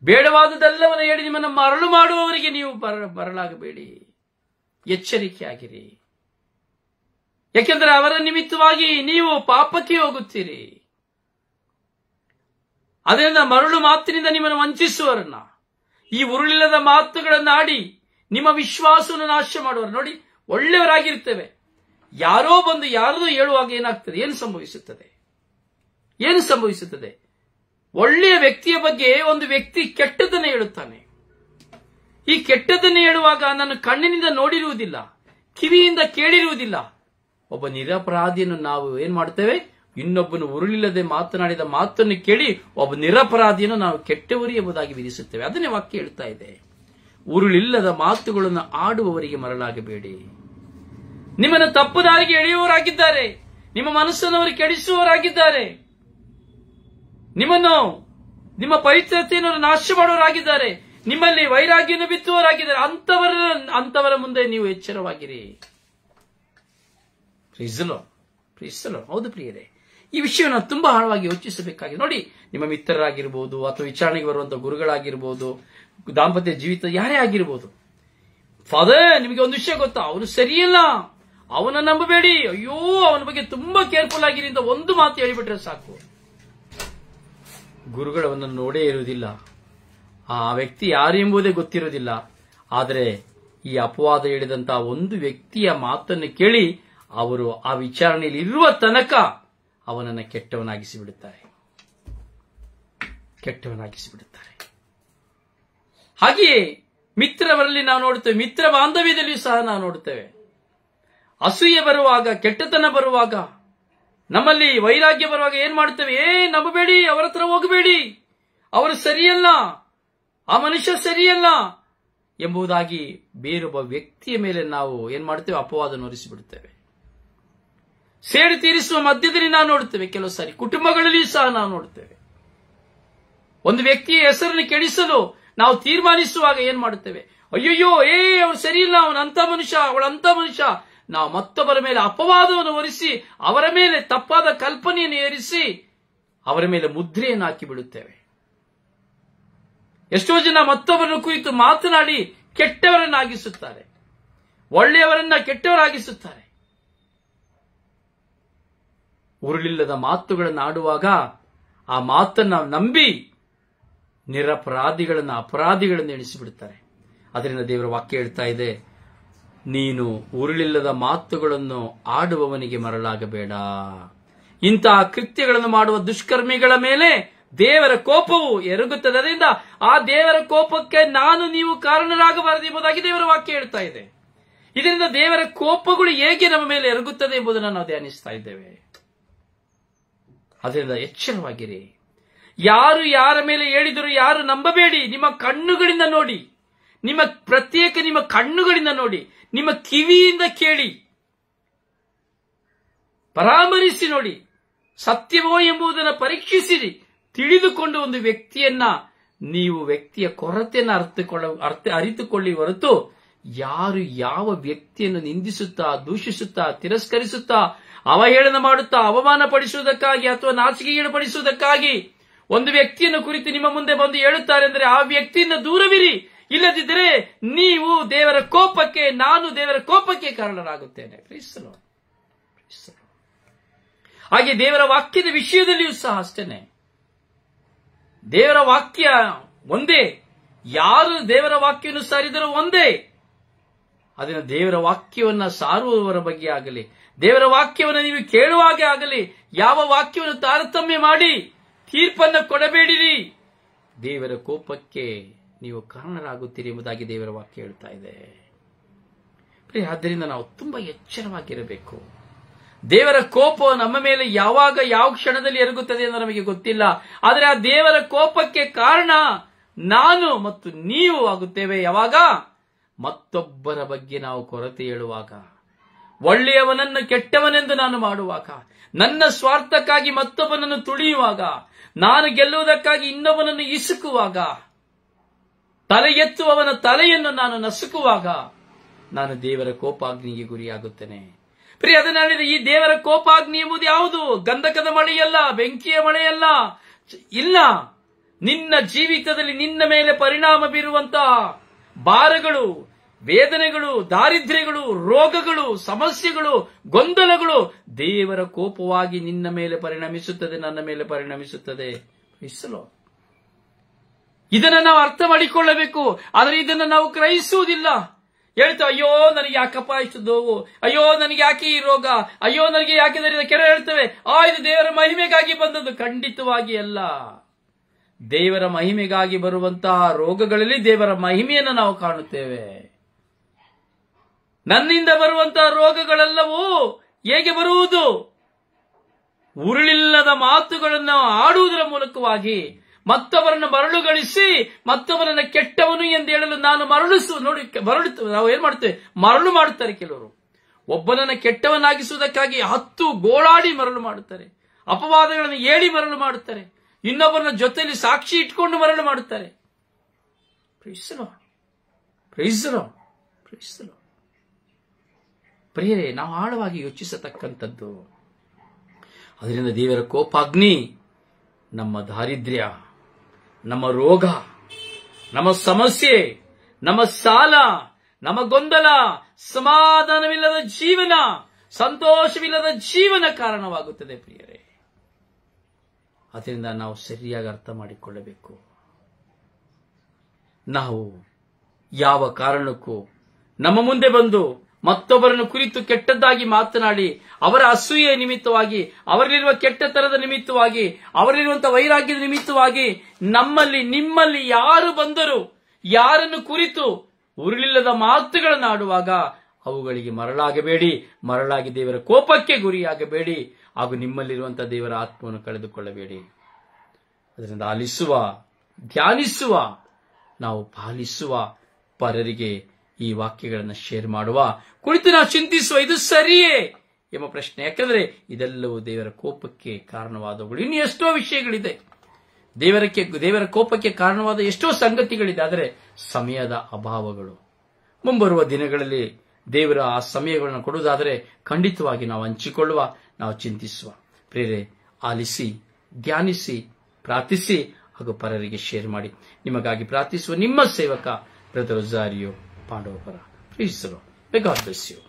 ಬೇಡವಾದುದೆಲ್ಲವನ್ನು ಹೇಳಿ ನಿಮ್ಮನ್ನು ಮರಳು ಮಾಡುವವರಿಗೆ ನೀವು ಮರಳಾಗಬೇಡಿ ಎಚ್ಚರಿಕೆಯಾಗಿರಿ ಯಾಕೆಂದರೆ ಅವರ ನಿಮಿತ್ತವಾಗಿ ನೀವು ಪಾಪಕ್ಕೆ ಹೋಗುತ್ತೀರಿ ಅದರಿಂದ ಮರಳು ಮಾತಿನಿಂದ ನಿಮ್ಮನ್ನು ವಂಚಿಸುವರನ್ನ ಈ ಉರುಳಿಲ್ಲದ ಆಡಿ ನಿಮ್ಮ ವಿಶ್ವಾಸವನ್ನು ನಾಶ ಮಾಡುವರು ನೋಡಿ ಒಳ್ಳೆಯವರಾಗಿರ್ತೇವೆ ಯಾರೋ ಬಂದು ಯಾರದೋ ಹೇಳುವಾಗ ಏನಾಗ್ತದೆ ಏನು ಸಂಭವಿಸುತ್ತದೆ ಏನು ಸಂಭವಿಸುತ್ತದೆ ಒಳ್ಳೆಯ ವ್ಯಕ್ತಿಯ ಬಗ್ಗೆ ಒಂದು ವ್ಯಕ್ತಿ ಕೆಟ್ಟದನ್ನು ಹೇಳುತ್ತಾನೆ ಈ ಕೆಟ್ಟದನ್ನು ಹೇಳುವಾಗ ನನ್ನ ಕಣ್ಣಿನಿಂದ ನೋಡಿರುವುದಿಲ್ಲ ಕಿವಿಯಿಂದ ಕೇಳಿರುವುದಿಲ್ಲ ಒಬ್ಬ ನಿರಪರಾಧಿಯನ್ನು ನಾವು ಏನ್ ಮಾಡ್ತೇವೆ ಇನ್ನೊಬ್ಬನು ಉರುಳಿಲ್ಲದೆ ಮಾತನಾಡಿದ ಮಾತನ್ನು ಕೇಳಿ ಒಬ್ಬ ನಿರಪರಾಧಿಯನ್ನು ನಾವು ಕೆಟ್ಟವರಿ ಎಂಬುದಾಗಿ ವಿಧಿಸುತ್ತೇವೆ ಅದನ್ನೇ ವಾಕ್ಯ ಹೇಳ್ತಾ ಇದೆ ಉರುಳಿಲ್ಲದ ಮಾತುಗಳನ್ನು ಆಡುವವರಿಗೆ ಮರಳಾಗಬೇಡಿ ನಿಮ್ಮನ್ನು ತಪ್ಪು ದಾರಿಗೆ ಎಳೆಯುವವರಾಗಿದ್ದಾರೆ ನಿಮ್ಮ ಮನಸ್ಸನ್ನು ಅವರು ಕೆಡಿಸುವವರಾಗಿದ್ದಾರೆ ನಿಮ್ಮನ್ನು ನಿಮ್ಮ ಪವಿತ್ರತೆಯನ್ನು ನಾಶ ಮಾಡುವವರಾಗಿದ್ದಾರೆ ನಿಮ್ಮಲ್ಲಿ ವೈರಾಗ್ಯವನ್ನು ಬಿತ್ತುವವರಾಗಿದ್ದಾರೆ ಅಂತವರ ಅಂತವರ ಮುಂದೆ ನೀವು ಎಚ್ಚರವಾಗಿರಿ ಪ್ರೀಸಲೋ ಪ್ರೀಸಲೋ ಹೌದು ಪ್ರಿಯರೇ ಈ ವಿಷಯವನ್ನು ತುಂಬಾ ಆಳವಾಗಿ ಯೋಚಿಸಬೇಕಾಗಿದೆ ನೋಡಿ ನಿಮ್ಮ ಮಿತ್ರರಾಗಿರ್ಬೋದು ಅಥವಾ ವಿಚಾರಣೆಗೆ ಬರುವಂತಹ ಗುರುಗಳಾಗಿರ್ಬೋದು ದಾಂಪತ್ಯ ಜೀವಿತ ಯಾರೇ ಆಗಿರ್ಬೋದು ಫಾದರ್ ನಿಮಗೆ ಒಂದು ವಿಷಯ ಗೊತ್ತಾ ಅವನು ಸರಿಯಿಲ್ಲ ಅವನ ನಂಬಬೇಡಿ ಅಯ್ಯೋ ಅವನ ಬಗ್ಗೆ ತುಂಬಾ ಕೇರ್ಫುಲ್ ಆಗಿರಿ ಅಂತ ಒಂದು ಮಾತು ಹೇಳಿಬಿಟ್ರೆ ಸಾಕು ಗುರುಗಳವನ್ನ ನೋಡೇ ಇರುವುದಿಲ್ಲ ಆ ವ್ಯಕ್ತಿ ಯಾರು ಎಂಬುದೇ ಗೊತ್ತಿರೋದಿಲ್ಲ ಆದರೆ ಈ ಅಪವಾದ ಹೇಳಿದಂತಹ ಒಂದು ವ್ಯಕ್ತಿಯ ಮಾತನ್ನು ಕೇಳಿ ಅವರು ಆ ವಿಚಾರಣೆಯಲ್ಲಿ ಇರುವ ತನಕ ಅವನನ್ನು ಕೆಟ್ಟವನಾಗಿಸಿ ಬಿಡುತ್ತಾರೆ ಕೆಟ್ಟವನಾಗಿಸಿ ಬಿಡುತ್ತಾರೆ ಹಾಗೆಯೇ ಮಿತ್ರವರಲ್ಲಿ ನಾವು ನೋಡುತ್ತೇವೆ ಮಿತ್ರ ಬಾಂಧವ್ಯದಲ್ಲಿಯೂ ಸಹ ನಾವು ನೋಡುತ್ತೇವೆ ಅಸೂಯೆ ಬರುವಾಗ ಕೆಟ್ಟತನ ಬರುವಾಗ ನಮ್ಮಲ್ಲಿ ವೈರಾಗ್ಯ ಬರುವಾಗ ಏನ್ ಮಾಡುತ್ತೇವೆ ಏ ನಂಬಬೇಡಿ ಅವರ ಹತ್ರ ಹೋಗಬೇಡಿ ಅವರು ಸರಿಯಲ್ಲ ಆ ಮನುಷ್ಯ ಸರಿಯಲ್ಲ ಎಂಬುದಾಗಿ ಬೇರೊಬ್ಬ ವ್ಯಕ್ತಿಯ ಮೇಲೆ ನಾವು ಏನ್ ಮಾಡ್ತೇವೆ ಅಪವಾದ ನೋರಿಸಿಬಿಡುತ್ತೇವೆ ಸೇಡು ತೀರಿಸುವ ಮಧ್ಯದಲ್ಲಿ ನಾವು ನೋಡುತ್ತೇವೆ ಕೆಲವು ಸಾರಿ ಕುಟುಂಬಗಳಲ್ಲಿಯೂ ಸಹ ನಾವು ನೋಡುತ್ತೇವೆ ಒಂದು ವ್ಯಕ್ತಿಯ ಹೆಸರನ್ನು ಕೆಡಿಸಲು ನಾವು ತೀರ್ಮಾನಿಸುವಾಗ ಏನ್ ಮಾಡುತ್ತೇವೆ ಅಯ್ಯಯ್ಯೋ ಏ ಅವನು ಸರಿ ಇಲ್ಲ ಅವನಂತ ಮನುಷ್ಯ ಅವಳಂತ ಮನುಷ್ಯ ನಾವು ಮತ್ತೊಬ್ಬರ ಮೇಲೆ ಅಪವಾದವನ್ನು ಹೊರಿಸಿ ಅವರ ಮೇಲೆ ತಪ್ಪಾದ ಕಲ್ಪನೆಯನ್ನು ಏರಿಸಿ ಅವರ ಮೇಲೆ ಮುದ್ರೆಯನ್ನು ಹಾಕಿ ಬಿಡುತ್ತೇವೆ ಎಷ್ಟೋ ಜನ ಮತ್ತೊಬ್ಬರನ್ನು ಕುರಿತು ಮಾತನಾಡಿ ಕೆಟ್ಟವರನ್ನಾಗಿಸುತ್ತಾರೆ ಒಳ್ಳೆಯವರನ್ನ ಕೆಟ್ಟವರಾಗಿಸುತ್ತಾರೆ ಉರುಳಿಲ್ಲದ ಮಾತುಗಳನ್ನು ಆಡುವಾಗ ಆ ಮಾತನ್ನು ನಂಬಿ ನಿರಪರಾಧಿಗಳನ್ನು ಅಪರಾಧಿಗಳನ್ನು ಎಣಿಸಿಬಿಡ್ತಾರೆ ಅದರಿಂದ ದೇವರ ವಾಕ್ಯ ಹೇಳ್ತಾ ಇದೆ ನೀನು ಉರುಳಿಲ್ಲದ ಮಾತುಗಳನ್ನು ಆಡುವವನಿಗೆ ಮರಳಾಗಬೇಡ ಇಂತಹ ಕೃತ್ಯಗಳನ್ನು ಮಾಡುವ ದುಷ್ಕರ್ಮಿಗಳ ಮೇಲೆ ದೇವರ ಕೋಪವು ಎರಗುತ್ತದೆ ಅದರಿಂದ ಆ ದೇವರ ಕೋಪಕ್ಕೆ ನಾನು ನೀವು ಕಾರಣರಾಗಬಾರದು ಎಂಬುದಾಗಿ ದೇವರ ವಾಕ್ಯ ಹೇಳ್ತಾ ಇದೆ ಇದರಿಂದ ದೇವರ ಕೋಪಗಳು ಹೇಗೆ ನಮ್ಮ ಮೇಲೆ ಎರಗುತ್ತದೆ ಎಂಬುದನ್ನು ನಾವು ಧ್ಯಾನಿಸ್ತಾ ಇದ್ದೇವೆ ಅದರಿಂದ ಎಚ್ಚರವಾಗಿರಿ ಯಾರು ಯಾರ ಮೇಲೆ ಹೇಳಿದರು ಯಾರು ನಂಬಬೇಡಿ ನಿಮ್ಮ ಕಣ್ಣುಗಳಿಂದ ನೋಡಿ ನಿಮ್ಮ ಪ್ರತ್ಯೇಕ ನಿಮ್ಮ ಕಣ್ಣುಗಳಿಂದ ನೋಡಿ ನಿಮ್ಮ ಕಿವಿಯಿಂದ ಕೇಳಿ ಪರಾಮರಿಸಿ ನೋಡಿ ಸತ್ಯವೋ ಎಂಬುದನ್ನು ಪರೀಕ್ಷಿಸಿರಿ ತಿಳಿದುಕೊಂಡು ಒಂದು ವ್ಯಕ್ತಿಯನ್ನ ನೀವು ವ್ಯಕ್ತಿಯ ಕೊರತೆಯನ್ನು ಅರ್ಥಕೊಳ್ಳ ಅರ್ಥ ಅರಿತುಕೊಳ್ಳಿ ಹೊರತು ಯಾರು ಯಾವ ವ್ಯಕ್ತಿಯನ್ನು ನಿಂದಿಸುತ್ತಾ ದೂಷಿಸುತ್ತಾ ತಿರಸ್ಕರಿಸುತ್ತಾ ಅವಹೇಳನ ಮಾಡುತ್ತಾ ಅವಮಾನ ಪಡಿಸುವುದಕ್ಕಾಗಿ ಅಥವಾ ಪಡಿಸುವುದಕ್ಕಾಗಿ ಒಂದು ವ್ಯಕ್ತಿಯನ್ನು ಕುರಿತು ನಿಮ್ಮ ಮುಂದೆ ಬಂದು ಹೇಳುತ್ತಾರೆ ಅಂದರೆ ಆ ವ್ಯಕ್ತಿಯಿಂದ ದೂರವಿರಿ ಇಲ್ಲದಿದ್ದರೆ ನೀವು ದೇವರ ಕೋಪಕ್ಕೆ ನಾನು ದೇವರ ಕೋಪಕ್ಕೆ ಕಾರಣನಾಗುತ್ತೇನೆ ಹಾಗೆ ದೇವರ ವಾಕ್ಯದ ವಿಷಯದಲ್ಲಿಯೂ ಸಹ ಅಷ್ಟೇನೆ ದೇವರ ವಾಕ್ಯ ಒಂದೇ ಯಾರು ದೇವರ ವಾಕ್ಯವನ್ನು ಸಾರಿದರೂ ಒಂದೇ ಅದನ್ನು ದೇವರ ವಾಕ್ಯವನ್ನು ಸಾರುವವರ ಬಗ್ಗೆ ಆಗಲಿ ದೇವರ ವಾಕ್ಯವನ್ನು ನೀವು ಕೇಳುವಾಗೆ ಆಗಲಿ ಯಾವ ವಾಕ್ಯವನ್ನು ತಾರತಮ್ಯ ಮಾಡಿ ತೀರ್ಪನ್ನು ಕೊಡಬೇಡಿರಿ ದೇವರ ಕೋಪಕ್ಕೆ ನೀವು ಕಾರಣರಾಗುತ್ತೀರಿ ಎಂಬುದಾಗಿ ದೇವರ ವಾಕ್ಯ ಹೇಳ್ತಾ ಇದೆ ಆದ್ದರಿಂದ ನಾವು ತುಂಬಾ ಎಚ್ಚರವಾಗಿರಬೇಕು ದೇವರ ಕೋಪ ನಮ್ಮ ಮೇಲೆ ಯಾವಾಗ ಯಾವ ಕ್ಷಣದಲ್ಲಿ ಎರಗುತ್ತದೆ ಎಂದು ನಮಗೆ ಗೊತ್ತಿಲ್ಲ ಆದರೆ ಆ ದೇವರ ಕೋಪಕ್ಕೆ ಕಾರಣ ನಾನು ಮತ್ತು ನೀವು ಆಗುತ್ತೇವೆ ಯಾವಾಗ ಮತ್ತೊಬ್ಬರ ಬಗ್ಗೆ ನಾವು ಕೊರತೆ ಹೇಳುವಾಗ ಒಳ್ಳೆಯವನನ್ನು ಕೆಟ್ಟವನೆಂದು ನಾನು ಮಾಡುವಾಗ ನನ್ನ ಸ್ವಾರ್ಥಕ್ಕಾಗಿ ಮತ್ತೊಬ್ಬನನ್ನು ತುಳಿಯುವಾಗ ನಾನು ಗೆಲ್ಲುವುದಕ್ಕಾಗಿ ಇನ್ನೊಬ್ಬನನ್ನು ಇಸುಕುವಾಗ ತಲೆ ಎತ್ತುವವನ ತಲೆಯನ್ನು ನಾನು ನಸುಕುವಾಗ ನಾನು ದೇವರ ಕೋಪಾಗ್ನಿಗೆ ಗುರಿಯಾಗುತ್ತೇನೆ ಪ್ರಿಯ ಅದನ್ನ ಈ ದೇವರ ಕೋಪಾಗ್ನಿ ಎಂಬುದು ಯಾವುದು ಗಂಧಕದ ಮಳೆಯಲ್ಲ ಬೆಂಕಿಯ ಮಳೆಯಲ್ಲ ಇಲ್ಲ ನಿನ್ನ ಜೀವಿತದಲ್ಲಿ ನಿನ್ನ ಮೇಲೆ ಪರಿಣಾಮ ಬೀರುವಂತಹ ಭಾರಗಳು ವೇದನೆಗಳು ದಾರಿದ್ರ್ಯಗಳು ರೋಗಗಳು ಸಮಸ್ಯೆಗಳು ಗೊಂದಲಗಳು ದೇವರ ಕೋಪವಾಗಿ ನಿನ್ನ ಮೇಲೆ ಪರಿಣಮಿಸುತ್ತದೆ ನನ್ನ ಮೇಲೆ ಪರಿಣಮಿಸುತ್ತದೆ ಇಸಲೋ ಇದನ್ನ ನಾವು ಅರ್ಥ ಮಾಡಿಕೊಳ್ಳಬೇಕು ಆದರೆ ಇದನ್ನ ನಾವು ಗ್ರಹಿಸುವುದಿಲ್ಲ ಹೇಳ್ತೇವೆ ಅಯ್ಯೋ ನನಗೆ ಯಾಕಪ್ಪ ಇಷ್ಟು ನೋವು ಅಯ್ಯೋ ನನಗೆ ಯಾಕೆ ಈ ರೋಗ ಅಯ್ಯೋ ನನಗೆ ಯಾಕೆ ಕೆರೆ ಹೇಳ್ತೇವೆ ಆ ಇದು ದೇವರ ಮಹಿಮೆಗಾಗಿ ಬಂದದ್ದು ಖಂಡಿತವಾಗಿ ಅಲ್ಲ ದೇವರ ಮಹಿಮೆಗಾಗಿ ಬರುವಂತಹ ರೋಗಗಳಲ್ಲಿ ದೇವರ ಮಹಿಮೆಯನ್ನು ನಾವು ಕಾಣುತ್ತೇವೆ ನನ್ನಿಂದ ಬರುವಂತಹ ರೋಗಗಳೆಲ್ಲವೂ ಹೇಗೆ ಬರುವುದು ಉರುಳಿಲ್ಲದ ಮಾತುಗಳನ್ನು ಆಡುವುದರ ಮೂಲಕವಾಗಿ ಮತ್ತೊಬ್ಬರನ್ನು ಮರಳುಗಳಿಸಿ ಮತ್ತೊಬ್ಬರನ್ನು ಕೆಟ್ಟವನು ಎಂದು ಹೇಳಲು ನಾನು ಮರಳಿಸುವ ನೋಡಿ ಮರಳು ನಾವು ಏನ್ ಮಾಡ್ತೇವೆ ಮರಳು ಮಾಡುತ್ತಾರೆ ಕೆಲವರು ಒಬ್ಬನನ್ನು ಕೆಟ್ಟವನಾಗಿಸುವುದಕ್ಕಾಗಿ ಹತ್ತು ಗೋಳಾಡಿ ಮರಳು ಮಾಡುತ್ತಾರೆ ಅಪವಾದಗಳನ್ನು ಹೇಳಿ ಮರಳು ಮಾಡುತ್ತಾರೆ ಇನ್ನೊಬ್ಬರನ್ನ ಜೊತೆಯಲ್ಲಿ ಸಾಕ್ಷಿ ಇಟ್ಕೊಂಡು ಮರಳು ಮಾಡುತ್ತಾರೆ ಪ್ರೈಸ್ ಪ್ರೈಸ್ ಪ್ರೀಸಲೋ ಪ್ರೇರೆ ನಾವು ಆಳವಾಗಿ ಯೋಚಿಸತಕ್ಕಂಥದ್ದು ಅದರಿಂದ ದೇವರ ಕೋಪಾಗ್ನಿ ನಮ್ಮ ದಾರಿದ್ರ್ಯ ನಮ್ಮ ರೋಗ ನಮ್ಮ ಸಮಸ್ಯೆ ನಮ್ಮ ಸಾಲ ನಮ್ಮ ಗೊಂದಲ ಸಮಾಧಾನವಿಲ್ಲದ ಜೀವನ ಸಂತೋಷವಿಲ್ಲದ ಜೀವನ ಕಾರಣವಾಗುತ್ತದೆ ಪ್ರಿಯರೇ ಅದರಿಂದ ನಾವು ಸರಿಯಾಗಿ ಅರ್ಥ ಮಾಡಿಕೊಳ್ಳಬೇಕು ನಾವು ಯಾವ ಕಾರಣಕ್ಕೂ ನಮ್ಮ ಮುಂದೆ ಬಂದು ಮತ್ತೊಬ್ಬರನ್ನು ಕುರಿತು ಕೆಟ್ಟದ್ದಾಗಿ ಮಾತನಾಡಿ ಅವರ ಅಸೂಯೆ ನಿಮಿತ್ತವಾಗಿ ಅವರಲ್ಲಿರುವ ಕೆಟ್ಟತನದ ನಿಮಿತ್ತವಾಗಿ ಅವರಲ್ಲಿರುವಂತಹ ವೈರಾಗ್ಯದ ನಿಮಿತ್ತವಾಗಿ ನಮ್ಮಲ್ಲಿ ನಿಮ್ಮಲ್ಲಿ ಯಾರು ಬಂದರು ಯಾರನ್ನು ಕುರಿತು ಉರುಳಿಲ್ಲದ ಆಡುವಾಗ ಅವುಗಳಿಗೆ ಮರಳಾಗಬೇಡಿ ಮರಳಾಗಿ ದೇವರ ಕೋಪಕ್ಕೆ ಗುರಿಯಾಗಬೇಡಿ ಹಾಗೂ ನಿಮ್ಮಲ್ಲಿರುವಂತಹ ದೇವರ ಆತ್ಮವನ್ನು ಕಳೆದುಕೊಳ್ಳಬೇಡಿ ಅದರಿಂದ ಆಲಿಸುವ ಧ್ಯಾನಿಸುವ ನಾವು ಪಾಲಿಸುವ ಪರರಿಗೆ ಈ ವಾಕ್ಯಗಳನ್ನು ಶೇರ್ ಮಾಡುವ ಕುಳಿತು ನಾವು ಚಿಂತಿಸುವ ಇದು ಸರಿಯೇ ಎಂಬ ಪ್ರಶ್ನೆ ಯಾಕಂದ್ರೆ ಇದೆಲ್ಲವೂ ದೇವರ ಕೋಪಕ್ಕೆ ಕಾರಣವಾದವುಗಳು ಇನ್ನು ಎಷ್ಟೋ ವಿಷಯಗಳಿದೆ ದೇವರಕ್ಕೆ ದೇವರ ಕೋಪಕ್ಕೆ ಕಾರಣವಾದ ಎಷ್ಟೋ ಸಂಗತಿಗಳಿದೆ ಆದರೆ ಸಮಯದ ಅಭಾವಗಳು ಮುಂಬರುವ ದಿನಗಳಲ್ಲಿ ದೇವರ ಆ ಸಮಯಗಳನ್ನು ಕೊಡುವುದಾದರೆ ಖಂಡಿತವಾಗಿ ನಾವು ಹಂಚಿಕೊಳ್ಳುವ ನಾವು ಚಿಂತಿಸುವ ಪ್ರೇರೆ ಆಲಿಸಿ ಧ್ಯಾನಿಸಿ ಪ್ರಾರ್ಥಿಸಿ ಹಾಗೂ ಪರರಿಗೆ ಶೇರ್ ಮಾಡಿ ನಿಮಗಾಗಿ ಪ್ರಾರ್ಥಿಸುವ ನಿಮ್ಮ ಸೇವಕ ಬ್ರದರ್ పాడవకరా ప్లీజ్ రాడ్ మే గాడ్ బ్లెస్ యూ